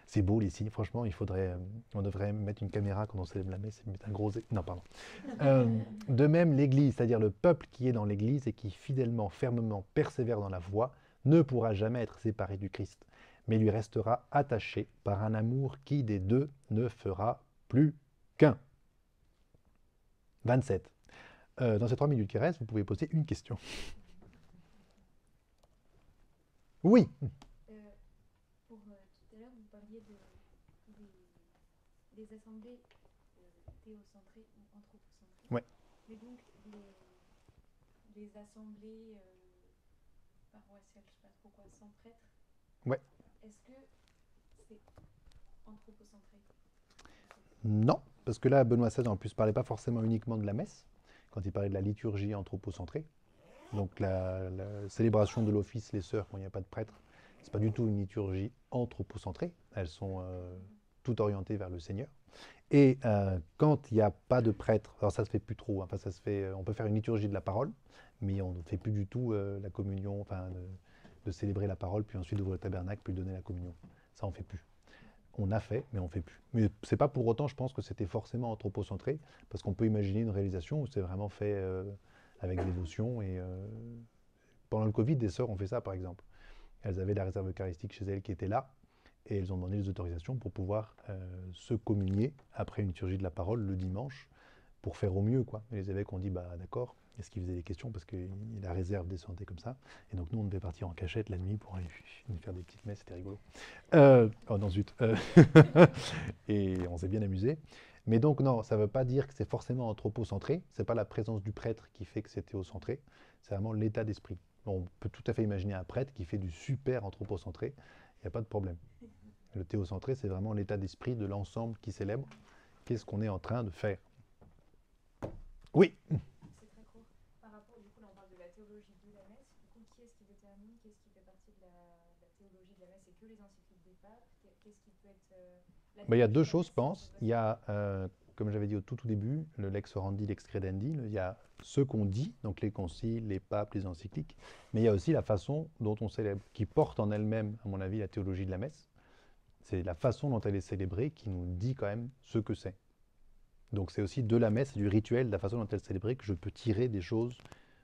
C'est beau les signes. Franchement, il faudrait, euh, on devrait mettre une caméra quand on célèbre la messe. C'est un gros. Non, pardon. Euh, de même, l'Église, c'est-à-dire le peuple qui est dans l'Église et qui fidèlement, fermement persévère dans la voie, ne pourra jamais être séparé du Christ, mais lui restera attaché par un amour qui des deux ne fera plus qu'un. 27. dans ces trois minutes qui restent, vous pouvez poser une question. Oui. Euh, pour euh, tout à l'heure, vous parliez des, assemblées euh, théocentrées ou anthropocentrées. Oui. Mais donc, des assemblées paroissiales, je ne sais pas trop quoi, sans prêtre, Oui. est-ce que c'est anthropocentré Non, parce que là, Benoît XVI, en plus, ne parlait pas forcément uniquement de la messe, quand il parlait de la liturgie anthropocentrée. Donc la, célébration de l'office, les sœurs, quand il n'y a pas de prêtre, c'est pas du tout une liturgie anthropocentrée. Elles sont euh, toutes orientées vers le Seigneur. Et euh, quand il n'y a pas de prêtre, alors ça se fait plus trop. Hein, enfin, ça se fait, euh, on peut faire une liturgie de la parole, mais on ne fait plus du tout la communion, enfin, de, célébrer la parole, puis ensuite d'ouvrir le tabernacle, puis donner la communion. Ça, on fait plus. On a fait, mais on fait plus. Mais c'est pas pour autant, je pense, que c'était forcément anthropocentré, parce qu'on peut imaginer une réalisation où c'est vraiment fait avec dévotion. Et euh, pendant le Covid, des sœurs ont fait ça, par exemple. Elles avaient la réserve eucharistique chez elles qui était là, et elles ont demandé les autorisations pour pouvoir euh, se communier après une liturgie de la parole le dimanche, pour faire au mieux. Quoi. les évêques ont dit, bah d'accord, est-ce qu'ils faisaient des questions parce que la réserve descendait comme ça. Et donc nous, on devait partir en cachette la nuit pour aller faire des petites messes, c'était rigolo. Euh, oh non, zut. Euh, et on s'est bien amusé. Mais donc non, ça ne veut pas dire que c'est forcément anthropocentré, n'est pas la présence du prêtre qui fait que c'est théocentré, c'est vraiment l'état d'esprit. On peut tout à fait imaginer un prêtre qui fait du super anthropocentré, il n'y a pas de problème. Le théocentré, c'est vraiment l'état d'esprit de l'ensemble qui célèbre. Qu'est-ce qu'on est en train de faire Oui Ben, il y a deux choses, je pense. Il y a, euh, comme j'avais dit au tout, au début, le lex orandi, lex credendi. Il y a ce qu'on dit, donc les conciles, les papes, les encycliques, mais il y a aussi la façon dont on célèbre, qui porte en elle-même, à mon avis, la théologie de la messe. C'est la façon dont elle est célébrée qui nous dit quand même ce que c'est. Donc c'est aussi de la messe, du rituel, de la façon dont elle est célébrée, que je peux tirer des choses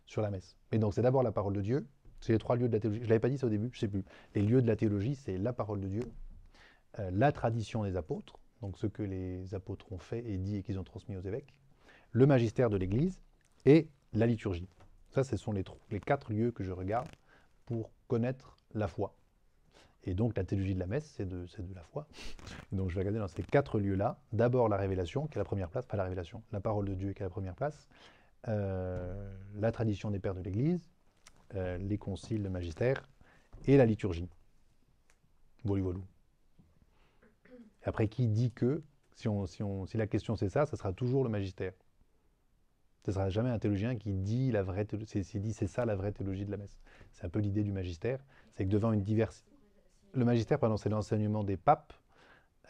sur la messe. Et donc c'est d'abord la parole de Dieu, c'est les trois lieux de la théologie. Je l'avais pas dit ça au début, je sais plus. Les lieux de la théologie, c'est la parole de Dieu, euh, la tradition des apôtres, donc ce que les apôtres ont fait et dit et qu'ils ont transmis aux évêques, le magistère de l'Église et la liturgie. Ça, ce sont les, quatre lieux que je regarde pour connaître la foi. Et donc la théologie de la messe, c'est de, la foi. Donc je vais regarder dans ces quatre lieux-là. D'abord la révélation, qui est la première place, pas la révélation, la parole de Dieu qui est la première place, euh, la tradition des pères de l'Église, euh, les conciles, le magistère et la liturgie. volu. Après, qui dit que si, on, si, on, si la question c'est ça, ça sera toujours le magistère. Ce ne sera jamais un théologien qui dit la vraie c'est c'est ça la vraie théologie de la messe. C'est un peu l'idée du magistère, c'est que devant une diversité, le magistère pardon c'est l'enseignement des papes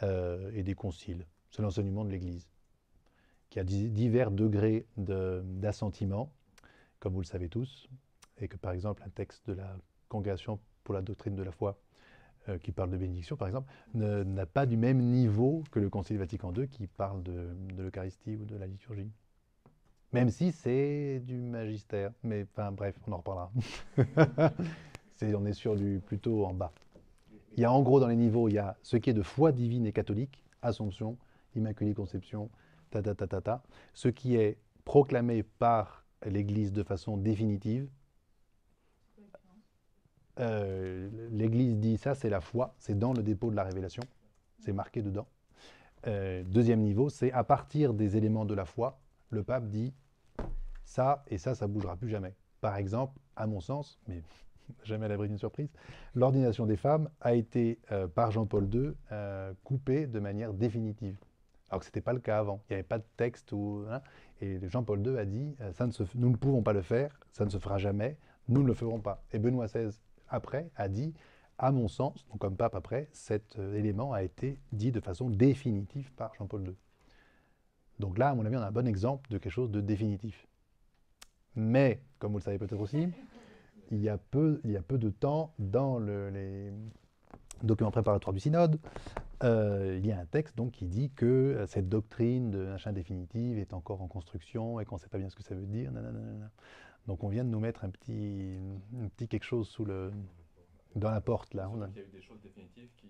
euh, et des conciles, c'est l'enseignement de l'Église qui a divers degrés d'assentiment, comme vous le savez tous, et que par exemple un texte de la Congrégation pour la doctrine de la foi euh, qui parle de bénédiction, par exemple, n'a pas du même niveau que le Concile Vatican II qui parle de, l'Eucharistie ou de la liturgie. Même si c'est du magistère. Mais enfin, bref, on en reparlera. on est sur du plutôt en bas. Il y a en gros dans les niveaux, il y a ce qui est de foi divine et catholique, Assomption, Immaculée Conception, ta ta ta ta ta. Ce qui est proclamé par l'Église de façon définitive, euh, l'Église dit ça, c'est la foi, c'est dans le dépôt de la révélation, c'est marqué dedans. Euh, deuxième niveau, c'est à partir des éléments de la foi, le pape dit ça et ça, ça bougera plus jamais. Par exemple, à mon sens, mais jamais à l'abri d'une surprise, l'ordination des femmes a été euh, par Jean-Paul II coupée de manière définitive. Alors que ce n'était pas le cas avant. Il n'y avait pas de texte. Ou, hein. et Jean-Paul II a dit ça ne nous ne pouvons pas le faire, ça ne se fera jamais, nous ne le ferons pas. Et Benoît XVI après a dit à mon sens, donc comme pape après, cet euh, élément a été dit de façon définitive par Jean-Paul II. Donc là, à mon avis, on a un bon exemple de quelque chose de définitif. Mais, comme vous le savez peut-être aussi, il y, a peu, de temps dans les documents préparatoires du synode, euh, il y a un texte donc qui dit que euh, cette doctrine de machin définitive est encore en construction et qu'on ne sait pas bien ce que ça veut dire. Donc on vient de nous mettre un petit, quelque chose dans la porte là. On a... Il y a eu des choses définitives qui.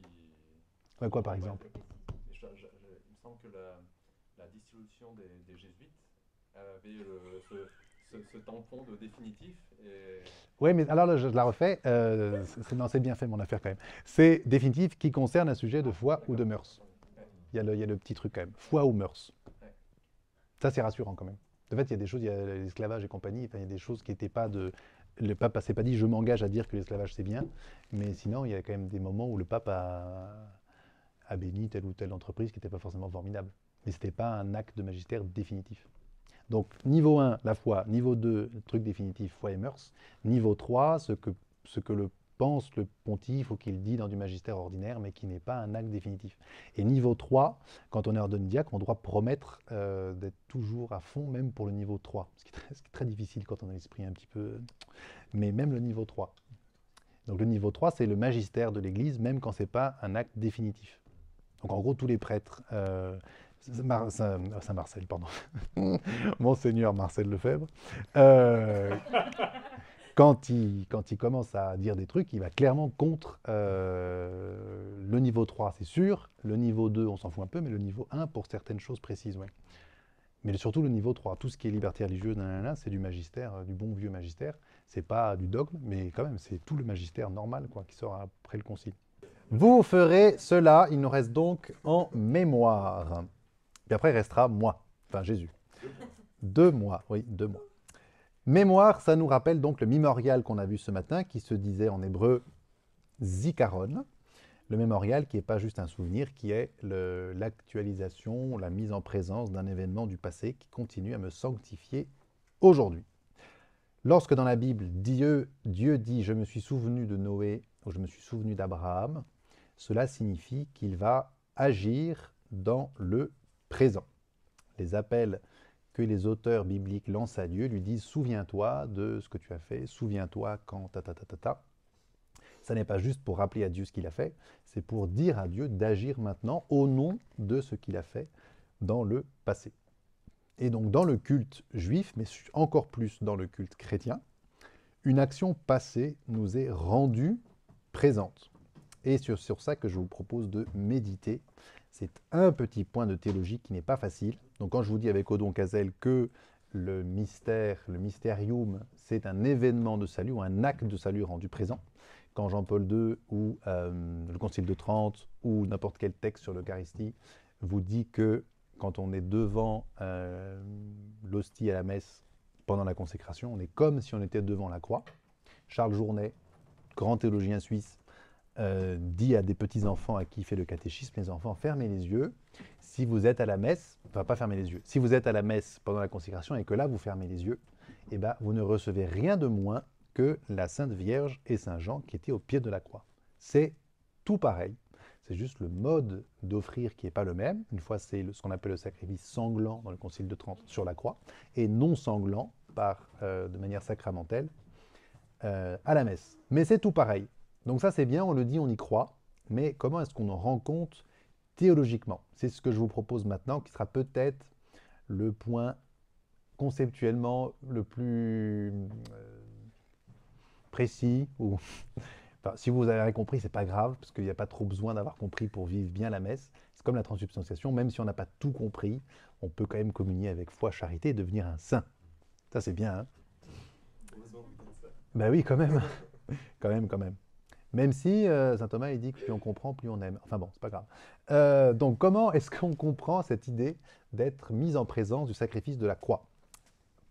quoi par exemple Il me semble que la, la dissolution des, jésuites avait le, ce, tampon de définitif. Et... Oui, mais alors là, je la refais. Euh, non, c'est bien fait mon affaire quand même. C'est définitif qui concerne un sujet de foi ou de mœurs. Il y, a il y a le petit truc quand même. Foi ou mœurs. Ça, c'est rassurant quand même. En fait, il y a des choses, il y a l'esclavage et compagnie, il y a des choses qui n'étaient pas de. Le pape ne s'est pas dit je m'engage à dire que l'esclavage c'est bien, mais sinon, il y a quand même des moments où le pape a, béni telle ou telle entreprise qui n'était pas forcément formidable. Mais ce n'était pas un acte de magistère définitif. Donc, niveau 1, la foi. Niveau 2, le truc définitif, foi et mœurs. Niveau 3, ce que, ce que le pense le pontife ou qu'il dit dans du magistère ordinaire, mais qui n'est pas un acte définitif. Et niveau 3, quand on est ordonné diacre, on doit promettre euh, d'être toujours à fond, même pour le niveau 3, ce qui, est très, difficile quand on a l'esprit un petit peu... Mais même le niveau 3. Donc le niveau 3, c'est le magistère de l'Église, même quand ce n'est pas un acte définitif. Donc en gros, tous les prêtres... Euh, Saint-Marcel, euh, pardon. Monseigneur Marcel Lefebvre. Euh, quand il, commence à dire des trucs, il va clairement contre euh, le niveau 3, c'est sûr. Le niveau 2, on s'en fout un peu, mais le niveau 1, pour certaines choses précises, oui. Mais surtout le niveau 3, tout ce qui est liberté religieuse, c'est du magistère, euh, du bon vieux magistère. C'est pas du dogme, mais quand même, c'est tout le magistère normal quoi, qui sort après le concile. Vous ferez cela, il nous reste donc en mémoire. Et après, il restera moi, enfin Jésus. Deux mois, oui, deux mois. Mémoire, ça nous rappelle donc le mémorial qu'on a vu ce matin, qui se disait en hébreu zikaron. Le mémorial qui n'est pas juste un souvenir, qui est l'actualisation, la mise en présence d'un événement du passé qui continue à me sanctifier aujourd'hui. Lorsque dans la Bible, Dieu, Dieu dit « je me suis souvenu de Noé » ou « je me suis souvenu d'Abraham », cela signifie qu'il va agir dans le présent. Les appels que les auteurs bibliques lancent à Dieu, lui disent souviens-toi de ce que tu as fait, souviens-toi quand ta ta ta ta Ça n'est pas juste pour rappeler à Dieu ce qu'il a fait, c'est pour dire à Dieu d'agir maintenant au nom de ce qu'il a fait dans le passé. Et donc dans le culte juif, mais encore plus dans le culte chrétien, une action passée nous est rendue présente. Et c'est sur, sur ça que je vous propose de méditer. C'est un petit point de théologie qui n'est pas facile, donc quand je vous dis avec Odon Cazel que le mystère, le mysterium, c'est un événement de salut, un acte de salut rendu présent, quand Jean-Paul II ou euh, le Concile de Trente ou n'importe quel texte sur l'Eucharistie vous dit que quand on est devant euh, l'hostie à la messe pendant la consécration, on est comme si on était devant la croix. Charles Journet, grand théologien suisse, euh, dit à des petits-enfants à qui fait le catéchisme, les enfants, fermez les yeux. Si vous êtes à la messe, enfin pas fermer les yeux, si vous êtes à la messe pendant la consécration et que là vous fermez les yeux, eh ben, vous ne recevez rien de moins que la Sainte Vierge et Saint Jean qui étaient au pied de la croix. C'est tout pareil, c'est juste le mode d'offrir qui n'est pas le même. Une fois, c'est ce qu'on appelle le sacrifice sanglant dans le Concile de Trente sur la croix, et non sanglant par, euh, de manière sacramentelle euh, à la messe. Mais c'est tout pareil. Donc ça c'est bien, on le dit, on y croit, mais comment est-ce qu'on en rend compte théologiquement C'est ce que je vous propose maintenant, qui sera peut-être le point conceptuellement le plus euh, précis si vous avez compris, c'est pas grave, parce qu'il n'y a pas trop besoin d'avoir compris pour vivre bien la messe. C'est comme la transubstantiation, même si on n'a pas tout compris, on peut quand même communier avec foi, charité et devenir un saint. Ça, c'est bien. Hein ben oui, quand même. quand même, quand même. Même si euh, saint Thomas il dit que plus on comprend, plus on aime. Enfin bon, c'est pas grave. Euh, donc comment est-ce qu'on comprend cette idée d'être mise en présence du sacrifice de la croix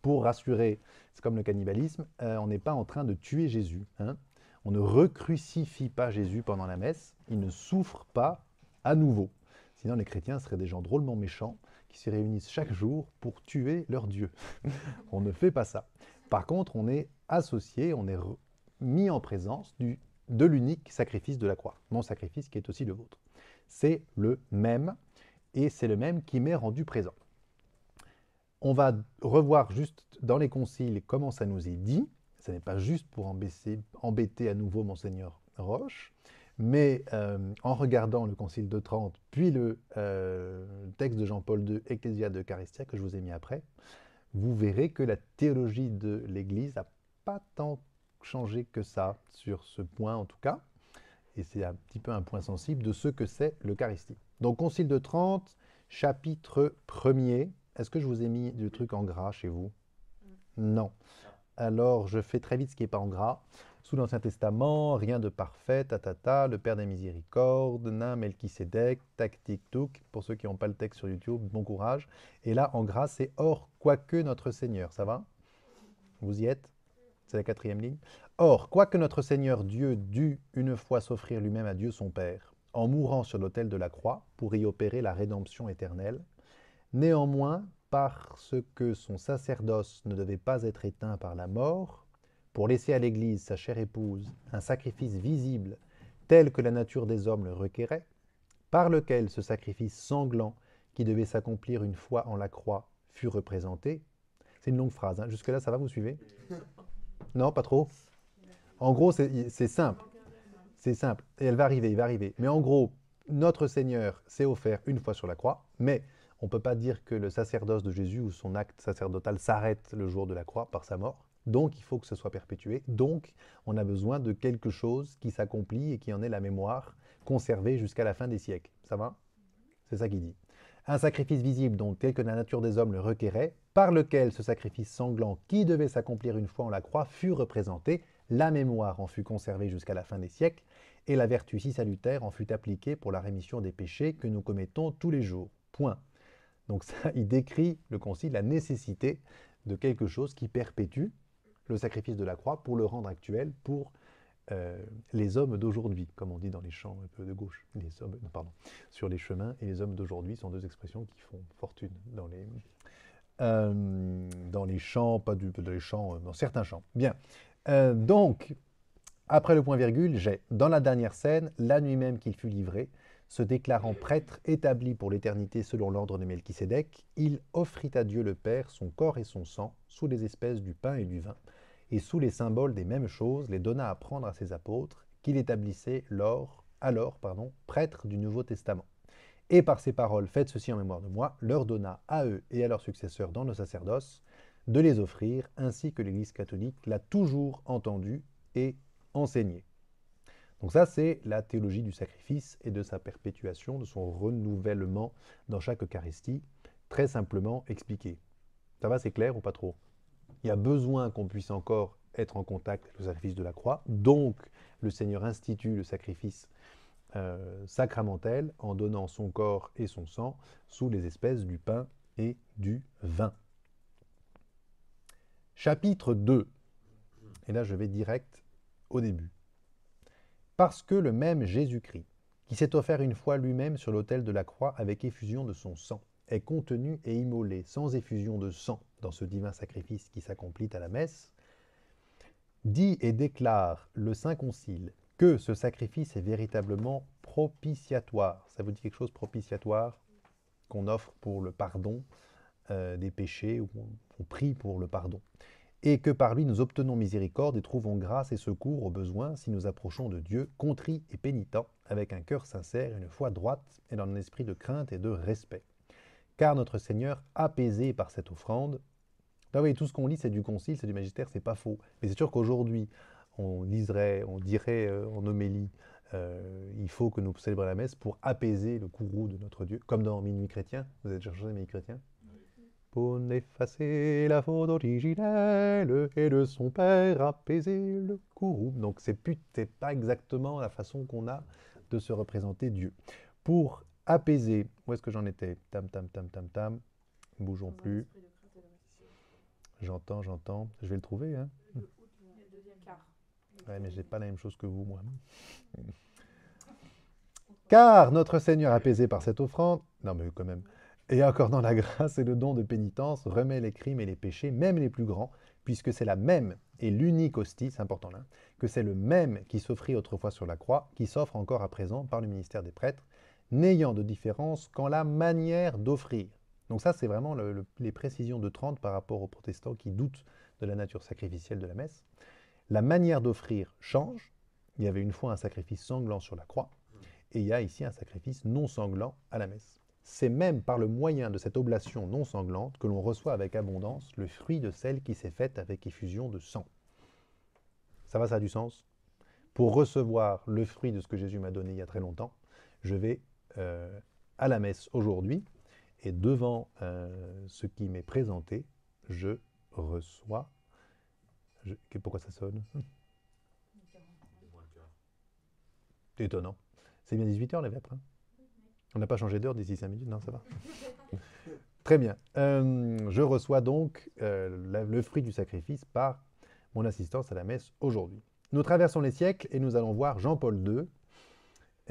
Pour rassurer, c'est comme le cannibalisme, euh, on n'est pas en train de tuer Jésus. Hein. on ne recrucifie pas Jésus pendant la messe, il ne souffre pas à nouveau. Sinon les chrétiens seraient des gens drôlement méchants qui se réunissent chaque jour pour tuer leur Dieu. on ne fait pas ça. Par contre, on est associé, on est mis en présence du de l'unique sacrifice de la croix, mon sacrifice qui est aussi le vôtre. C'est le même, et c'est le même qui m'est rendu présent. On va revoir juste dans les conciles comment ça nous est dit. Ce n'est pas juste pour embêter, à nouveau monseigneur Roche, mais euh, en regardant le Concile de Trente, puis le euh, texte de Jean-Paul II, Ecclesia de Caristia, que je vous ai mis après, vous verrez que la théologie de l'Église n'a pas tant changer que ça sur ce point en tout cas, et c'est un petit peu un point sensible de ce que c'est l'Eucharistie. Donc Concile de Trente, chapitre 1er. Est-ce que je vous ai mis du truc en gras chez vous mm. Non. Alors je fais très vite ce qui n'est pas en gras. Sous l'Ancien Testament, rien de parfait, tatata, le Père des Miséricordes, Nain, tac, tic, touk. Pour ceux qui n'ont pas le texte sur YouTube, bon courage. Et là, en gras, c'est hors quoique notre Seigneur. Ça va Vous y êtes c'est la quatrième ligne. Or, quoique notre Seigneur Dieu dût une fois s'offrir lui-même à Dieu son Père, en mourant sur l'autel de la croix pour y opérer la rédemption éternelle, néanmoins, parce que son sacerdoce ne devait pas être éteint par la mort, pour laisser à l'Église, sa chère épouse, un sacrifice visible tel que la nature des hommes le requérait, par lequel ce sacrifice sanglant qui devait s'accomplir une fois en la croix fut représenté. C'est une longue phrase, hein. jusque-là ça va, vous suivez non, pas trop. En gros, c'est simple. C'est simple. Et elle va arriver, il va arriver. Mais en gros, notre Seigneur s'est offert une fois sur la croix, mais on ne peut pas dire que le sacerdoce de Jésus ou son acte sacerdotal s'arrête le jour de la croix par sa mort. Donc il faut que ce soit perpétué. Donc on a besoin de quelque chose qui s'accomplit et qui en est la mémoire conservée jusqu'à la fin des siècles. Ça va C'est ça qu'il dit. Un sacrifice visible, donc tel que la nature des hommes le requérait, par lequel ce sacrifice sanglant qui devait s'accomplir une fois en la croix fut représenté, la mémoire en fut conservée jusqu'à la fin des siècles, et la vertu si salutaire en fut appliquée pour la rémission des péchés que nous commettons tous les jours. Point. Donc ça, il décrit, le Concile, la nécessité de quelque chose qui perpétue le sacrifice de la croix pour le rendre actuel pour euh, les hommes d'aujourd'hui, comme on dit dans les champs un peu de gauche. Les hommes, pardon, sur les chemins et les hommes d'aujourd'hui sont deux expressions qui font fortune dans les, euh, dans les champs, pas dans les champs, euh, dans certains champs. Bien. Euh, donc, après le point virgule, j'ai dans la dernière scène, la nuit même qu'il fut livré, se déclarant prêtre établi pour l'éternité selon l'ordre de Melchisédek, il offrit à Dieu le Père son corps et son sang sous les espèces du pain et du vin, et sous les symboles des mêmes choses les donna à prendre à ses apôtres, qu'il établissait lors, alors pardon, prêtre du Nouveau Testament et par ces paroles, faites ceci en mémoire de moi, leur donna à eux et à leurs successeurs dans nos sacerdoce de les offrir, ainsi que l'Église catholique l'a toujours entendu et enseigné. Donc ça, c'est la théologie du sacrifice et de sa perpétuation, de son renouvellement dans chaque Eucharistie, très simplement expliqué. Ça va, c'est clair ou pas trop Il y a besoin qu'on puisse encore être en contact avec le sacrifice de la croix, donc le Seigneur institue le sacrifice euh, sacramentel en donnant son corps et son sang sous les espèces du pain et du vin. Chapitre 2. Et là, je vais direct au début. Parce que le même Jésus-Christ, qui s'est offert une fois lui-même sur l'autel de la croix avec effusion de son sang, est contenu et immolé sans effusion de sang dans ce divin sacrifice qui s'accomplit à la messe, dit et déclare le Saint Concile que ce sacrifice est véritablement propitiatoire. Ça vous dit quelque chose propitiatoire qu'on offre pour le pardon euh, des péchés, ou on prie pour le pardon et que par lui nous obtenons miséricorde et trouvons grâce et secours aux besoins si nous approchons de Dieu contrit et pénitent, avec un cœur sincère, une foi droite et dans un esprit de crainte et de respect. Car notre Seigneur, apaisé par cette offrande, ben oui, tout ce qu'on lit, c'est du concile, c'est du magistère, c'est pas faux. Mais c'est sûr qu'aujourd'hui, on dirait, on euh, dirait en homélie, euh, il faut que nous célébrions la messe pour apaiser le courroux de notre Dieu, comme dans Minuit chrétien. Vous êtes déjà Minuit chrétien Pour effacer la faute originelle et de son père apaiser le courroux. Donc c'est pas exactement la façon qu'on a de se représenter Dieu. Pour apaiser, où est-ce que j'en étais Tam tam tam tam tam. Bougeons plus. J'entends, j'entends. Je vais le trouver. Hein mais n'ai pas la même chose que vous, moi. Car notre Seigneur, apaisé par cette offrande, non mais quand même, et accordant la grâce et le don de pénitence, remet les crimes et les péchés, même les plus grands, puisque c'est la même et l'unique hostie, c'est important là, hein, que c'est le même qui s'offrit autrefois sur la croix, qui s'offre encore à présent par le ministère des prêtres, n'ayant de différence qu'en la manière d'offrir. Donc ça, c'est vraiment les précisions de 30 par rapport aux protestants qui doutent de la nature sacrificielle de la messe. La manière d'offrir change. Il y avait une fois un sacrifice sanglant sur la croix, et il y a ici un sacrifice non sanglant à la messe. C'est même par le moyen de cette oblation non sanglante que l'on reçoit avec abondance le fruit de celle qui s'est faite avec effusion de sang. Ça va, ça a du sens Pour recevoir le fruit de ce que Jésus m'a donné il y a très longtemps, je vais euh, à la messe aujourd'hui, et devant euh, ce qui m'est présenté, je reçois pourquoi ça sonne C'est étonnant. C'est bien 18h les vêpres. Hein. On n'a pas changé d'heure d'ici 5 minutes, non, ça va Très bien. Euh, je reçois donc euh, le fruit du sacrifice par mon assistance à la messe aujourd'hui. Nous traversons les siècles et nous allons voir Jean-Paul II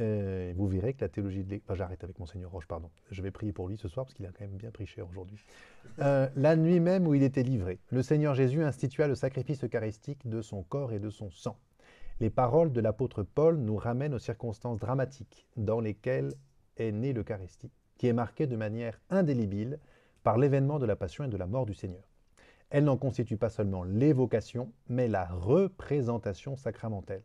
euh, vous verrez que la théologie de l'Église... J'arrête avec Monseigneur Roche, pardon. Je vais prier pour lui ce soir parce qu'il a quand même bien pris aujourd'hui. Euh, la nuit même où il était livré, le Seigneur Jésus institua le sacrifice eucharistique de son corps et de son sang. Les paroles de l'apôtre Paul nous ramènent aux circonstances dramatiques dans lesquelles est né l'Eucharistie, qui est marquée de manière indélébile par l'événement de la passion et de la mort du Seigneur. Elle n'en constitue pas seulement l'évocation, mais la représentation sacramentelle.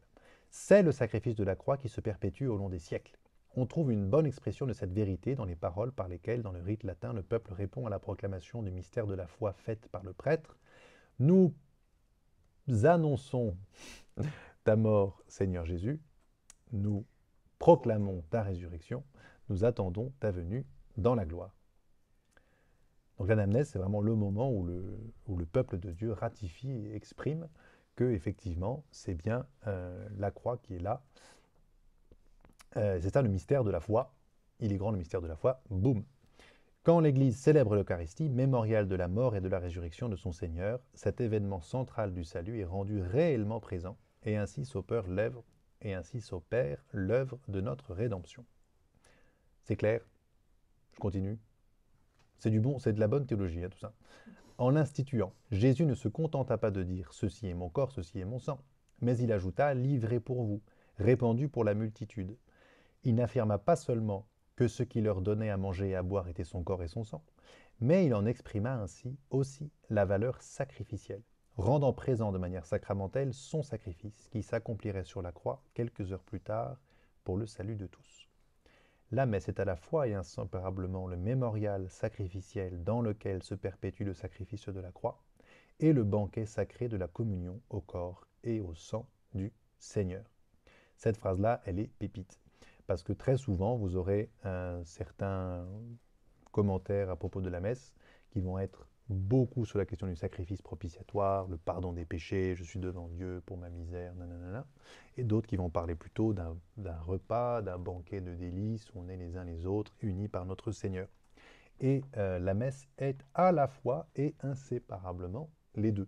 C'est le sacrifice de la croix qui se perpétue au long des siècles. On trouve une bonne expression de cette vérité dans les paroles par lesquelles, dans le rite latin, le peuple répond à la proclamation du mystère de la foi faite par le prêtre. Nous annonçons ta mort, Seigneur Jésus. Nous proclamons ta résurrection. Nous attendons ta venue dans la gloire. Donc l'anamnèse, c'est vraiment le moment où le, où le, peuple de Dieu ratifie et exprime que effectivement c'est bien euh, la croix qui est là. Euh, c'est ça le mystère de la foi. Il est grand le mystère de la foi. Boum. Quand l'Église célèbre l'Eucharistie, mémorial de la mort et de la résurrection de son Seigneur, cet événement central du salut est rendu réellement présent et ainsi s'opère l'œuvre et ainsi s'opère l'œuvre de notre rédemption. C'est clair Je continue. C'est du bon, c'est de la bonne théologie, hein, tout ça en l'instituant. Jésus ne se contenta pas de dire Ceci est mon corps, ceci est mon sang, mais il ajouta Livré pour vous, répandu pour la multitude. Il n'affirma pas seulement que ce qui leur donnait à manger et à boire était son corps et son sang, mais il en exprima ainsi aussi la valeur sacrificielle, rendant présent de manière sacramentelle son sacrifice qui s'accomplirait sur la croix quelques heures plus tard pour le salut de tous. La messe est à la fois et inséparablement le mémorial sacrificiel dans lequel se perpétue le sacrifice de la croix et le banquet sacré de la communion au corps et au sang du Seigneur. Cette phrase-là, elle est pépite. Parce que très souvent, vous aurez un certain commentaire à propos de la messe qui vont être beaucoup sur la question du sacrifice propitiatoire, le pardon des péchés, je suis devant Dieu pour ma misère, Et d'autres qui vont parler plutôt d'un repas, d'un banquet de délices, où on est les uns les autres, unis par notre Seigneur. Et euh, la messe est à la fois et inséparablement les deux.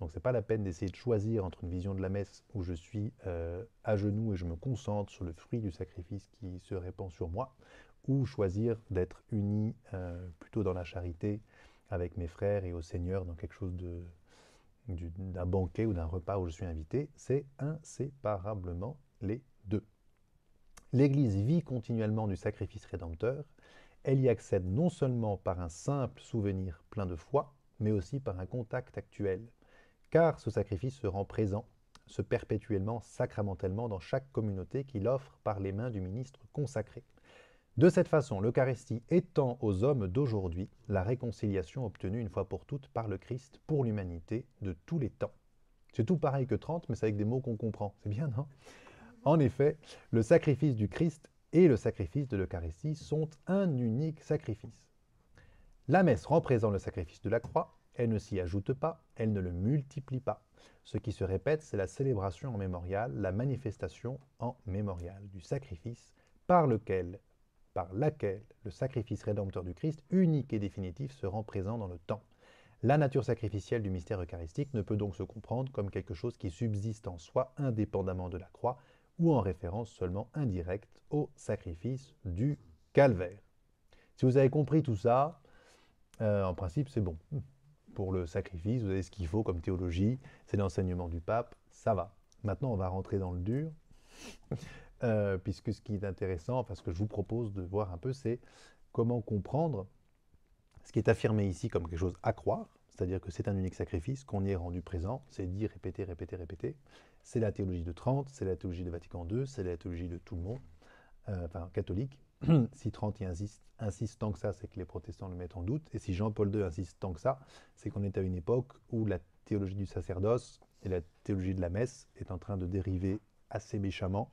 Donc ce n'est pas la peine d'essayer de choisir entre une vision de la messe où je suis euh, à genoux et je me concentre sur le fruit du sacrifice qui se répand sur moi, ou choisir d'être uni euh, plutôt dans la charité avec mes frères et au Seigneur dans quelque chose d'un banquet ou d'un repas où je suis invité, c'est inséparablement les deux. L'Église vit continuellement du sacrifice rédempteur, elle y accède non seulement par un simple souvenir plein de foi, mais aussi par un contact actuel, car ce sacrifice se rend présent, se perpétuellement, sacramentellement dans chaque communauté qu'il offre par les mains du ministre consacré. De cette façon, l'Eucharistie étend aux hommes d'aujourd'hui la réconciliation obtenue une fois pour toutes par le Christ pour l'humanité de tous les temps. C'est tout pareil que 30, mais c'est avec des mots qu'on comprend. C'est bien, non En effet, le sacrifice du Christ et le sacrifice de l'Eucharistie sont un unique sacrifice. La messe représente le sacrifice de la croix, elle ne s'y ajoute pas, elle ne le multiplie pas. Ce qui se répète, c'est la célébration en mémorial, la manifestation en mémorial du sacrifice par lequel par laquelle le sacrifice rédempteur du Christ, unique et définitif, se rend présent dans le temps. La nature sacrificielle du mystère eucharistique ne peut donc se comprendre comme quelque chose qui subsiste en soi indépendamment de la croix ou en référence seulement indirecte au sacrifice du calvaire. Si vous avez compris tout ça, euh, en principe c'est bon. Pour le sacrifice, vous avez ce qu'il faut comme théologie, c'est l'enseignement du pape, ça va. Maintenant on va rentrer dans le dur. Euh, puisque ce qui est intéressant, enfin ce que je vous propose de voir un peu, c'est comment comprendre ce qui est affirmé ici comme quelque chose à croire, c'est-à-dire que c'est un unique sacrifice, qu'on y est rendu présent, c'est dit, répété, répété, répété. C'est la théologie de Trente, c'est la théologie de Vatican II, c'est la théologie de tout le monde, euh, enfin catholique. si Trente y insiste, insiste tant que ça, c'est que les protestants le mettent en doute. Et si Jean-Paul II insiste tant que ça, c'est qu'on est à une époque où la théologie du sacerdoce et la théologie de la messe est en train de dériver assez méchamment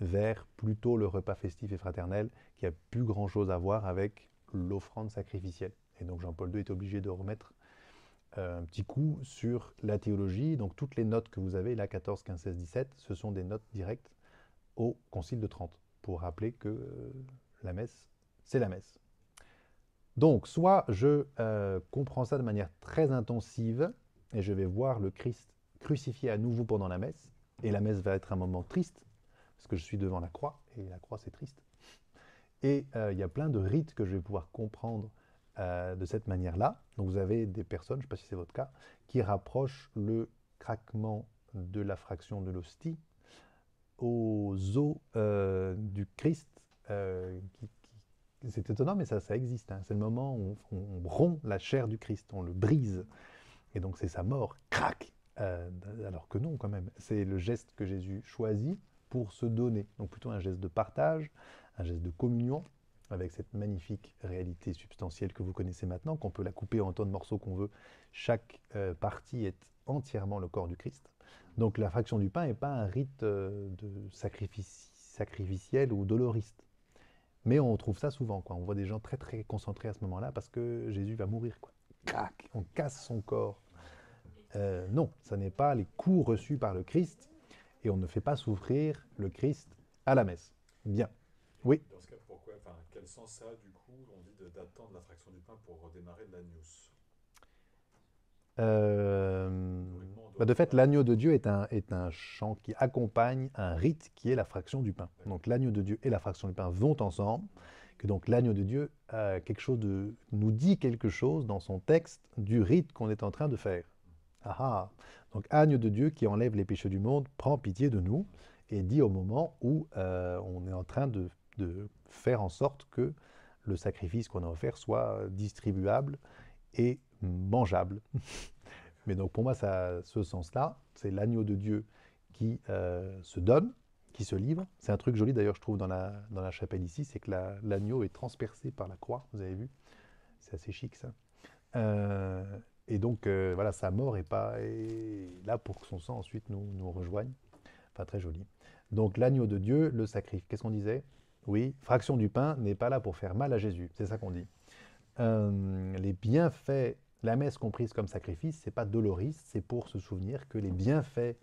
vers plutôt le repas festif et fraternel qui a plus grand-chose à voir avec l'offrande sacrificielle. Et donc Jean-Paul II est obligé de remettre euh, un petit coup sur la théologie. Donc toutes les notes que vous avez, là 14, 15, 16, 17, ce sont des notes directes au Concile de Trente pour rappeler que euh, la messe, c'est la messe. Donc, soit je euh, comprends ça de manière très intensive et je vais voir le Christ crucifié à nouveau pendant la messe, et la messe va être un moment triste parce que je suis devant la croix, et la croix c'est triste. Et euh, il y a plein de rites que je vais pouvoir comprendre euh, de cette manière-là. Donc vous avez des personnes, je ne sais pas si c'est votre cas, qui rapprochent le craquement de la fraction de l'hostie aux os euh, du Christ. c'est étonnant, mais ça, ça existe. Hein. C'est le moment où on, on, rompt la chair du Christ, on le brise. Et donc c'est sa mort, crac, alors que non, quand même. C'est le geste que Jésus choisit pour se donner. Donc plutôt un geste de partage, un geste de communion avec cette magnifique réalité substantielle que vous connaissez maintenant, qu'on peut la couper en tant de morceaux qu'on veut. Chaque euh, partie est entièrement le corps du Christ. Donc la fraction du pain n'est pas un rite euh, de sacrifice, sacrificiel ou doloriste. Mais on trouve ça souvent, quoi. On voit des gens très très concentrés à ce moment-là parce que Jésus va mourir, on casse son corps. Euh, non, ça n'est pas les coups reçus par le Christ et on ne fait pas souffrir le Christ à la messe. Bien. Oui. Dans ce cas, pourquoi, enfin, quel sens ça a du coup, on dit d'attendre fraction du pain pour redémarrer l'agneau euh, bah, de fait, l'agneau de Dieu est un, est un chant qui accompagne un rite qui est la fraction du pain. Donc l'agneau de Dieu et la fraction du pain vont ensemble, que donc l'agneau de Dieu quelque chose nous dit quelque chose dans son texte du rite qu'on est en train de faire. Ah ah. Donc Agneau de Dieu qui enlève les péchés du monde, prend pitié de nous et dit au moment où euh, on est en train de, faire en sorte que le sacrifice qu'on a offert soit distribuable et mangeable. Mais donc pour moi, ça, ce sens-là, c'est l'agneau de Dieu qui euh, se donne, qui se livre. C'est un truc joli d'ailleurs, je trouve, dans la, chapelle ici, c'est que l'agneau est transpercé par la croix, vous avez vu. C'est assez chic ça. Euh, et donc, euh, voilà, sa mort est pas là pour que son sang ensuite nous, nous rejoigne. Enfin, très joli. Donc, l'agneau de Dieu, le sacrifice. Qu'est-ce qu'on disait Oui, fraction du pain n'est pas là pour faire mal à Jésus. C'est ça qu'on dit. Euh, les bienfaits, la messe comprise comme sacrifice, c'est pas doloriste, c'est pour se souvenir que les bienfaits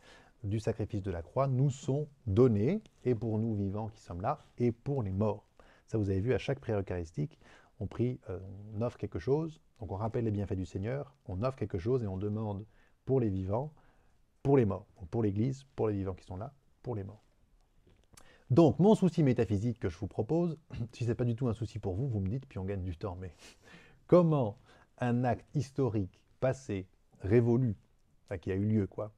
du sacrifice de la croix nous sont donnés, et pour nous vivants qui sommes là, et pour les morts. Ça, vous avez vu à chaque prière eucharistique on prie, euh, on offre quelque chose, donc on rappelle les bienfaits du Seigneur, on offre quelque chose et on demande pour les vivants, pour les morts, pour l'Église, pour les vivants qui sont là, pour les morts. Donc, mon souci métaphysique que je vous propose, si ce n'est pas du tout un souci pour vous, vous me dites, puis on gagne du temps, mais comment un acte historique, passé, révolu, qui a eu lieu, quoi,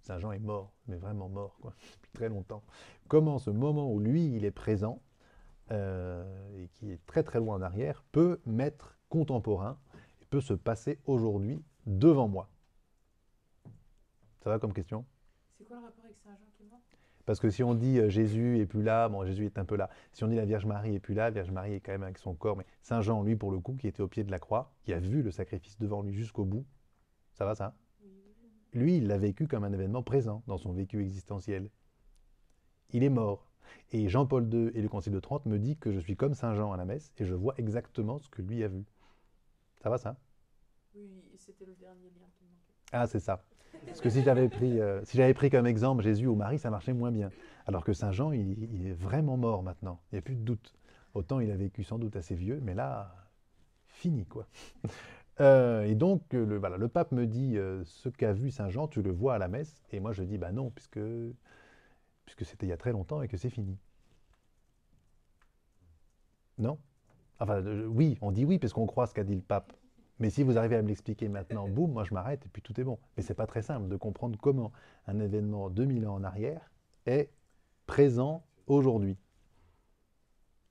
Saint Jean est mort, mais vraiment mort, quoi, depuis très longtemps, comment ce moment où lui, il est présent, euh, et qui est très très loin en arrière, peut m'être contemporain et peut se passer aujourd'hui devant moi Ça va comme question C'est quoi le rapport avec Saint Jean qui parce que si on dit euh, Jésus est plus là, bon, Jésus est un peu là. Si on dit la Vierge Marie est plus là, Vierge Marie est quand même avec son corps. Mais Saint Jean, lui, pour le coup, qui était au pied de la croix, qui a vu le sacrifice devant lui jusqu'au bout, ça va ça Lui, il l'a vécu comme un événement présent dans son vécu existentiel. Il est mort, et Jean-Paul II et le Concile de Trente me disent que je suis comme Saint Jean à la messe et je vois exactement ce que lui a vu. Ça va ça Oui, c'était le dernier lien qui manquait. Ah, c'est ça. Parce que si j'avais pris, euh, si j'avais pris comme exemple Jésus ou Marie, ça marchait moins bien. Alors que Saint Jean, il, est vraiment mort maintenant. Il n'y a plus de doute. Autant il a vécu sans doute assez vieux, mais là, fini quoi. Euh, et donc, euh, le, voilà, le pape me dit ce qu'a vu Saint Jean, tu le vois à la messe. Et moi, je dis bah non, puisque puisque c'était il y a très longtemps et que c'est fini. Non Enfin, euh, oui, on dit oui, parce qu'on croit ce qu'a dit le pape. Mais si vous arrivez à me l'expliquer maintenant, boum, moi je m'arrête et puis tout est bon. Mais ce n'est pas très simple de comprendre comment un événement 2000 ans en arrière est présent aujourd'hui.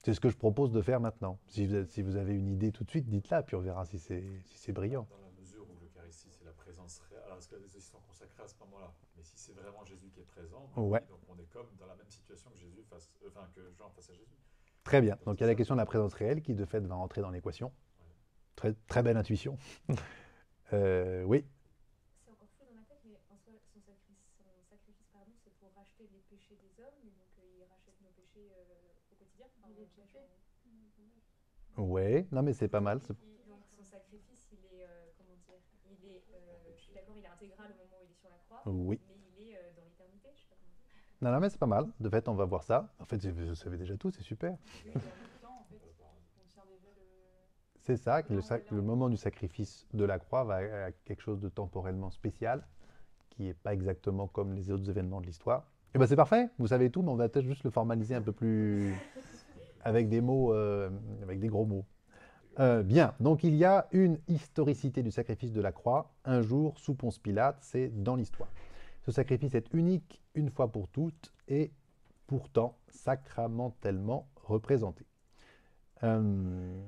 C'est ce que je propose de faire maintenant. Si vous, avez une idée tout de suite, dites-la, puis on verra si c'est brillant. Dans la mesure où l'Eucharistie, c'est la présence réelle, alors est-ce que sont consacrés à ce moment-là mais si c'est vraiment Jésus qui est présent, ben donc on est comme dans la même situation que, Jésus face, euh, enfin, que Jean face à Jésus. Très bien. Donc il y a la question de la présence réelle qui, de fait, va entrer dans l'équation. Très, très belle intuition. euh, oui C'est encore fou dans ma tête, mais en son sacrifice, son sacrifice c'est pour racheter les péchés des hommes. Donc euh, il rachète nos péchés euh, au quotidien. Oui. Ouais, non mais c'est pas mal. Donc son sacrifice, il est, comment dire, il est, je suis d'accord, il est intégral au moment où il est sur la croix. Oui. Non, non, mais c'est pas mal. De fait, on va voir ça. En fait, vous savez déjà tout, c'est super. C'est ça, ah, le, moment du sacrifice de la croix va à quelque chose de temporellement spécial, qui n'est pas exactement comme les autres événements de l'histoire. Et eh bien c'est parfait, vous savez tout, mais on va peut-être juste le formaliser un peu plus avec des mots, euh, avec des gros mots. Euh, bien, donc il y a une historicité du sacrifice de la croix, un jour sous Ponce Pilate, c'est dans l'histoire. Ce sacrifice est unique une fois pour toutes et pourtant sacramentellement représenté. Euh,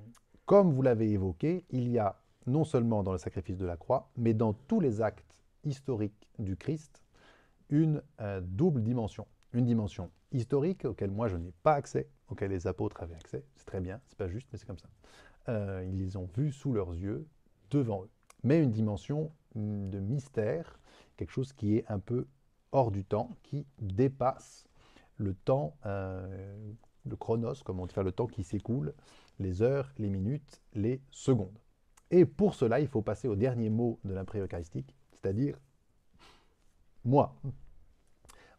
comme vous l'avez évoqué, il y a non seulement dans le sacrifice de la croix, mais dans tous les actes historiques du Christ, une euh, double dimension. Une dimension historique auquel moi je n'ai pas accès, auquel les apôtres avaient accès. C'est très bien, c'est pas juste, mais c'est comme ça. Euh, ils les ont vus sous leurs yeux, devant eux. Mais une dimension mm, de mystère quelque chose qui est un peu hors du temps, qui dépasse le temps, euh, le chronos, comme on dit, le temps qui s'écoule, les heures, les minutes, les secondes. Et pour cela, il faut passer au dernier mot de l'impré eucharistique, c'est-à-dire moi.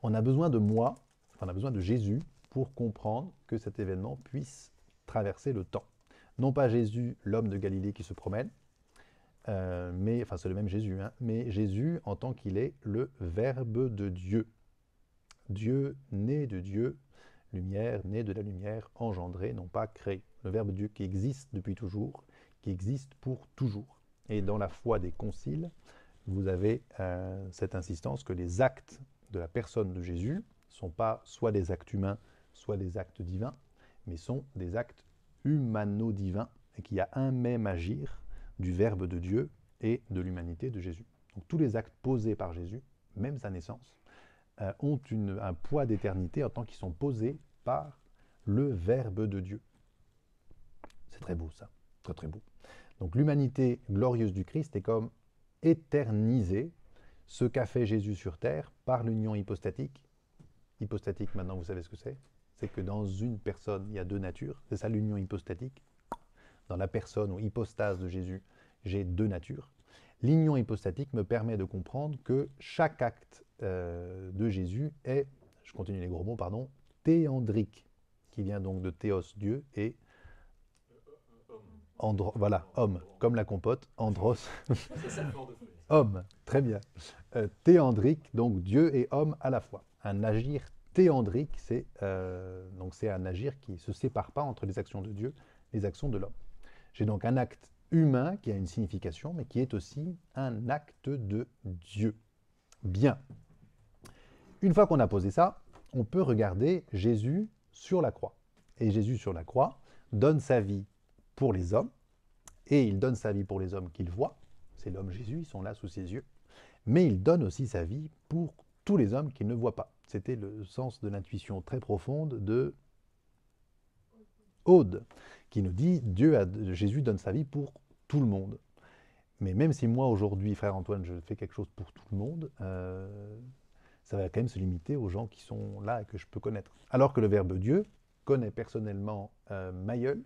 On a besoin de moi, on a besoin de Jésus pour comprendre que cet événement puisse traverser le temps. Non pas Jésus, l'homme de Galilée qui se promène, euh, mais enfin c'est le même Jésus, hein. mais Jésus en tant qu'il est le Verbe de Dieu. Dieu né de Dieu, lumière née de la lumière, engendré, non pas créé. Le Verbe de Dieu qui existe depuis toujours, qui existe pour toujours. Et dans la foi des conciles, vous avez euh, cette insistance que les actes de la personne de Jésus sont pas soit des actes humains, soit des actes divins, mais sont des actes humano-divins, et qu'il y a un même agir du Verbe de Dieu et de l'humanité de Jésus. Donc tous les actes posés par Jésus, même sa naissance, euh, ont un poids d'éternité en tant qu'ils sont posés par le Verbe de Dieu. C'est très beau ça, très très beau. Donc l'humanité glorieuse du Christ est comme éternisée, ce qu'a fait Jésus sur terre par l'union hypostatique. Hypostatique, maintenant vous savez ce que c'est C'est que dans une personne, il y a deux natures, c'est ça l'union hypostatique dans la personne ou hypostase de Jésus, j'ai deux natures. L'union hypostatique me permet de comprendre que chaque acte euh, de Jésus est, je continue les gros mots, pardon, théandrique, qui vient donc de théos, Dieu, et andro, voilà, homme, comme la compote, andros, homme, très bien. Euh, théandrique, donc Dieu et homme à la fois. Un agir théandrique, c'est euh, c'est un agir qui ne se sépare pas entre les actions de Dieu les actions de l'homme. J'ai donc un acte humain qui a une signification, mais qui est aussi un acte de Dieu. Bien. Une fois qu'on a posé ça, on peut regarder Jésus sur la croix. Et Jésus sur la croix donne sa vie pour les hommes, et il donne sa vie pour les hommes qu'il voit. C'est l'homme Jésus, ils sont là sous ses yeux. Mais il donne aussi sa vie pour tous les hommes qu'il ne voit pas. C'était le sens de l'intuition très profonde de Aude, qui nous dit Dieu a, Jésus donne sa vie pour tout le monde. Mais même si moi aujourd'hui, frère Antoine, je fais quelque chose pour tout le monde, euh, ça va quand même se limiter aux gens qui sont là et que je peux connaître. Alors que le Verbe Dieu connaît personnellement euh, Mayol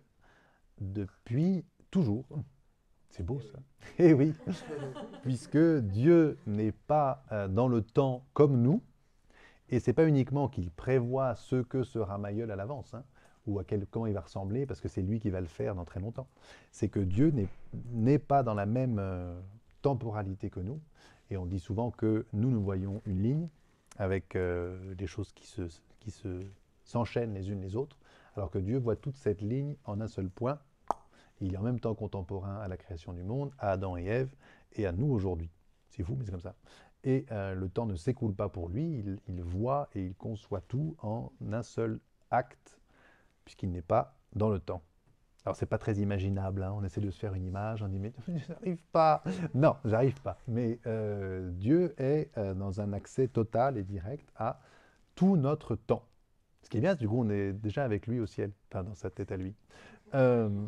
depuis toujours. C'est beau ça. Eh oui, puisque Dieu n'est pas euh, dans le temps comme nous, et c'est pas uniquement qu'il prévoit ce que sera Mayol à l'avance. Hein ou à quel camp il va ressembler, parce que c'est lui qui va le faire dans très longtemps. C'est que Dieu n'est pas dans la même euh, temporalité que nous. Et on dit souvent que nous, nous voyons une ligne avec euh, des choses qui se, qui se s'enchaînent les unes les autres, alors que Dieu voit toute cette ligne en un seul point. Il est en même temps contemporain à la création du monde, à Adam et Ève, et à nous aujourd'hui. C'est fou, mais c'est comme ça. Et euh, le temps ne s'écoule pas pour lui, il, il, voit et il conçoit tout en un seul acte puisqu'il n'est pas dans le temps. Alors, c'est pas très imaginable, hein. on essaie de se faire une image, on dit « mais je n'arrive pas !» Non, j'arrive pas. Mais euh, Dieu est euh, dans un accès total et direct à tout notre temps. Ce qui est bien, du coup, on est déjà avec lui au ciel, dans sa tête à lui. Euh,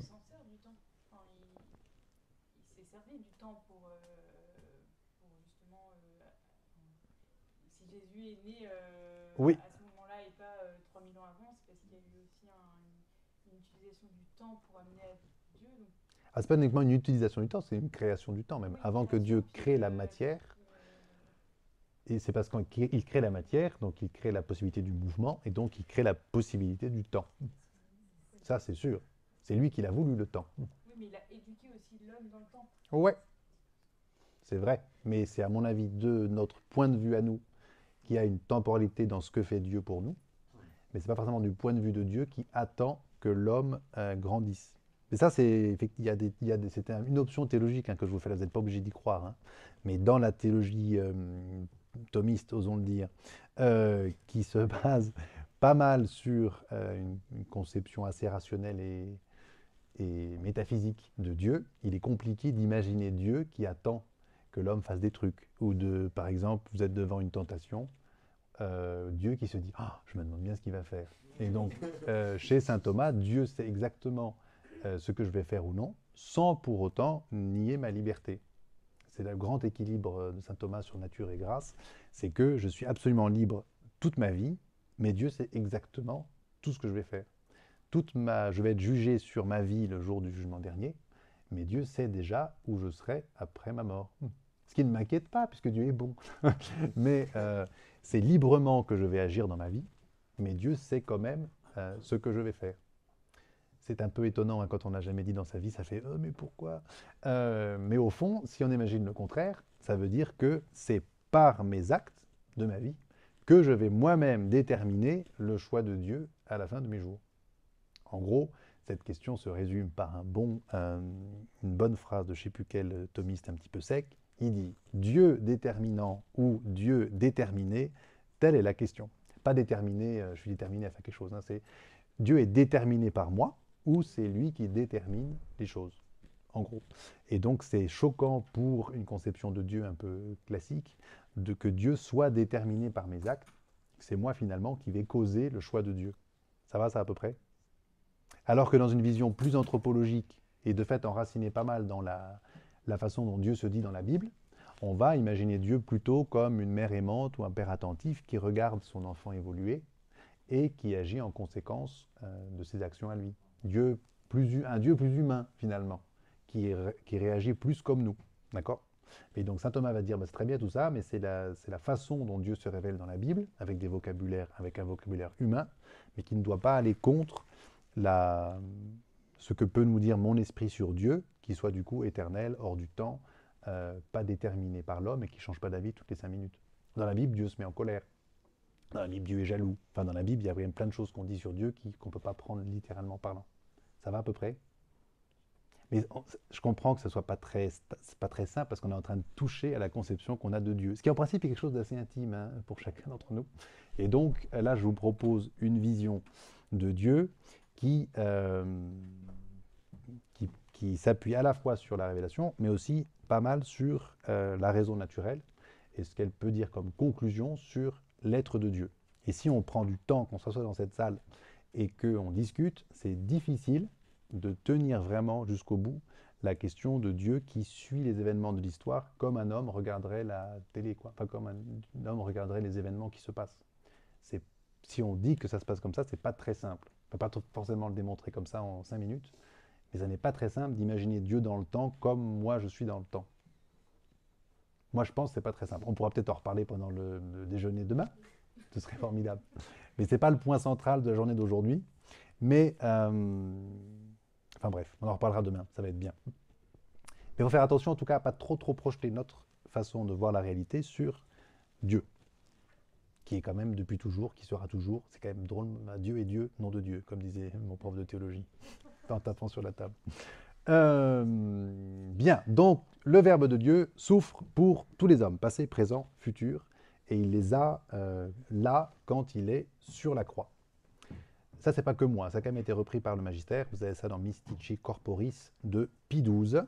oui. Ce n'est pas uniquement une utilisation du temps, c'est une création du temps même. Avant que Dieu crée la matière, et c'est parce qu'il crée la matière, donc il crée la possibilité du mouvement, et donc il crée la possibilité du temps. Ça, c'est sûr. C'est lui qui l'a voulu, le temps. Oui, mais il a éduqué aussi l'homme dans le temps. Ouais, c'est vrai. Mais c'est à mon avis de notre point de vue à nous qui a une temporalité dans ce que fait Dieu pour nous. Mais ce n'est pas forcément du point de vue de Dieu qui attend que l'homme euh, grandisse. Mais ça, c'est il y a c'était une option théologique hein, que je vous fais là, vous n'êtes pas obligé d'y croire. Hein. Mais dans la théologie euh, thomiste, osons le dire, euh, qui se base pas mal sur euh, une, conception assez rationnelle et, et, métaphysique de Dieu, il est compliqué d'imaginer Dieu qui attend que l'homme fasse des trucs. Ou de, par exemple, vous êtes devant une tentation, Dieu qui se dit Ah, je me demande bien ce qu'il va faire. Et donc, chez saint Thomas, Dieu sait exactement euh, ce que je vais faire ou non, sans pour autant nier ma liberté. C'est le grand équilibre de saint Thomas sur nature et grâce, c'est que je suis absolument libre toute ma vie, mais Dieu sait exactement tout ce que je vais faire. Toute ma, je vais être jugé sur ma vie le jour du jugement dernier, mais Dieu sait déjà où je serai après ma mort. Hmm. Ce qui ne m'inquiète pas, puisque Dieu est bon. mais euh, c'est librement que je vais agir dans ma vie, mais Dieu sait quand même euh, ce que je vais faire c'est un peu étonnant hein, quand on n'a jamais dit dans sa vie, ça fait oh, mais pourquoi euh, Mais au fond, si on imagine le contraire, ça veut dire que c'est par mes actes de ma vie que je vais moi-même déterminer le choix de Dieu à la fin de mes jours. En gros, cette question se résume par une bonne phrase de je ne sais plus quel thomiste un petit peu sec. Il dit Dieu déterminant ou Dieu déterminé, telle est la question. Pas déterminé, euh, je suis déterminé à faire quelque chose. Hein, c'est Dieu est déterminé par moi, où c'est lui qui détermine les choses, en gros. Et donc c'est choquant pour une conception de Dieu un peu classique de que Dieu soit déterminé par mes actes. C'est moi finalement qui vais causer le choix de Dieu. Ça va, ça à peu près Alors que dans une vision plus anthropologique, et de fait enracinée pas mal dans la, façon dont Dieu se dit dans la Bible, on va imaginer Dieu plutôt comme une mère aimante ou un père attentif qui regarde son enfant évoluer et qui agit en conséquence euh, de ses actions à lui. Dieu plus, un Dieu plus humain, finalement, qui, qui réagit plus comme nous. D'accord Et donc saint Thomas va dire, bah, c'est très bien tout ça, mais c'est la, c'est la façon dont Dieu se révèle dans la Bible, avec des vocabulaires, avec un vocabulaire humain, mais qui ne doit pas aller contre la, ce que peut nous dire mon esprit sur Dieu, qui soit du coup éternel, hors du temps, euh, pas déterminé par l'homme et qui ne change pas d'avis toutes les cinq minutes. Dans la Bible, Dieu se met en colère. Dans la Bible, Dieu est jaloux. Enfin, dans la Bible, il y a plein de choses qu'on dit sur Dieu qu'on ne peut pas prendre littéralement parlant. Ça va à peu près mais je comprends que ce soit pas très, pas très simple parce qu'on est en train de toucher à la conception qu'on a de Dieu. Ce qui en principe est quelque chose d'assez intime hein, pour chacun d'entre nous. Et donc là, je vous propose une vision de Dieu qui, euh, qui, s'appuie à la fois sur la révélation, mais aussi pas mal sur euh, la raison naturelle et ce qu'elle peut dire comme conclusion sur l'être de Dieu. Et si on prend du temps, qu'on s'assoit dans cette salle et qu'on discute, c'est difficile de tenir vraiment jusqu'au bout la question de Dieu qui suit les événements de l'histoire comme un homme regarderait la télé, quoi. Enfin, comme un homme regarderait les événements qui se passent. si on dit que ça se passe comme ça, c'est pas très simple. On peut pas forcément le démontrer comme ça en cinq minutes, mais ça n'est pas très simple d'imaginer Dieu dans le temps comme moi je suis dans le temps. Moi, je pense que ce n'est pas très simple. On pourra peut-être en reparler pendant le, déjeuner demain. Ce serait formidable. Mais ce n'est pas le point central de la journée d'aujourd'hui. Mais, euh, enfin bref, on en reparlera demain. Ça va être bien. Mais il faut faire attention, en tout cas, à pas trop, trop projeter notre façon de voir la réalité sur Dieu, qui est quand même depuis toujours, qui sera toujours. C'est quand même drôle, Dieu est Dieu, nom de Dieu, comme disait mon prof de théologie. en tapant sur la table. Euh, bien, donc le Verbe de Dieu souffre pour tous les hommes, passé, présent, futur, et il les a euh, là quand il est sur la croix. Ça, c'est pas que moi, ça a quand même été repris par le magistère. Vous avez ça dans Mystici Corporis de Pie XII.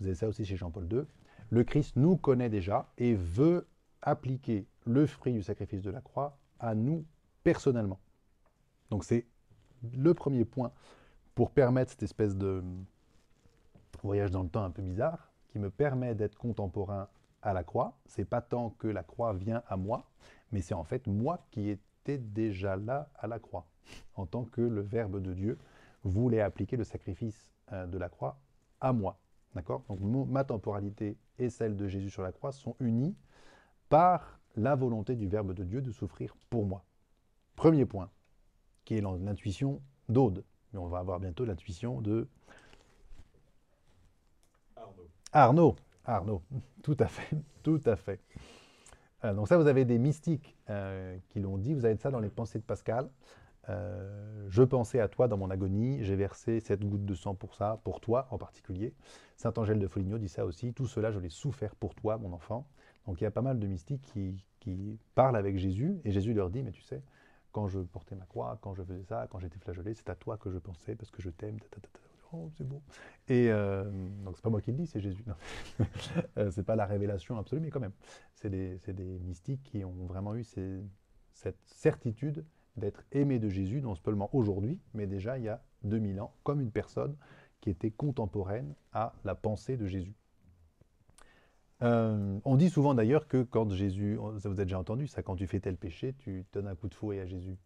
Vous avez ça aussi chez Jean-Paul II. Le Christ nous connaît déjà et veut appliquer le fruit du sacrifice de la croix à nous personnellement. Donc c'est le premier point pour permettre cette espèce de, voyage dans le temps un peu bizarre, qui me permet d'être contemporain à la croix. C'est pas tant que la croix vient à moi, mais c'est en fait moi qui étais déjà là à la croix, en tant que le Verbe de Dieu voulait appliquer le sacrifice euh, de la croix à moi. D'accord Donc ma temporalité et celle de Jésus sur la croix sont unies par la volonté du Verbe de Dieu de souffrir pour moi. Premier point, qui est l'intuition d'Aude. Mais on va avoir bientôt l'intuition de Arnaud, Arnaud, tout à fait, tout à fait. Euh, donc ça, vous avez des mystiques euh, qui l'ont dit, vous avez ça dans les pensées de Pascal. Euh, je pensais à toi dans mon agonie, j'ai versé cette goutte de sang pour ça, pour toi en particulier. Saint Angèle de Foligno dit ça aussi, tout cela je l'ai souffert pour toi, mon enfant. Donc il y a pas mal de mystiques qui, parlent avec Jésus, et Jésus leur dit, mais tu sais, quand je portais ma croix, quand je faisais ça, quand j'étais flagellé, c'est à toi que je pensais, parce que je t'aime. Oh, c'est beau. Et euh, donc, c'est pas moi qui le dis, c'est Jésus. Euh, c'est pas la révélation absolue, mais quand même. C'est des, mystiques qui ont vraiment eu cette certitude d'être aimé de Jésus, non seulement aujourd'hui, mais déjà il y a 2000 ans, comme une personne qui était contemporaine à la pensée de Jésus. Euh, on dit souvent d'ailleurs que quand Jésus, ça vous a déjà entendu ça, quand tu fais tel péché, tu donnes un coup de fouet à Jésus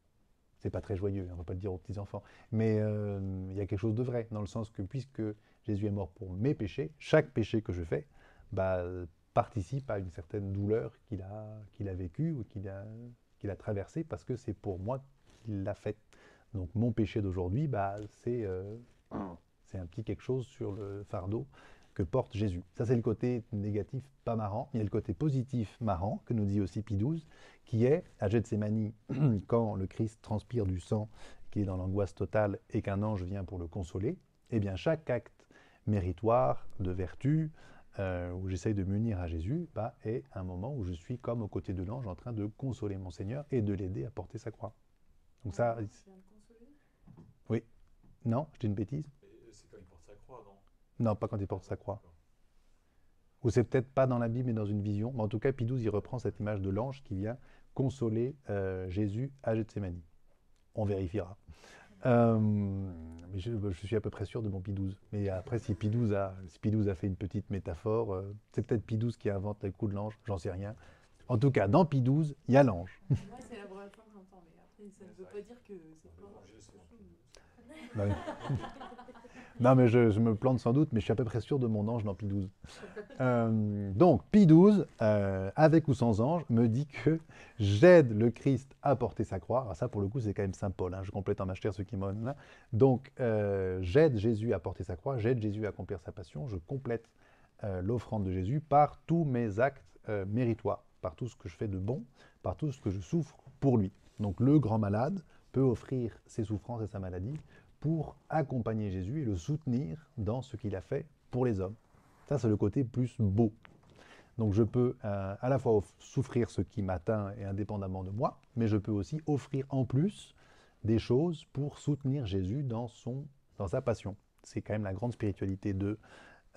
c'est pas très joyeux, hein, on ne va pas le dire aux petits-enfants, mais euh, il y a quelque chose de vrai, dans le sens que puisque Jésus est mort pour mes péchés, chaque péché que je fais bah, participe à une certaine douleur qu'il a, qu'il a vécue ou qu'il a, qu'il a traversée, parce que c'est pour moi qu'il l'a fait. Donc mon péché d'aujourd'hui, bah, euh, ah. c'est un petit quelque chose sur le fardeau que porte Jésus. Ça, c'est le côté négatif, pas marrant. Il y a le côté positif, marrant, que nous dit aussi Pie XII, qui est, à Gethsemane, quand le Christ transpire du sang, qui est dans l'angoisse totale, et qu'un ange vient pour le consoler, eh bien, chaque acte méritoire, de vertu, euh, où j'essaye de m'unir à Jésus, bah, est un moment où je suis comme aux côtés de l'ange en train de consoler mon Seigneur et de l'aider à porter sa croix. Donc ça... Oui. Non, j'ai une bêtise non, pas quand il porte sa croix. Ou c'est peut-être pas dans la Bible, mais dans une vision. Mais en tout cas, Pidouze il reprend cette image de l'ange qui vient consoler euh, Jésus à Gethsemane. On vérifiera. Euh, je, suis à peu près sûr de mon Pidouze. Mais après, si Pidouze a, a fait une petite métaphore, euh, c'est peut-être Pidouze qui invente le coup de l'ange, j'en sais rien. En tout cas, dans Pidouze, il y a l'ange. Moi, c'est la première j'entends, mais après, ça ne veut pas dire que c'est pas... Non, mais je, me plante sans doute, mais je suis à peu près sûr de mon ange dans Pi 12. Euh, donc, Pi 12, euh, avec ou sans ange, me dit que j'aide le Christ à porter sa croix. ça, pour le coup, c'est quand même Saint Paul. Hein, je complète en ma ce qui Donc, euh, j'aide Jésus à porter sa croix, j'aide Jésus à accomplir sa passion, je complète l'offrande de Jésus par tous mes actes méritoires, par tout ce que je fais de bon, par tout ce que je souffre pour lui. Donc, le grand malade peut offrir ses souffrances et sa maladie pour accompagner Jésus et le soutenir dans ce qu'il a fait pour les hommes. Ça, c'est le côté plus beau. Donc je peux euh, à la fois souffrir ce qui m'atteint et indépendamment de moi, mais je peux aussi offrir en plus des choses pour soutenir Jésus dans, son, dans sa passion. C'est quand même la grande spiritualité de...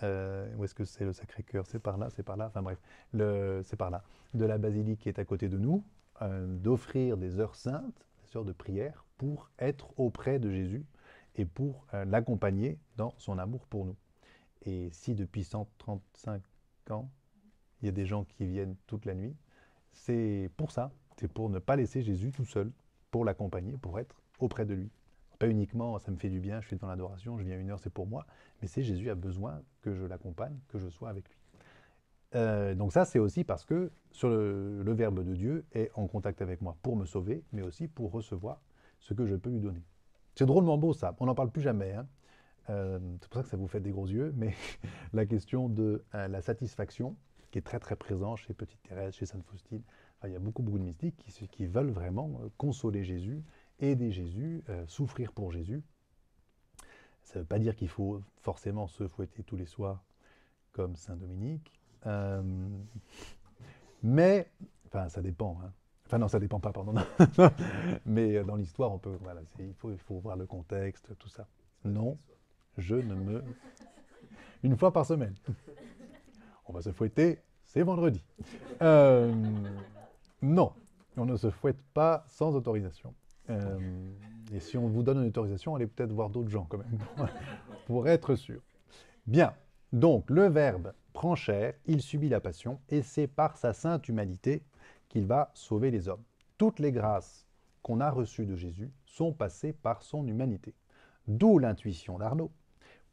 Euh, où est-ce que c'est le Sacré-Cœur C'est par là, c'est par là, enfin bref, c'est par là. De la basilique qui est à côté de nous, euh, d'offrir des heures saintes, des heures de prière, pour être auprès de Jésus et pour euh, l'accompagner dans son amour pour nous. Et si depuis 135 ans, il y a des gens qui viennent toute la nuit, c'est pour ça, c'est pour ne pas laisser Jésus tout seul, pour l'accompagner, pour être auprès de lui. Pas uniquement ça me fait du bien, je suis dans l'adoration, je viens une heure, c'est pour moi, mais c'est Jésus a besoin que je l'accompagne, que je sois avec lui. Euh, donc ça, c'est aussi parce que sur le Verbe de Dieu est en contact avec moi pour me sauver, mais aussi pour recevoir ce que je peux lui donner. C'est drôlement beau ça, on n'en parle plus jamais. Hein. Euh, c'est pour ça que ça vous fait des gros yeux, mais la question de euh, la satisfaction, qui est très très présente chez Petite Thérèse, chez Sainte Faustine, il y a beaucoup beaucoup de mystiques qui, veulent vraiment euh, consoler Jésus, aider Jésus, souffrir pour Jésus. Ça ne veut pas dire qu'il faut forcément se fouetter tous les soirs comme Saint Dominique, mais, enfin ça dépend, hein. Enfin non, ça dépend pas, pardon. Mais euh, dans l'histoire, on peut, il faut, il faut voir le contexte, tout ça. Non, je ne me... Une fois par semaine. On va se fouetter, c'est vendredi. Euh, non, on ne se fouette pas sans autorisation. Euh, et si on vous donne une autorisation, allez peut-être voir d'autres gens quand même, pour être sûr. Bien, donc le verbe prend chair, il subit la passion, et c'est par sa sainte humanité qu'il va sauver les hommes. Toutes les grâces qu'on a reçues de Jésus sont passées par son humanité. D'où l'intuition d'Arnaud.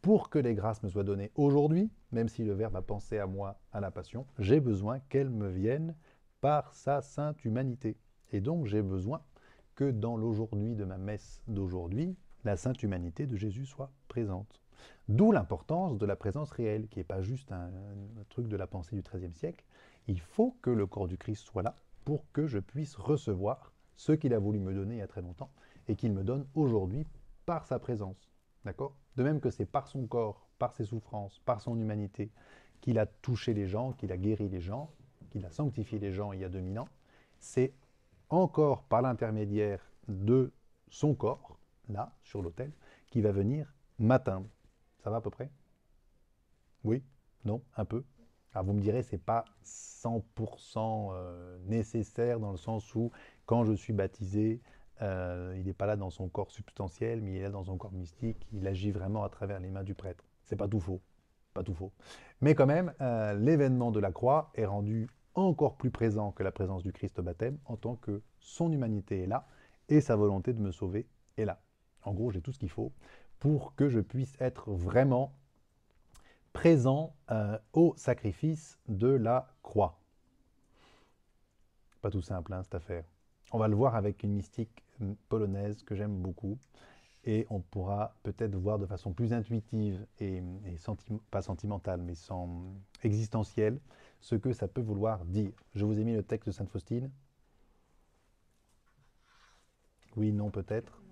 Pour que les grâces me soient données aujourd'hui, même si le Verbe a pensé à moi à la passion, j'ai besoin qu'elles me viennent par sa sainte humanité. Et donc j'ai besoin que dans l'aujourd'hui de ma messe d'aujourd'hui, la sainte humanité de Jésus soit présente. D'où l'importance de la présence réelle, qui n'est pas juste un, truc de la pensée du XIIIe siècle. Il faut que le corps du Christ soit là, pour que je puisse recevoir ce qu'il a voulu me donner il y a très longtemps et qu'il me donne aujourd'hui par sa présence. D'accord De même que c'est par son corps, par ses souffrances, par son humanité qu'il a touché les gens, qu'il a guéri les gens, qu'il a sanctifié les gens il y a 2000 ans, c'est encore par l'intermédiaire de son corps, là, sur l'autel, qui va venir m'atteindre. Ça va à peu près Oui Non Un peu vous me direz, c'est pas 100% euh, nécessaire dans le sens où quand je suis baptisé, euh, il n'est pas là dans son corps substantiel, mais il est là dans son corps mystique. Il agit vraiment à travers les mains du prêtre. C'est pas tout faux, pas tout faux. Mais quand même, euh, l'événement de la croix est rendu encore plus présent que la présence du Christ au baptême, en tant que son humanité est là et sa volonté de me sauver est là. En gros, j'ai tout ce qu'il faut pour que je puisse être vraiment présent euh, au sacrifice de la croix. Pas tout simple, hein, cette affaire. On va le voir avec une mystique hum, polonaise que j'aime beaucoup, et on pourra peut-être voir de façon plus intuitive et, hum, pas sentimentale, mais sans hum, existentielle, ce que ça peut vouloir dire. Je vous ai mis le texte de Sainte Faustine. Oui, non, peut-être.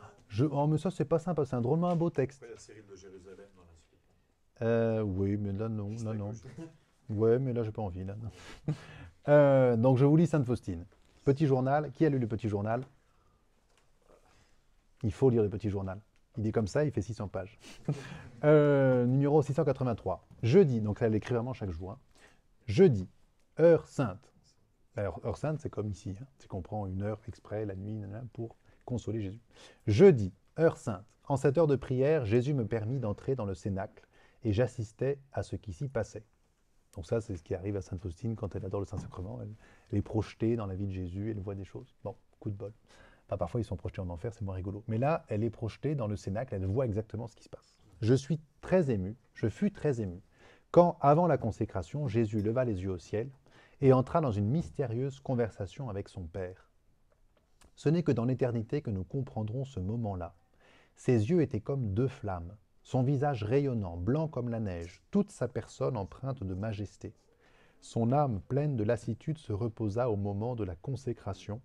Ah, je, en oh, mais ça, c'est pas simple, c'est un drôlement un beau texte. la série de Jérusalem. Euh, oui, mais là, non, non, non. Ouais, mais là, j'ai pas envie, là, euh, donc, je vous lis Sainte-Faustine. Petit journal. Qui a lu le petit journal Il faut lire le petit journal. Il est comme ça, il fait 600 pages. Euh, numéro 683. Jeudi, donc là, elle écrit vraiment chaque jour. Hein. Jeudi, heure sainte. Alors, heure sainte, c'est comme ici. Hein. C'est qu'on prend une heure exprès, la nuit, pour consoler Jésus. Jeudi, heure sainte. En cette heure de prière, Jésus me permit d'entrer dans le cénacle et j'assistais à ce qui s'y passait. Donc ça, c'est ce qui arrive à Sainte Faustine quand elle adore le Saint-Sacrement. Elle, est projetée dans la vie de Jésus, elle voit des choses. Bon, coup de bol. parfois, ils sont projetés en enfer, c'est moins rigolo. Mais là, elle est projetée dans le Cénacle, elle voit exactement ce qui se passe. Je suis très ému, je fus très ému, quand, avant la consécration, Jésus leva les yeux au ciel et entra dans une mystérieuse conversation avec son Père. Ce n'est que dans l'éternité que nous comprendrons ce moment-là. Ses yeux étaient comme deux flammes, son visage rayonnant, blanc comme la neige, toute sa personne empreinte de majesté. Son âme pleine de lassitude se reposa au moment de la consécration.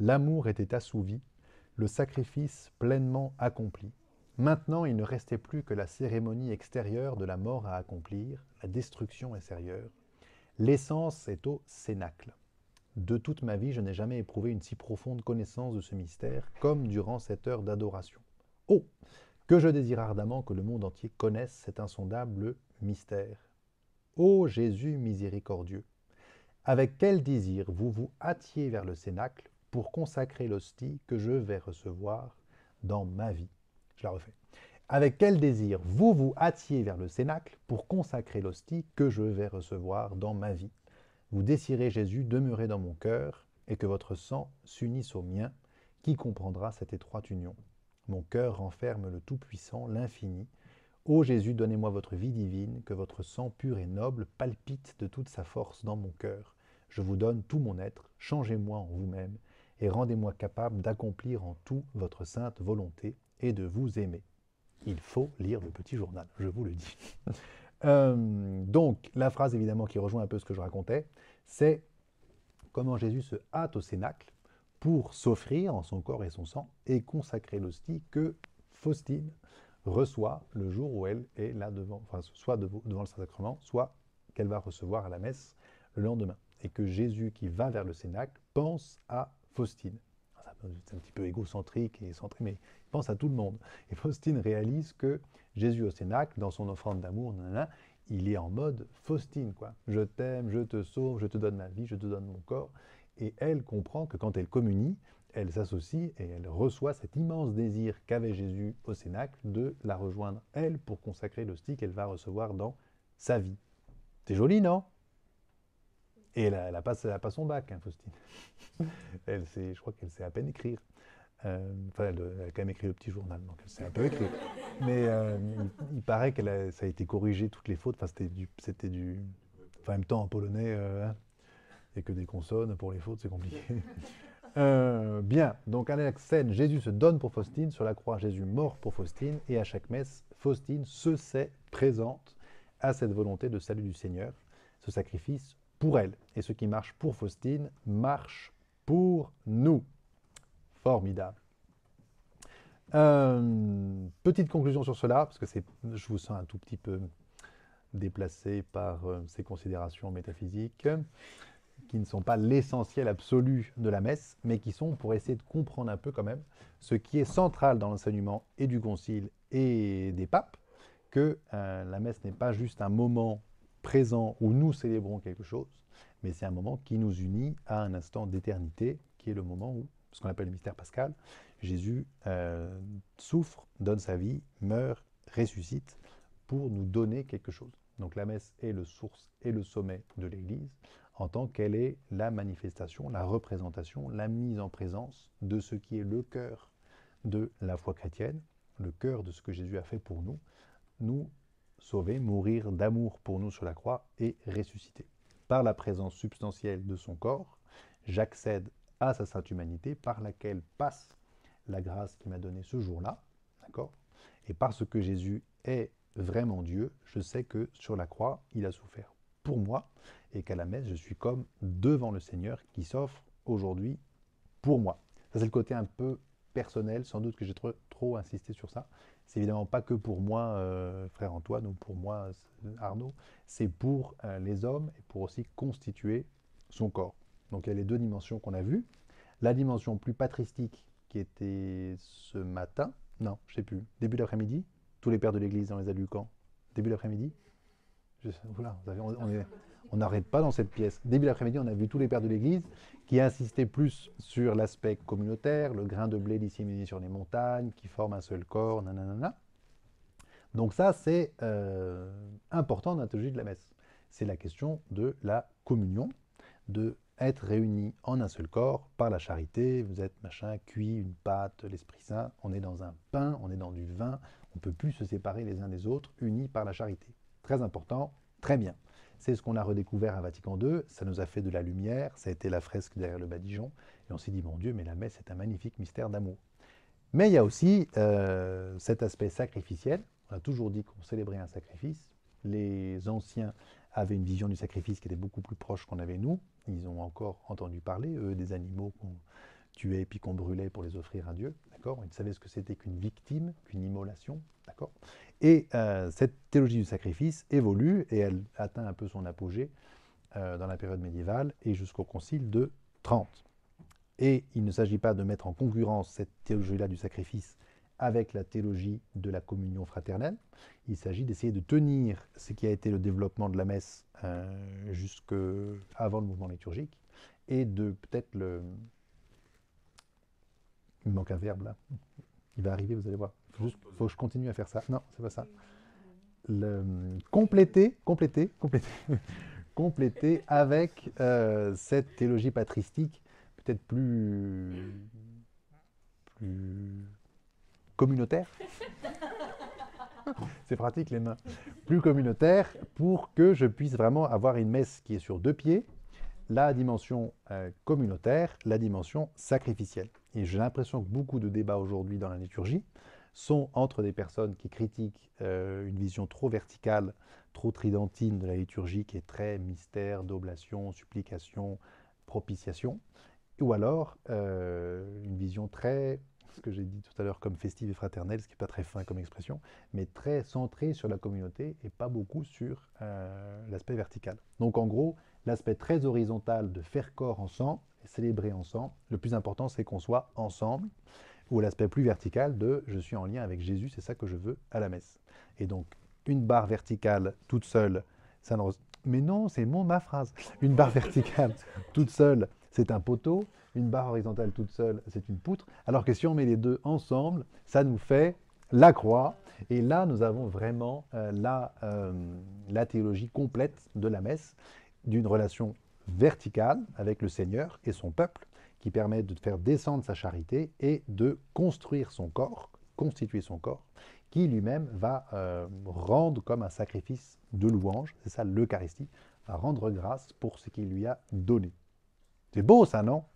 L'amour était assouvi, le sacrifice pleinement accompli. Maintenant, il ne restait plus que la cérémonie extérieure de la mort à accomplir, la destruction extérieure. L'essence est au cénacle. De toute ma vie, je n'ai jamais éprouvé une si profonde connaissance de ce mystère comme durant cette heure d'adoration. Oh que je désire ardemment que le monde entier connaisse cet insondable mystère. Ô Jésus miséricordieux, avec quel désir vous vous hâtiez vers le cénacle pour consacrer l'hostie que je vais recevoir dans ma vie. Je la refais. Avec quel désir vous vous hâtiez vers le cénacle pour consacrer l'hostie que je vais recevoir dans ma vie. Vous désirez Jésus demeurer dans mon cœur et que votre sang s'unisse au mien. Qui comprendra cette étroite union mon cœur renferme le Tout-Puissant, l'Infini. Ô Jésus, donnez-moi votre vie divine, que votre sang pur et noble palpite de toute sa force dans mon cœur. Je vous donne tout mon être, changez-moi en vous-même, et rendez-moi capable d'accomplir en tout votre sainte volonté et de vous aimer. Il faut lire le petit journal, je vous le dis. Euh, donc, la phrase évidemment qui rejoint un peu ce que je racontais, c'est comment Jésus se hâte au cénacle pour s'offrir en son corps et son sang et consacrer l'hostie que Faustine reçoit le jour où elle est là devant, soit devant, le Saint-Sacrement, soit qu'elle va recevoir à la messe le lendemain. Et que Jésus, qui va vers le Cénacle, pense à Faustine. C'est un petit peu égocentrique et centré, mais il pense à tout le monde. Et Faustine réalise que Jésus au Cénacle, dans son offrande d'amour, il est en mode Faustine, quoi. Je t'aime, je te sauve, je te donne ma vie, je te donne mon corps et elle comprend que quand elle communie, elle s'associe et elle reçoit cet immense désir qu'avait Jésus au Cénacle de la rejoindre, elle, pour consacrer l'hostie qu'elle va recevoir dans sa vie. C'est joli, non Et elle n'a pas, son bac, hein, Faustine. elle je crois qu'elle sait à peine écrire. Euh, enfin, elle, a quand même écrit le petit journal, donc elle sait un peu écrire. Mais euh, il, paraît que ça a été corrigé, toutes les fautes. Enfin, c'était du, c'était du... Enfin, en même temps, en polonais, euh, hein et que des consonnes pour les fautes, c'est compliqué. Euh, bien, donc à la Jésus se donne pour Faustine, sur la croix, Jésus mort pour Faustine, et à chaque messe, Faustine se sait présente à cette volonté de salut du Seigneur, ce sacrifice pour elle. Et ce qui marche pour Faustine marche pour nous. Formidable. Euh, petite conclusion sur cela, parce que je vous sens un tout petit peu déplacé par euh, ces considérations métaphysiques qui ne sont pas l'essentiel absolu de la messe, mais qui sont pour essayer de comprendre un peu quand même ce qui est central dans l'enseignement et du concile et des papes, que euh, la messe n'est pas juste un moment présent où nous célébrons quelque chose, mais c'est un moment qui nous unit à un instant d'éternité, qui est le moment où, ce qu'on appelle le mystère pascal, Jésus euh, souffre, donne sa vie, meurt, ressuscite pour nous donner quelque chose. Donc la messe est le source et le sommet de l'Église en tant qu'elle est la manifestation, la représentation, la mise en présence de ce qui est le cœur de la foi chrétienne, le cœur de ce que Jésus a fait pour nous, nous sauver, mourir d'amour pour nous sur la croix et ressusciter. Par la présence substantielle de son corps, j'accède à sa sainte humanité par laquelle passe la grâce qui m'a donnée ce jour-là, d'accord Et parce que Jésus est vraiment Dieu, je sais que sur la croix, il a souffert pour moi, et qu'à la messe, je suis comme devant le Seigneur qui s'offre aujourd'hui pour moi. Ça, c'est le côté un peu personnel, sans doute que j'ai trop, trop, insisté sur ça. C'est évidemment pas que pour moi, euh, frère Antoine, ou pour moi, euh, Arnaud, c'est pour euh, les hommes et pour aussi constituer son corps. Donc il y a les deux dimensions qu'on a vues. La dimension plus patristique qui était ce matin, non, je sais plus, début d'après-midi, tous les pères de l'Église dans les aducants, Début d'après-midi voilà, on n'arrête pas dans cette pièce. Début laprès midi on a vu tous les pères de l'Église qui insistaient plus sur l'aspect communautaire, le grain de blé disséminé sur les montagnes, qui forme un seul corps, nanana. Donc ça, c'est euh, important dans la théologie de la messe. C'est la question de la communion, de être réunis en un seul corps par la charité. Vous êtes machin, cuit, une pâte, l'Esprit Saint. On est dans un pain, on est dans du vin. On ne peut plus se séparer les uns des autres, unis par la charité. Très important, très bien. C'est ce qu'on a redécouvert à Vatican II, ça nous a fait de la lumière, ça a été la fresque derrière le badigeon, et on s'est dit, mon Dieu, mais la messe est un magnifique mystère d'amour. Mais il y a aussi euh, cet aspect sacrificiel. On a toujours dit qu'on célébrait un sacrifice. Les anciens avaient une vision du sacrifice qui était beaucoup plus proche qu'on avait nous. Ils ont encore entendu parler, eux, des animaux qu'on tuait et puis qu'on brûlait pour les offrir à Dieu. D'accord Ils savaient ce que c'était qu'une victime, qu'une immolation. D'accord et euh, cette théologie du sacrifice évolue et elle atteint un peu son apogée euh, dans la période médiévale et jusqu'au concile de 30. Et il ne s'agit pas de mettre en concurrence cette théologie-là du sacrifice avec la théologie de la communion fraternelle. Il s'agit d'essayer de tenir ce qui a été le développement de la messe euh, jusque avant le mouvement liturgique et de peut-être le... Il manque un verbe là. Il va arriver, vous allez voir faut, que je continue à faire ça. Non, c'est pas ça. compléter, compléter, compléter, compléter avec euh, cette théologie patristique peut-être plus, plus communautaire. c'est pratique les mains. Plus communautaire pour que je puisse vraiment avoir une messe qui est sur deux pieds, la dimension euh, communautaire, la dimension sacrificielle. Et j'ai l'impression que beaucoup de débats aujourd'hui dans la liturgie sont entre des personnes qui critiquent euh, une vision trop verticale, trop tridentine de la liturgie qui est très mystère, doblation, supplication, propitiation, ou alors euh, une vision très, ce que j'ai dit tout à l'heure comme festive et fraternelle, ce qui n'est pas très fin comme expression, mais très centrée sur la communauté et pas beaucoup sur euh, l'aspect vertical. Donc en gros, l'aspect très horizontal de faire corps ensemble, célébrer ensemble, le plus important c'est qu'on soit ensemble ou l'aspect plus vertical de je suis en lien avec Jésus, c'est ça que je veux à la messe. Et donc, une barre verticale toute seule, ça Mais non, c'est mon ma phrase. Une barre verticale toute seule, c'est un poteau. Une barre horizontale toute seule, c'est une poutre. Alors que si on met les deux ensemble, ça nous fait la croix. Et là, nous avons vraiment euh, la, euh, la théologie complète de la messe, d'une relation verticale avec le Seigneur et son peuple, qui permet de faire descendre sa charité et de construire son corps, constituer son corps, qui lui-même va euh, rendre comme un sacrifice de louange, c'est ça l'Eucharistie, va rendre grâce pour ce qu'il lui a donné. C'est beau ça, non